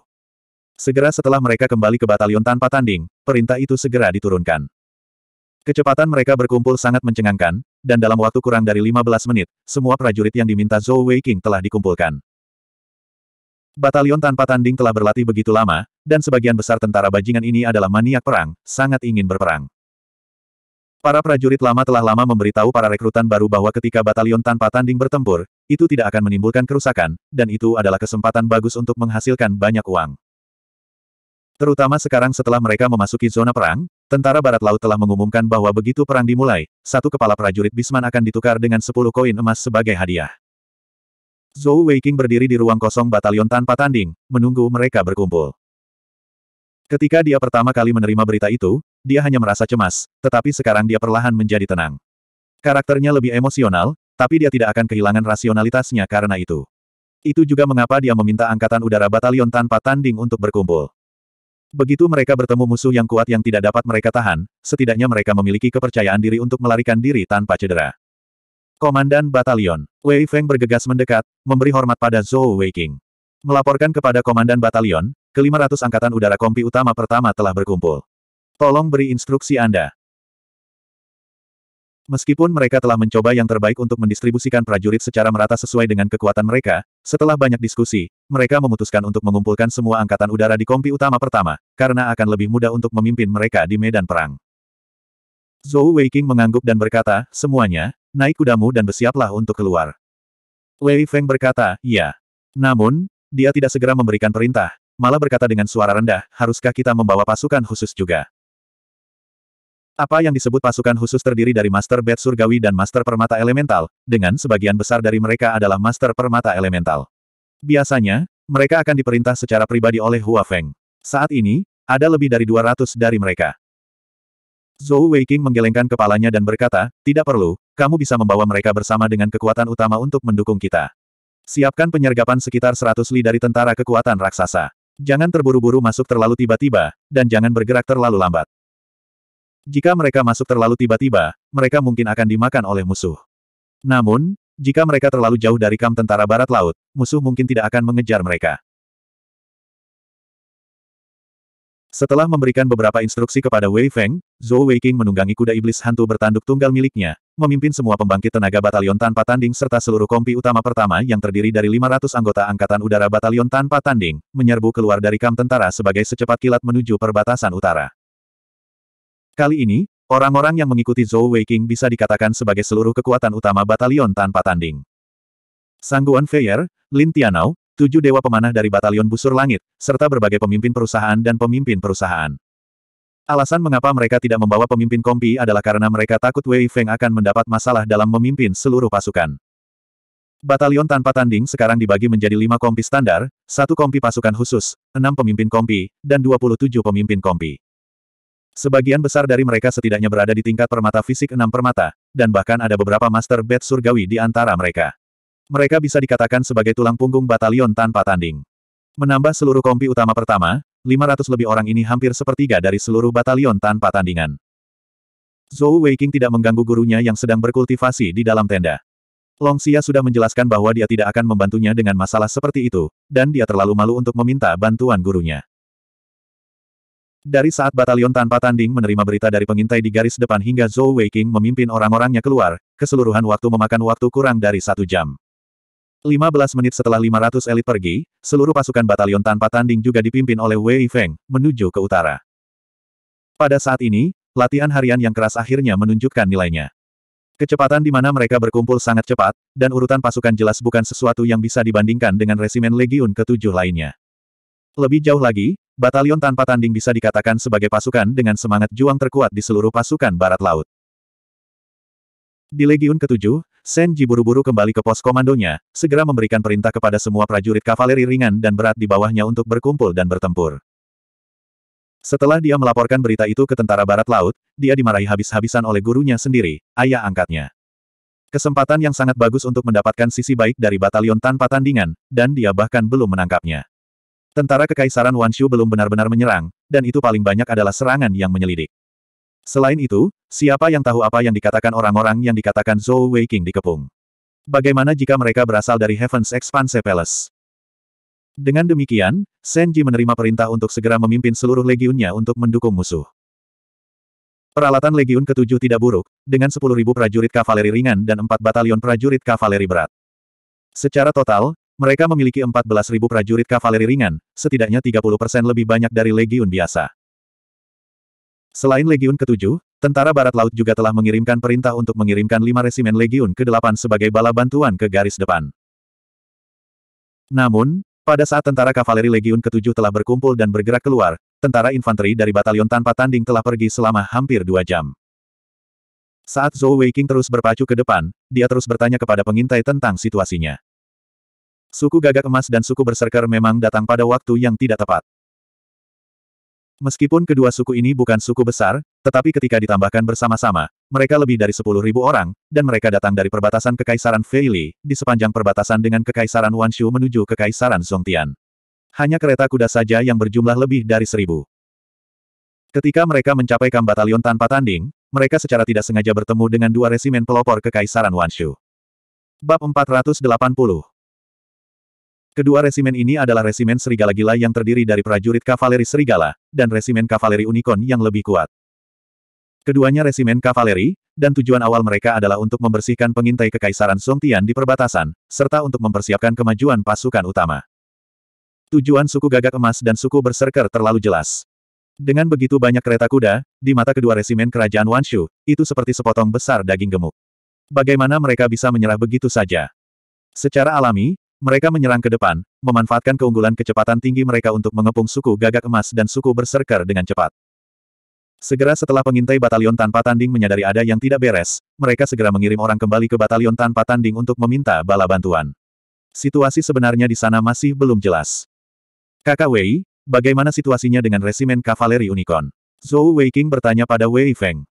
Segera setelah mereka kembali ke batalion tanpa tanding, perintah itu segera diturunkan. Kecepatan mereka berkumpul sangat mencengangkan, dan dalam waktu kurang dari 15 menit, semua prajurit yang diminta Zhou Weiqing telah dikumpulkan. Batalion tanpa tanding telah berlatih begitu lama, dan sebagian besar tentara bajingan ini adalah maniak perang, sangat ingin berperang. Para prajurit lama telah lama memberitahu para rekrutan baru bahwa ketika batalion tanpa tanding bertempur, itu tidak akan menimbulkan kerusakan, dan itu adalah kesempatan bagus untuk menghasilkan banyak uang. Terutama sekarang setelah mereka memasuki zona perang, Tentara Barat Laut telah mengumumkan bahwa begitu perang dimulai, satu kepala prajurit Bisman akan ditukar dengan sepuluh koin emas sebagai hadiah. Zhou Weiqing berdiri di ruang kosong batalion tanpa tanding, menunggu mereka berkumpul. Ketika dia pertama kali menerima berita itu, dia hanya merasa cemas, tetapi sekarang dia perlahan menjadi tenang. Karakternya lebih emosional, tapi dia tidak akan kehilangan rasionalitasnya karena itu. Itu juga mengapa dia meminta Angkatan Udara Batalion tanpa tanding untuk berkumpul. Begitu mereka bertemu musuh yang kuat yang tidak dapat mereka tahan, setidaknya mereka memiliki kepercayaan diri untuk melarikan diri tanpa cedera. Komandan Batalion, Wei Feng bergegas mendekat, memberi hormat pada Zhou Weiqing. Melaporkan kepada Komandan Batalion, ke-500 Angkatan Udara Kompi Utama pertama telah berkumpul. Tolong beri instruksi Anda. Meskipun mereka telah mencoba yang terbaik untuk mendistribusikan prajurit secara merata sesuai dengan kekuatan mereka, setelah banyak diskusi, mereka memutuskan untuk mengumpulkan semua angkatan udara di kompi utama pertama, karena akan lebih mudah untuk memimpin mereka di medan perang. Zhou Weiqing mengangguk dan berkata, semuanya, naik kudamu dan bersiaplah untuk keluar. Wei Feng berkata, ya. Namun, dia tidak segera memberikan perintah, malah berkata dengan suara rendah, haruskah kita membawa pasukan khusus juga? Apa yang disebut pasukan khusus terdiri dari Master Bed Surgawi dan Master Permata Elemental, dengan sebagian besar dari mereka adalah Master Permata Elemental. Biasanya, mereka akan diperintah secara pribadi oleh Hua Feng. Saat ini, ada lebih dari 200 dari mereka. Zhou Weiqing menggelengkan kepalanya dan berkata, tidak perlu, kamu bisa membawa mereka bersama dengan kekuatan utama untuk mendukung kita. Siapkan penyergapan sekitar 100 li dari tentara kekuatan raksasa. Jangan terburu-buru masuk terlalu tiba-tiba, dan jangan bergerak terlalu lambat. Jika mereka masuk terlalu tiba-tiba, mereka mungkin akan dimakan oleh musuh. Namun, jika mereka terlalu jauh dari kamp tentara barat laut, musuh mungkin tidak akan mengejar mereka. Setelah memberikan beberapa instruksi kepada Wei Feng, Zhou Weiqing menunggangi kuda iblis hantu bertanduk tunggal miliknya, memimpin semua pembangkit tenaga batalion tanpa tanding serta seluruh kompi utama pertama yang terdiri dari 500 anggota Angkatan Udara Batalion tanpa tanding, menyerbu keluar dari kamp tentara sebagai secepat kilat menuju perbatasan utara. Kali ini, orang-orang yang mengikuti Zhou Weiqing bisa dikatakan sebagai seluruh kekuatan utama batalion tanpa tanding. Sangguan Feier, Lin Tianao, tujuh dewa pemanah dari batalion busur langit, serta berbagai pemimpin perusahaan dan pemimpin perusahaan. Alasan mengapa mereka tidak membawa pemimpin kompi adalah karena mereka takut Wei Feng akan mendapat masalah dalam memimpin seluruh pasukan. Batalion tanpa tanding sekarang dibagi menjadi lima kompi standar, satu kompi pasukan khusus, enam pemimpin kompi, dan 27 pemimpin kompi. Sebagian besar dari mereka setidaknya berada di tingkat permata fisik enam permata, dan bahkan ada beberapa master bed surgawi di antara mereka. Mereka bisa dikatakan sebagai tulang punggung batalion tanpa tanding. Menambah seluruh kompi utama pertama, 500 lebih orang ini hampir sepertiga dari seluruh batalion tanpa tandingan. Zhou Weiqing tidak mengganggu gurunya yang sedang berkultivasi di dalam tenda. Long Xia sudah menjelaskan bahwa dia tidak akan membantunya dengan masalah seperti itu, dan dia terlalu malu untuk meminta bantuan gurunya. Dari saat batalion tanpa tanding menerima berita dari pengintai di garis depan hingga Zhou Weiqing memimpin orang-orangnya keluar, keseluruhan waktu memakan waktu kurang dari satu jam. 15 menit setelah 500 elit pergi, seluruh pasukan batalion tanpa tanding juga dipimpin oleh Wei Feng, menuju ke utara. Pada saat ini, latihan harian yang keras akhirnya menunjukkan nilainya. Kecepatan di mana mereka berkumpul sangat cepat, dan urutan pasukan jelas bukan sesuatu yang bisa dibandingkan dengan resimen Legiun ketujuh lainnya. Lebih jauh lagi, batalion tanpa tanding bisa dikatakan sebagai pasukan dengan semangat juang terkuat di seluruh pasukan Barat Laut. Di Legiun ke-7, Senji buru-buru kembali ke pos komandonya, segera memberikan perintah kepada semua prajurit kavaleri ringan dan berat di bawahnya untuk berkumpul dan bertempur. Setelah dia melaporkan berita itu ke tentara Barat Laut, dia dimarahi habis-habisan oleh gurunya sendiri, ayah angkatnya. Kesempatan yang sangat bagus untuk mendapatkan sisi baik dari batalion tanpa tandingan, dan dia bahkan belum menangkapnya. Tentara Kekaisaran Wanshu belum benar-benar menyerang, dan itu paling banyak adalah serangan yang menyelidik. Selain itu, siapa yang tahu apa yang dikatakan orang-orang yang dikatakan Zhou Weiqing dikepung? Bagaimana jika mereka berasal dari Heaven's Expanse Palace? Dengan demikian, Senji menerima perintah untuk segera memimpin seluruh legiunnya untuk mendukung musuh. Peralatan Legiun ketujuh tidak buruk, dengan 10.000 prajurit kavaleri ringan dan 4 batalion prajurit kavaleri berat. Secara total, mereka memiliki 14.000 prajurit kavaleri ringan, setidaknya 30% lebih banyak dari legiun biasa. Selain legiun ketujuh, tentara barat laut juga telah mengirimkan perintah untuk mengirimkan lima resimen legiun ke-8 sebagai bala bantuan ke garis depan. Namun, pada saat tentara kavaleri legiun ketujuh telah berkumpul dan bergerak keluar, tentara infanteri dari batalion tanpa tanding telah pergi selama hampir dua jam. Saat Zhou Weiqing terus berpacu ke depan, dia terus bertanya kepada pengintai tentang situasinya. Suku gagak emas dan suku berserker memang datang pada waktu yang tidak tepat. Meskipun kedua suku ini bukan suku besar, tetapi ketika ditambahkan bersama-sama, mereka lebih dari 10.000 orang, dan mereka datang dari perbatasan Kekaisaran Feili, di sepanjang perbatasan dengan Kekaisaran Wanshu menuju Kekaisaran Songtian. Hanya kereta kuda saja yang berjumlah lebih dari seribu. Ketika mereka mencapai Kam Batalion tanpa tanding, mereka secara tidak sengaja bertemu dengan dua resimen pelopor Kekaisaran Wanshu. Bab 480 Kedua resimen ini adalah resimen serigala gila yang terdiri dari prajurit kavaleri serigala, dan resimen kavaleri unicorn yang lebih kuat. Keduanya resimen kavaleri, dan tujuan awal mereka adalah untuk membersihkan pengintai kekaisaran Songtian di perbatasan, serta untuk mempersiapkan kemajuan pasukan utama. Tujuan suku gagak emas dan suku berserker terlalu jelas. Dengan begitu banyak kereta kuda, di mata kedua resimen kerajaan Wanshu, itu seperti sepotong besar daging gemuk. Bagaimana mereka bisa menyerah begitu saja? Secara alami, mereka menyerang ke depan, memanfaatkan keunggulan kecepatan tinggi mereka untuk mengepung suku gagak emas dan suku berserker dengan cepat. Segera setelah pengintai batalion tanpa tanding menyadari ada yang tidak beres, mereka segera mengirim orang kembali ke batalion tanpa tanding untuk meminta bala bantuan. Situasi sebenarnya di sana masih belum jelas. Kakak Wei, bagaimana situasinya dengan resimen kavaleri Unicorn? Zhou Weiqing bertanya pada Wei Feng.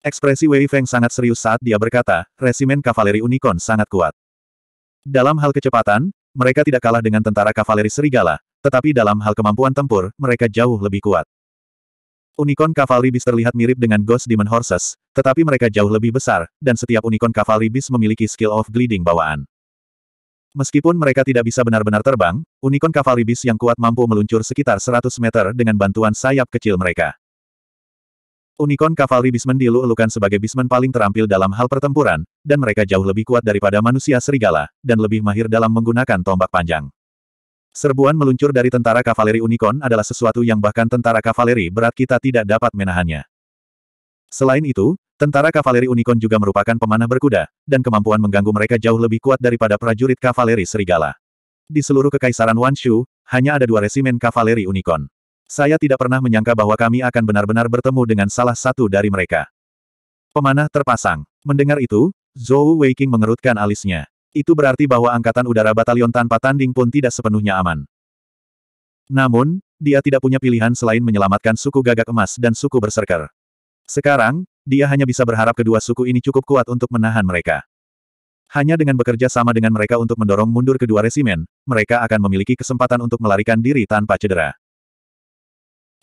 Ekspresi Wei Feng sangat serius saat dia berkata, resimen kavaleri Unicorn sangat kuat. Dalam hal kecepatan, mereka tidak kalah dengan tentara kavaleri serigala, tetapi dalam hal kemampuan tempur, mereka jauh lebih kuat. Unicorn Cavalry Beast terlihat mirip dengan Ghost Demon Horses, tetapi mereka jauh lebih besar, dan setiap Unicorn Cavalry Beast memiliki skill of gliding bawaan. Meskipun mereka tidak bisa benar-benar terbang, Unicorn Cavalry Beast yang kuat mampu meluncur sekitar 100 meter dengan bantuan sayap kecil mereka. Unicorn Cavalry Bismen dielu-elukan sebagai Bismen paling terampil dalam hal pertempuran, dan mereka jauh lebih kuat daripada manusia serigala, dan lebih mahir dalam menggunakan tombak panjang. Serbuan meluncur dari tentara kavaleri Unicorn adalah sesuatu yang bahkan tentara kavaleri berat kita tidak dapat menahannya. Selain itu, tentara kavaleri Unicorn juga merupakan pemanah berkuda, dan kemampuan mengganggu mereka jauh lebih kuat daripada prajurit kavaleri serigala. Di seluruh kekaisaran Wanshu, hanya ada dua resimen kavaleri Unicorn. Saya tidak pernah menyangka bahwa kami akan benar-benar bertemu dengan salah satu dari mereka. Pemanah terpasang. Mendengar itu, Zhou Weiqing mengerutkan alisnya. Itu berarti bahwa Angkatan Udara Batalion tanpa tanding pun tidak sepenuhnya aman. Namun, dia tidak punya pilihan selain menyelamatkan suku gagak emas dan suku berserker. Sekarang, dia hanya bisa berharap kedua suku ini cukup kuat untuk menahan mereka. Hanya dengan bekerja sama dengan mereka untuk mendorong mundur kedua resimen, mereka akan memiliki kesempatan untuk melarikan diri tanpa cedera.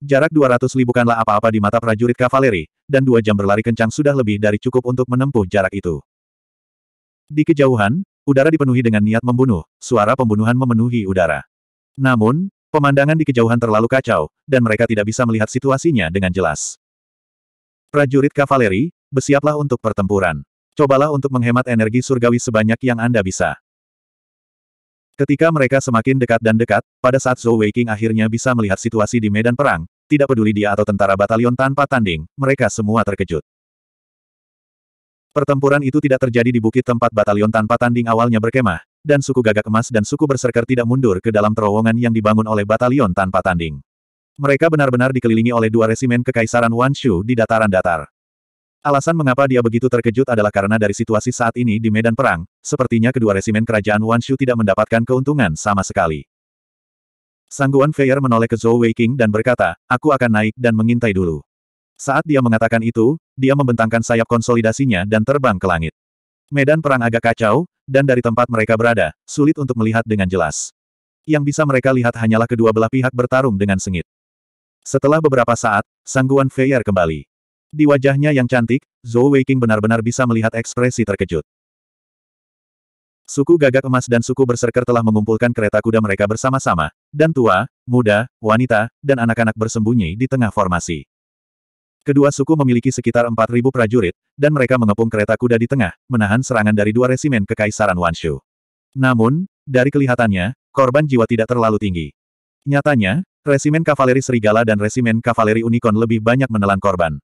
Jarak 200 li bukanlah apa-apa di mata prajurit kavaleri, dan dua jam berlari kencang sudah lebih dari cukup untuk menempuh jarak itu. Di kejauhan, udara dipenuhi dengan niat membunuh, suara pembunuhan memenuhi udara. Namun, pemandangan di kejauhan terlalu kacau, dan mereka tidak bisa melihat situasinya dengan jelas. Prajurit kavaleri, bersiaplah untuk pertempuran. Cobalah untuk menghemat energi surgawi sebanyak yang Anda bisa. Ketika mereka semakin dekat dan dekat, pada saat Zhou Weiqing akhirnya bisa melihat situasi di medan perang, tidak peduli dia atau tentara batalion tanpa tanding, mereka semua terkejut. Pertempuran itu tidak terjadi di bukit tempat batalion tanpa tanding awalnya berkemah, dan suku gagak emas dan suku berserker tidak mundur ke dalam terowongan yang dibangun oleh batalion tanpa tanding. Mereka benar-benar dikelilingi oleh dua resimen kekaisaran Wanshu di dataran datar. Alasan mengapa dia begitu terkejut adalah karena dari situasi saat ini di medan perang, sepertinya kedua resimen kerajaan Wanshu tidak mendapatkan keuntungan sama sekali. Sangguan Feier menoleh ke Zhou Weiqing dan berkata, aku akan naik dan mengintai dulu. Saat dia mengatakan itu, dia membentangkan sayap konsolidasinya dan terbang ke langit. Medan perang agak kacau, dan dari tempat mereka berada, sulit untuk melihat dengan jelas. Yang bisa mereka lihat hanyalah kedua belah pihak bertarung dengan sengit. Setelah beberapa saat, Sangguan Feier kembali. Di wajahnya yang cantik, Zhou Weiqing benar-benar bisa melihat ekspresi terkejut. Suku gagak emas dan suku berserker telah mengumpulkan kereta kuda mereka bersama-sama, dan tua, muda, wanita, dan anak-anak bersembunyi di tengah formasi. Kedua suku memiliki sekitar 4.000 prajurit, dan mereka mengepung kereta kuda di tengah, menahan serangan dari dua resimen kekaisaran Wanshu. Namun, dari kelihatannya, korban jiwa tidak terlalu tinggi. Nyatanya, resimen kavaleri serigala dan resimen kavaleri unicorn lebih banyak menelan korban.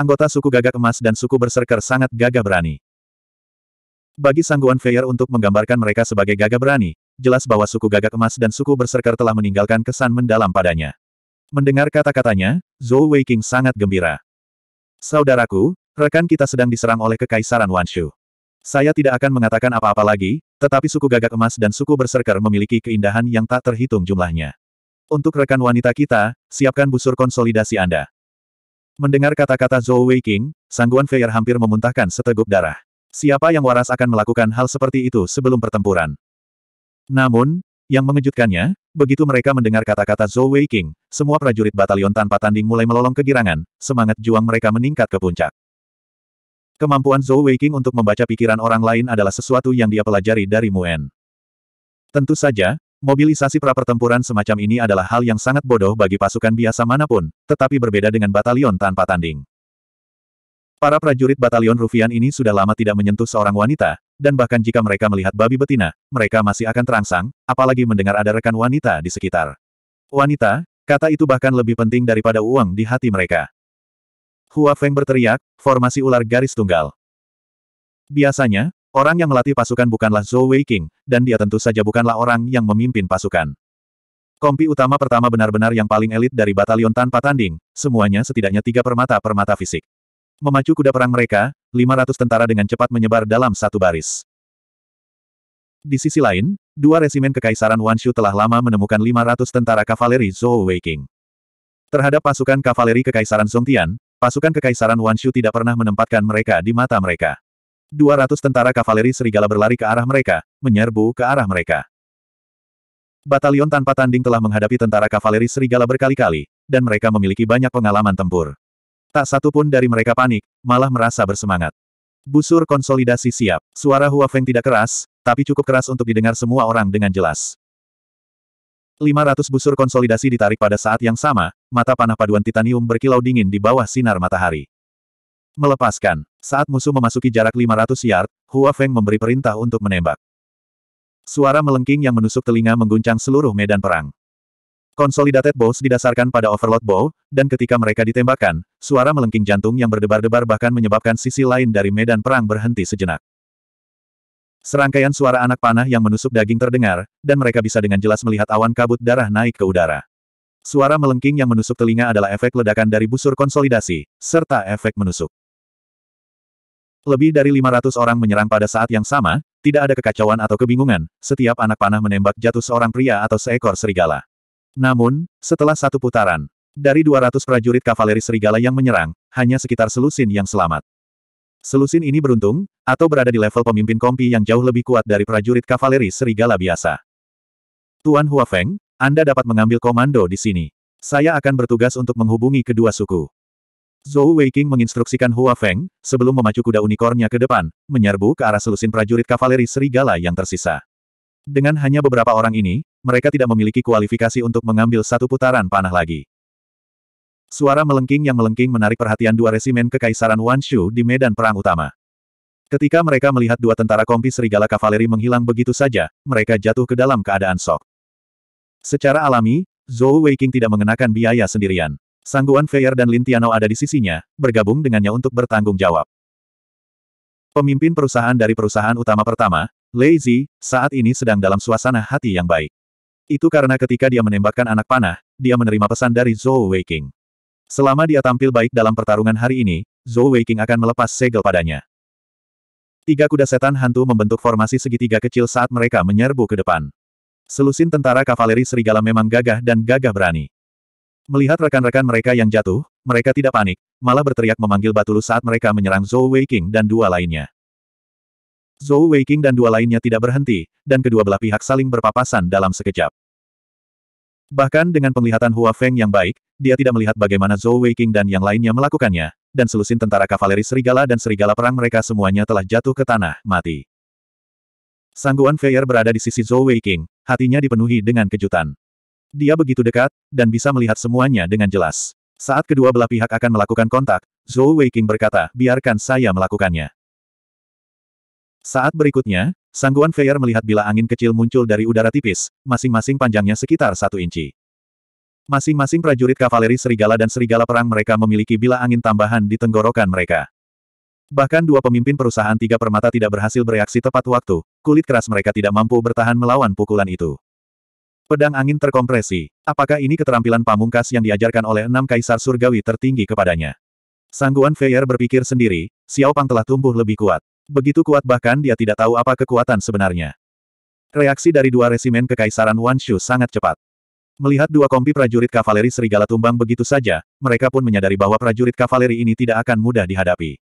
Anggota suku gagak emas dan suku berserker sangat gagah berani. Bagi sangguan Feyer untuk menggambarkan mereka sebagai gagah berani, jelas bahwa suku gagak emas dan suku berserker telah meninggalkan kesan mendalam padanya. Mendengar kata-katanya, Zhou Weiqing sangat gembira. Saudaraku, rekan kita sedang diserang oleh Kekaisaran Wanshu. Saya tidak akan mengatakan apa-apa lagi, tetapi suku gagak emas dan suku berserker memiliki keindahan yang tak terhitung jumlahnya. Untuk rekan wanita kita, siapkan busur konsolidasi Anda. Mendengar kata-kata Zhou Weiqing, sangguan Feyer hampir memuntahkan seteguk darah. Siapa yang waras akan melakukan hal seperti itu sebelum pertempuran? Namun, yang mengejutkannya, begitu mereka mendengar kata-kata Zhou Weiqing, semua prajurit batalion tanpa tanding mulai melolong kegirangan, semangat juang mereka meningkat ke puncak. Kemampuan Zhou Weiqing untuk membaca pikiran orang lain adalah sesuatu yang dia pelajari dari Muen. Tentu saja, Mobilisasi pra-pertempuran semacam ini adalah hal yang sangat bodoh bagi pasukan biasa manapun, tetapi berbeda dengan batalion tanpa tanding. Para prajurit batalion Rufian ini sudah lama tidak menyentuh seorang wanita, dan bahkan jika mereka melihat babi betina, mereka masih akan terangsang, apalagi mendengar ada rekan wanita di sekitar. Wanita, kata itu bahkan lebih penting daripada uang di hati mereka. Hua Feng berteriak, formasi ular garis tunggal. Biasanya, orang yang melatih pasukan bukanlah Zhou Wei King, dan dia tentu saja bukanlah orang yang memimpin pasukan. Kompi utama pertama benar-benar yang paling elit dari batalion tanpa tanding, semuanya setidaknya tiga permata-permata fisik. Memacu kuda perang mereka, 500 tentara dengan cepat menyebar dalam satu baris. Di sisi lain, dua resimen kekaisaran Wanshu telah lama menemukan 500 tentara kavaleri Zhou Weiking. Terhadap pasukan kavaleri kekaisaran Tian, pasukan kekaisaran Wanshu tidak pernah menempatkan mereka di mata mereka. 200 tentara kavaleri serigala berlari ke arah mereka, menyerbu ke arah mereka. Batalion tanpa tanding telah menghadapi tentara kavaleri serigala berkali-kali, dan mereka memiliki banyak pengalaman tempur. Tak satu pun dari mereka panik, malah merasa bersemangat. Busur konsolidasi siap. Suara Hua Feng tidak keras, tapi cukup keras untuk didengar semua orang dengan jelas. 500 busur konsolidasi ditarik pada saat yang sama, mata panah paduan titanium berkilau dingin di bawah sinar matahari. Melepaskan. Saat musuh memasuki jarak 500 yard, Hua Feng memberi perintah untuk menembak. Suara melengking yang menusuk telinga mengguncang seluruh medan perang. Consolidated bows didasarkan pada overload bow, dan ketika mereka ditembakkan, suara melengking jantung yang berdebar-debar bahkan menyebabkan sisi lain dari medan perang berhenti sejenak. Serangkaian suara anak panah yang menusuk daging terdengar, dan mereka bisa dengan jelas melihat awan kabut darah naik ke udara. Suara melengking yang menusuk telinga adalah efek ledakan dari busur konsolidasi, serta efek menusuk. Lebih dari 500 orang menyerang pada saat yang sama, tidak ada kekacauan atau kebingungan, setiap anak panah menembak jatuh seorang pria atau seekor serigala. Namun, setelah satu putaran, dari 200 prajurit kavaleri serigala yang menyerang, hanya sekitar selusin yang selamat. Selusin ini beruntung, atau berada di level pemimpin kompi yang jauh lebih kuat dari prajurit kavaleri serigala biasa. Tuan Hua Feng, Anda dapat mengambil komando di sini. Saya akan bertugas untuk menghubungi kedua suku. Zhou Weiqing menginstruksikan Hua Feng, sebelum memacu kuda unikornya ke depan, menyerbu ke arah selusin prajurit kavaleri serigala yang tersisa. Dengan hanya beberapa orang ini, mereka tidak memiliki kualifikasi untuk mengambil satu putaran panah lagi. Suara melengking yang melengking menarik perhatian dua resimen kekaisaran Wanshu di medan perang utama. Ketika mereka melihat dua tentara kompi serigala kavaleri menghilang begitu saja, mereka jatuh ke dalam keadaan sok. Secara alami, Zhou Weiqing tidak mengenakan biaya sendirian. Sangguan Feier dan Lin Tiano ada di sisinya, bergabung dengannya untuk bertanggung jawab. Pemimpin perusahaan dari perusahaan utama pertama, Lazy, saat ini sedang dalam suasana hati yang baik. Itu karena ketika dia menembakkan anak panah, dia menerima pesan dari Zhou Weiqing. Selama dia tampil baik dalam pertarungan hari ini, Zhou Weiqing akan melepas segel padanya. Tiga kuda setan hantu membentuk formasi segitiga kecil saat mereka menyerbu ke depan. Selusin tentara kavaleri serigala memang gagah dan gagah berani. Melihat rekan-rekan mereka yang jatuh, mereka tidak panik, malah berteriak memanggil Batulu saat mereka menyerang Zhou Weiqing dan dua lainnya. Zhou Weiqing dan dua lainnya tidak berhenti, dan kedua belah pihak saling berpapasan dalam sekejap. Bahkan dengan penglihatan Hua Feng yang baik, dia tidak melihat bagaimana Zhou Weiqing dan yang lainnya melakukannya, dan selusin tentara kavaleri serigala dan serigala perang mereka semuanya telah jatuh ke tanah, mati. Sangguan Feier berada di sisi Zhou Weiqing, hatinya dipenuhi dengan kejutan. Dia begitu dekat, dan bisa melihat semuanya dengan jelas. Saat kedua belah pihak akan melakukan kontak, Zhou Weiqing berkata, biarkan saya melakukannya. Saat berikutnya, Sangguan Feyer melihat bila angin kecil muncul dari udara tipis, masing-masing panjangnya sekitar satu inci. Masing-masing prajurit kavaleri serigala dan serigala perang mereka memiliki bila angin tambahan di tenggorokan mereka. Bahkan dua pemimpin perusahaan tiga permata tidak berhasil bereaksi tepat waktu, kulit keras mereka tidak mampu bertahan melawan pukulan itu. Pedang angin terkompresi. Apakah ini keterampilan pamungkas yang diajarkan oleh enam kaisar surgawi tertinggi kepadanya? Sangguan Feyer berpikir sendiri, Xiao Pang telah tumbuh lebih kuat. Begitu kuat bahkan dia tidak tahu apa kekuatan sebenarnya. Reaksi dari dua resimen kekaisaran Wanshu sangat cepat. Melihat dua kompi prajurit kavaleri serigala tumbang begitu saja, mereka pun menyadari bahwa prajurit kavaleri ini tidak akan mudah dihadapi.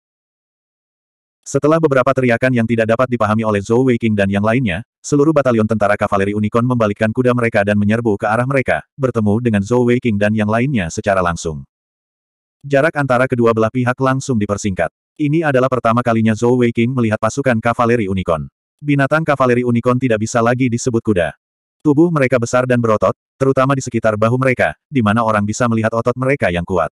Setelah beberapa teriakan yang tidak dapat dipahami oleh Zhou Weiqing dan yang lainnya, seluruh batalion tentara kavaleri Unicorn membalikkan kuda mereka dan menyerbu ke arah mereka, bertemu dengan Zhou Weiqing dan yang lainnya secara langsung. Jarak antara kedua belah pihak langsung dipersingkat. Ini adalah pertama kalinya Zhou Weiqing melihat pasukan kavaleri unicorn. Binatang kavaleri unicorn tidak bisa lagi disebut kuda. Tubuh mereka besar dan berotot, terutama di sekitar bahu mereka, di mana orang bisa melihat otot mereka yang kuat.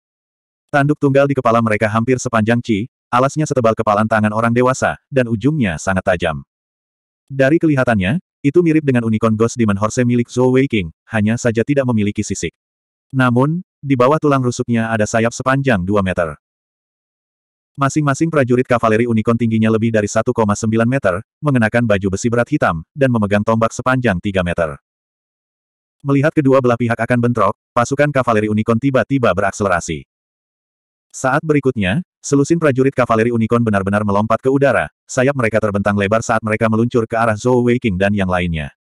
Tanduk tunggal di kepala mereka hampir sepanjang Chi, alasnya setebal kepalan tangan orang dewasa, dan ujungnya sangat tajam. Dari kelihatannya, itu mirip dengan unicorn Ghost Demon Horse milik Zhou Weiqing, hanya saja tidak memiliki sisik. Namun, di bawah tulang rusuknya ada sayap sepanjang 2 meter. Masing-masing prajurit kavaleri Unicorn tingginya lebih dari 1,9 meter, mengenakan baju besi berat hitam, dan memegang tombak sepanjang 3 meter. Melihat kedua belah pihak akan bentrok, pasukan kavaleri Unicorn tiba-tiba berakselerasi. Saat berikutnya, selusin prajurit kavaleri Unicorn benar-benar melompat ke udara, sayap mereka terbentang lebar saat mereka meluncur ke arah Zhou Weiqing dan yang lainnya.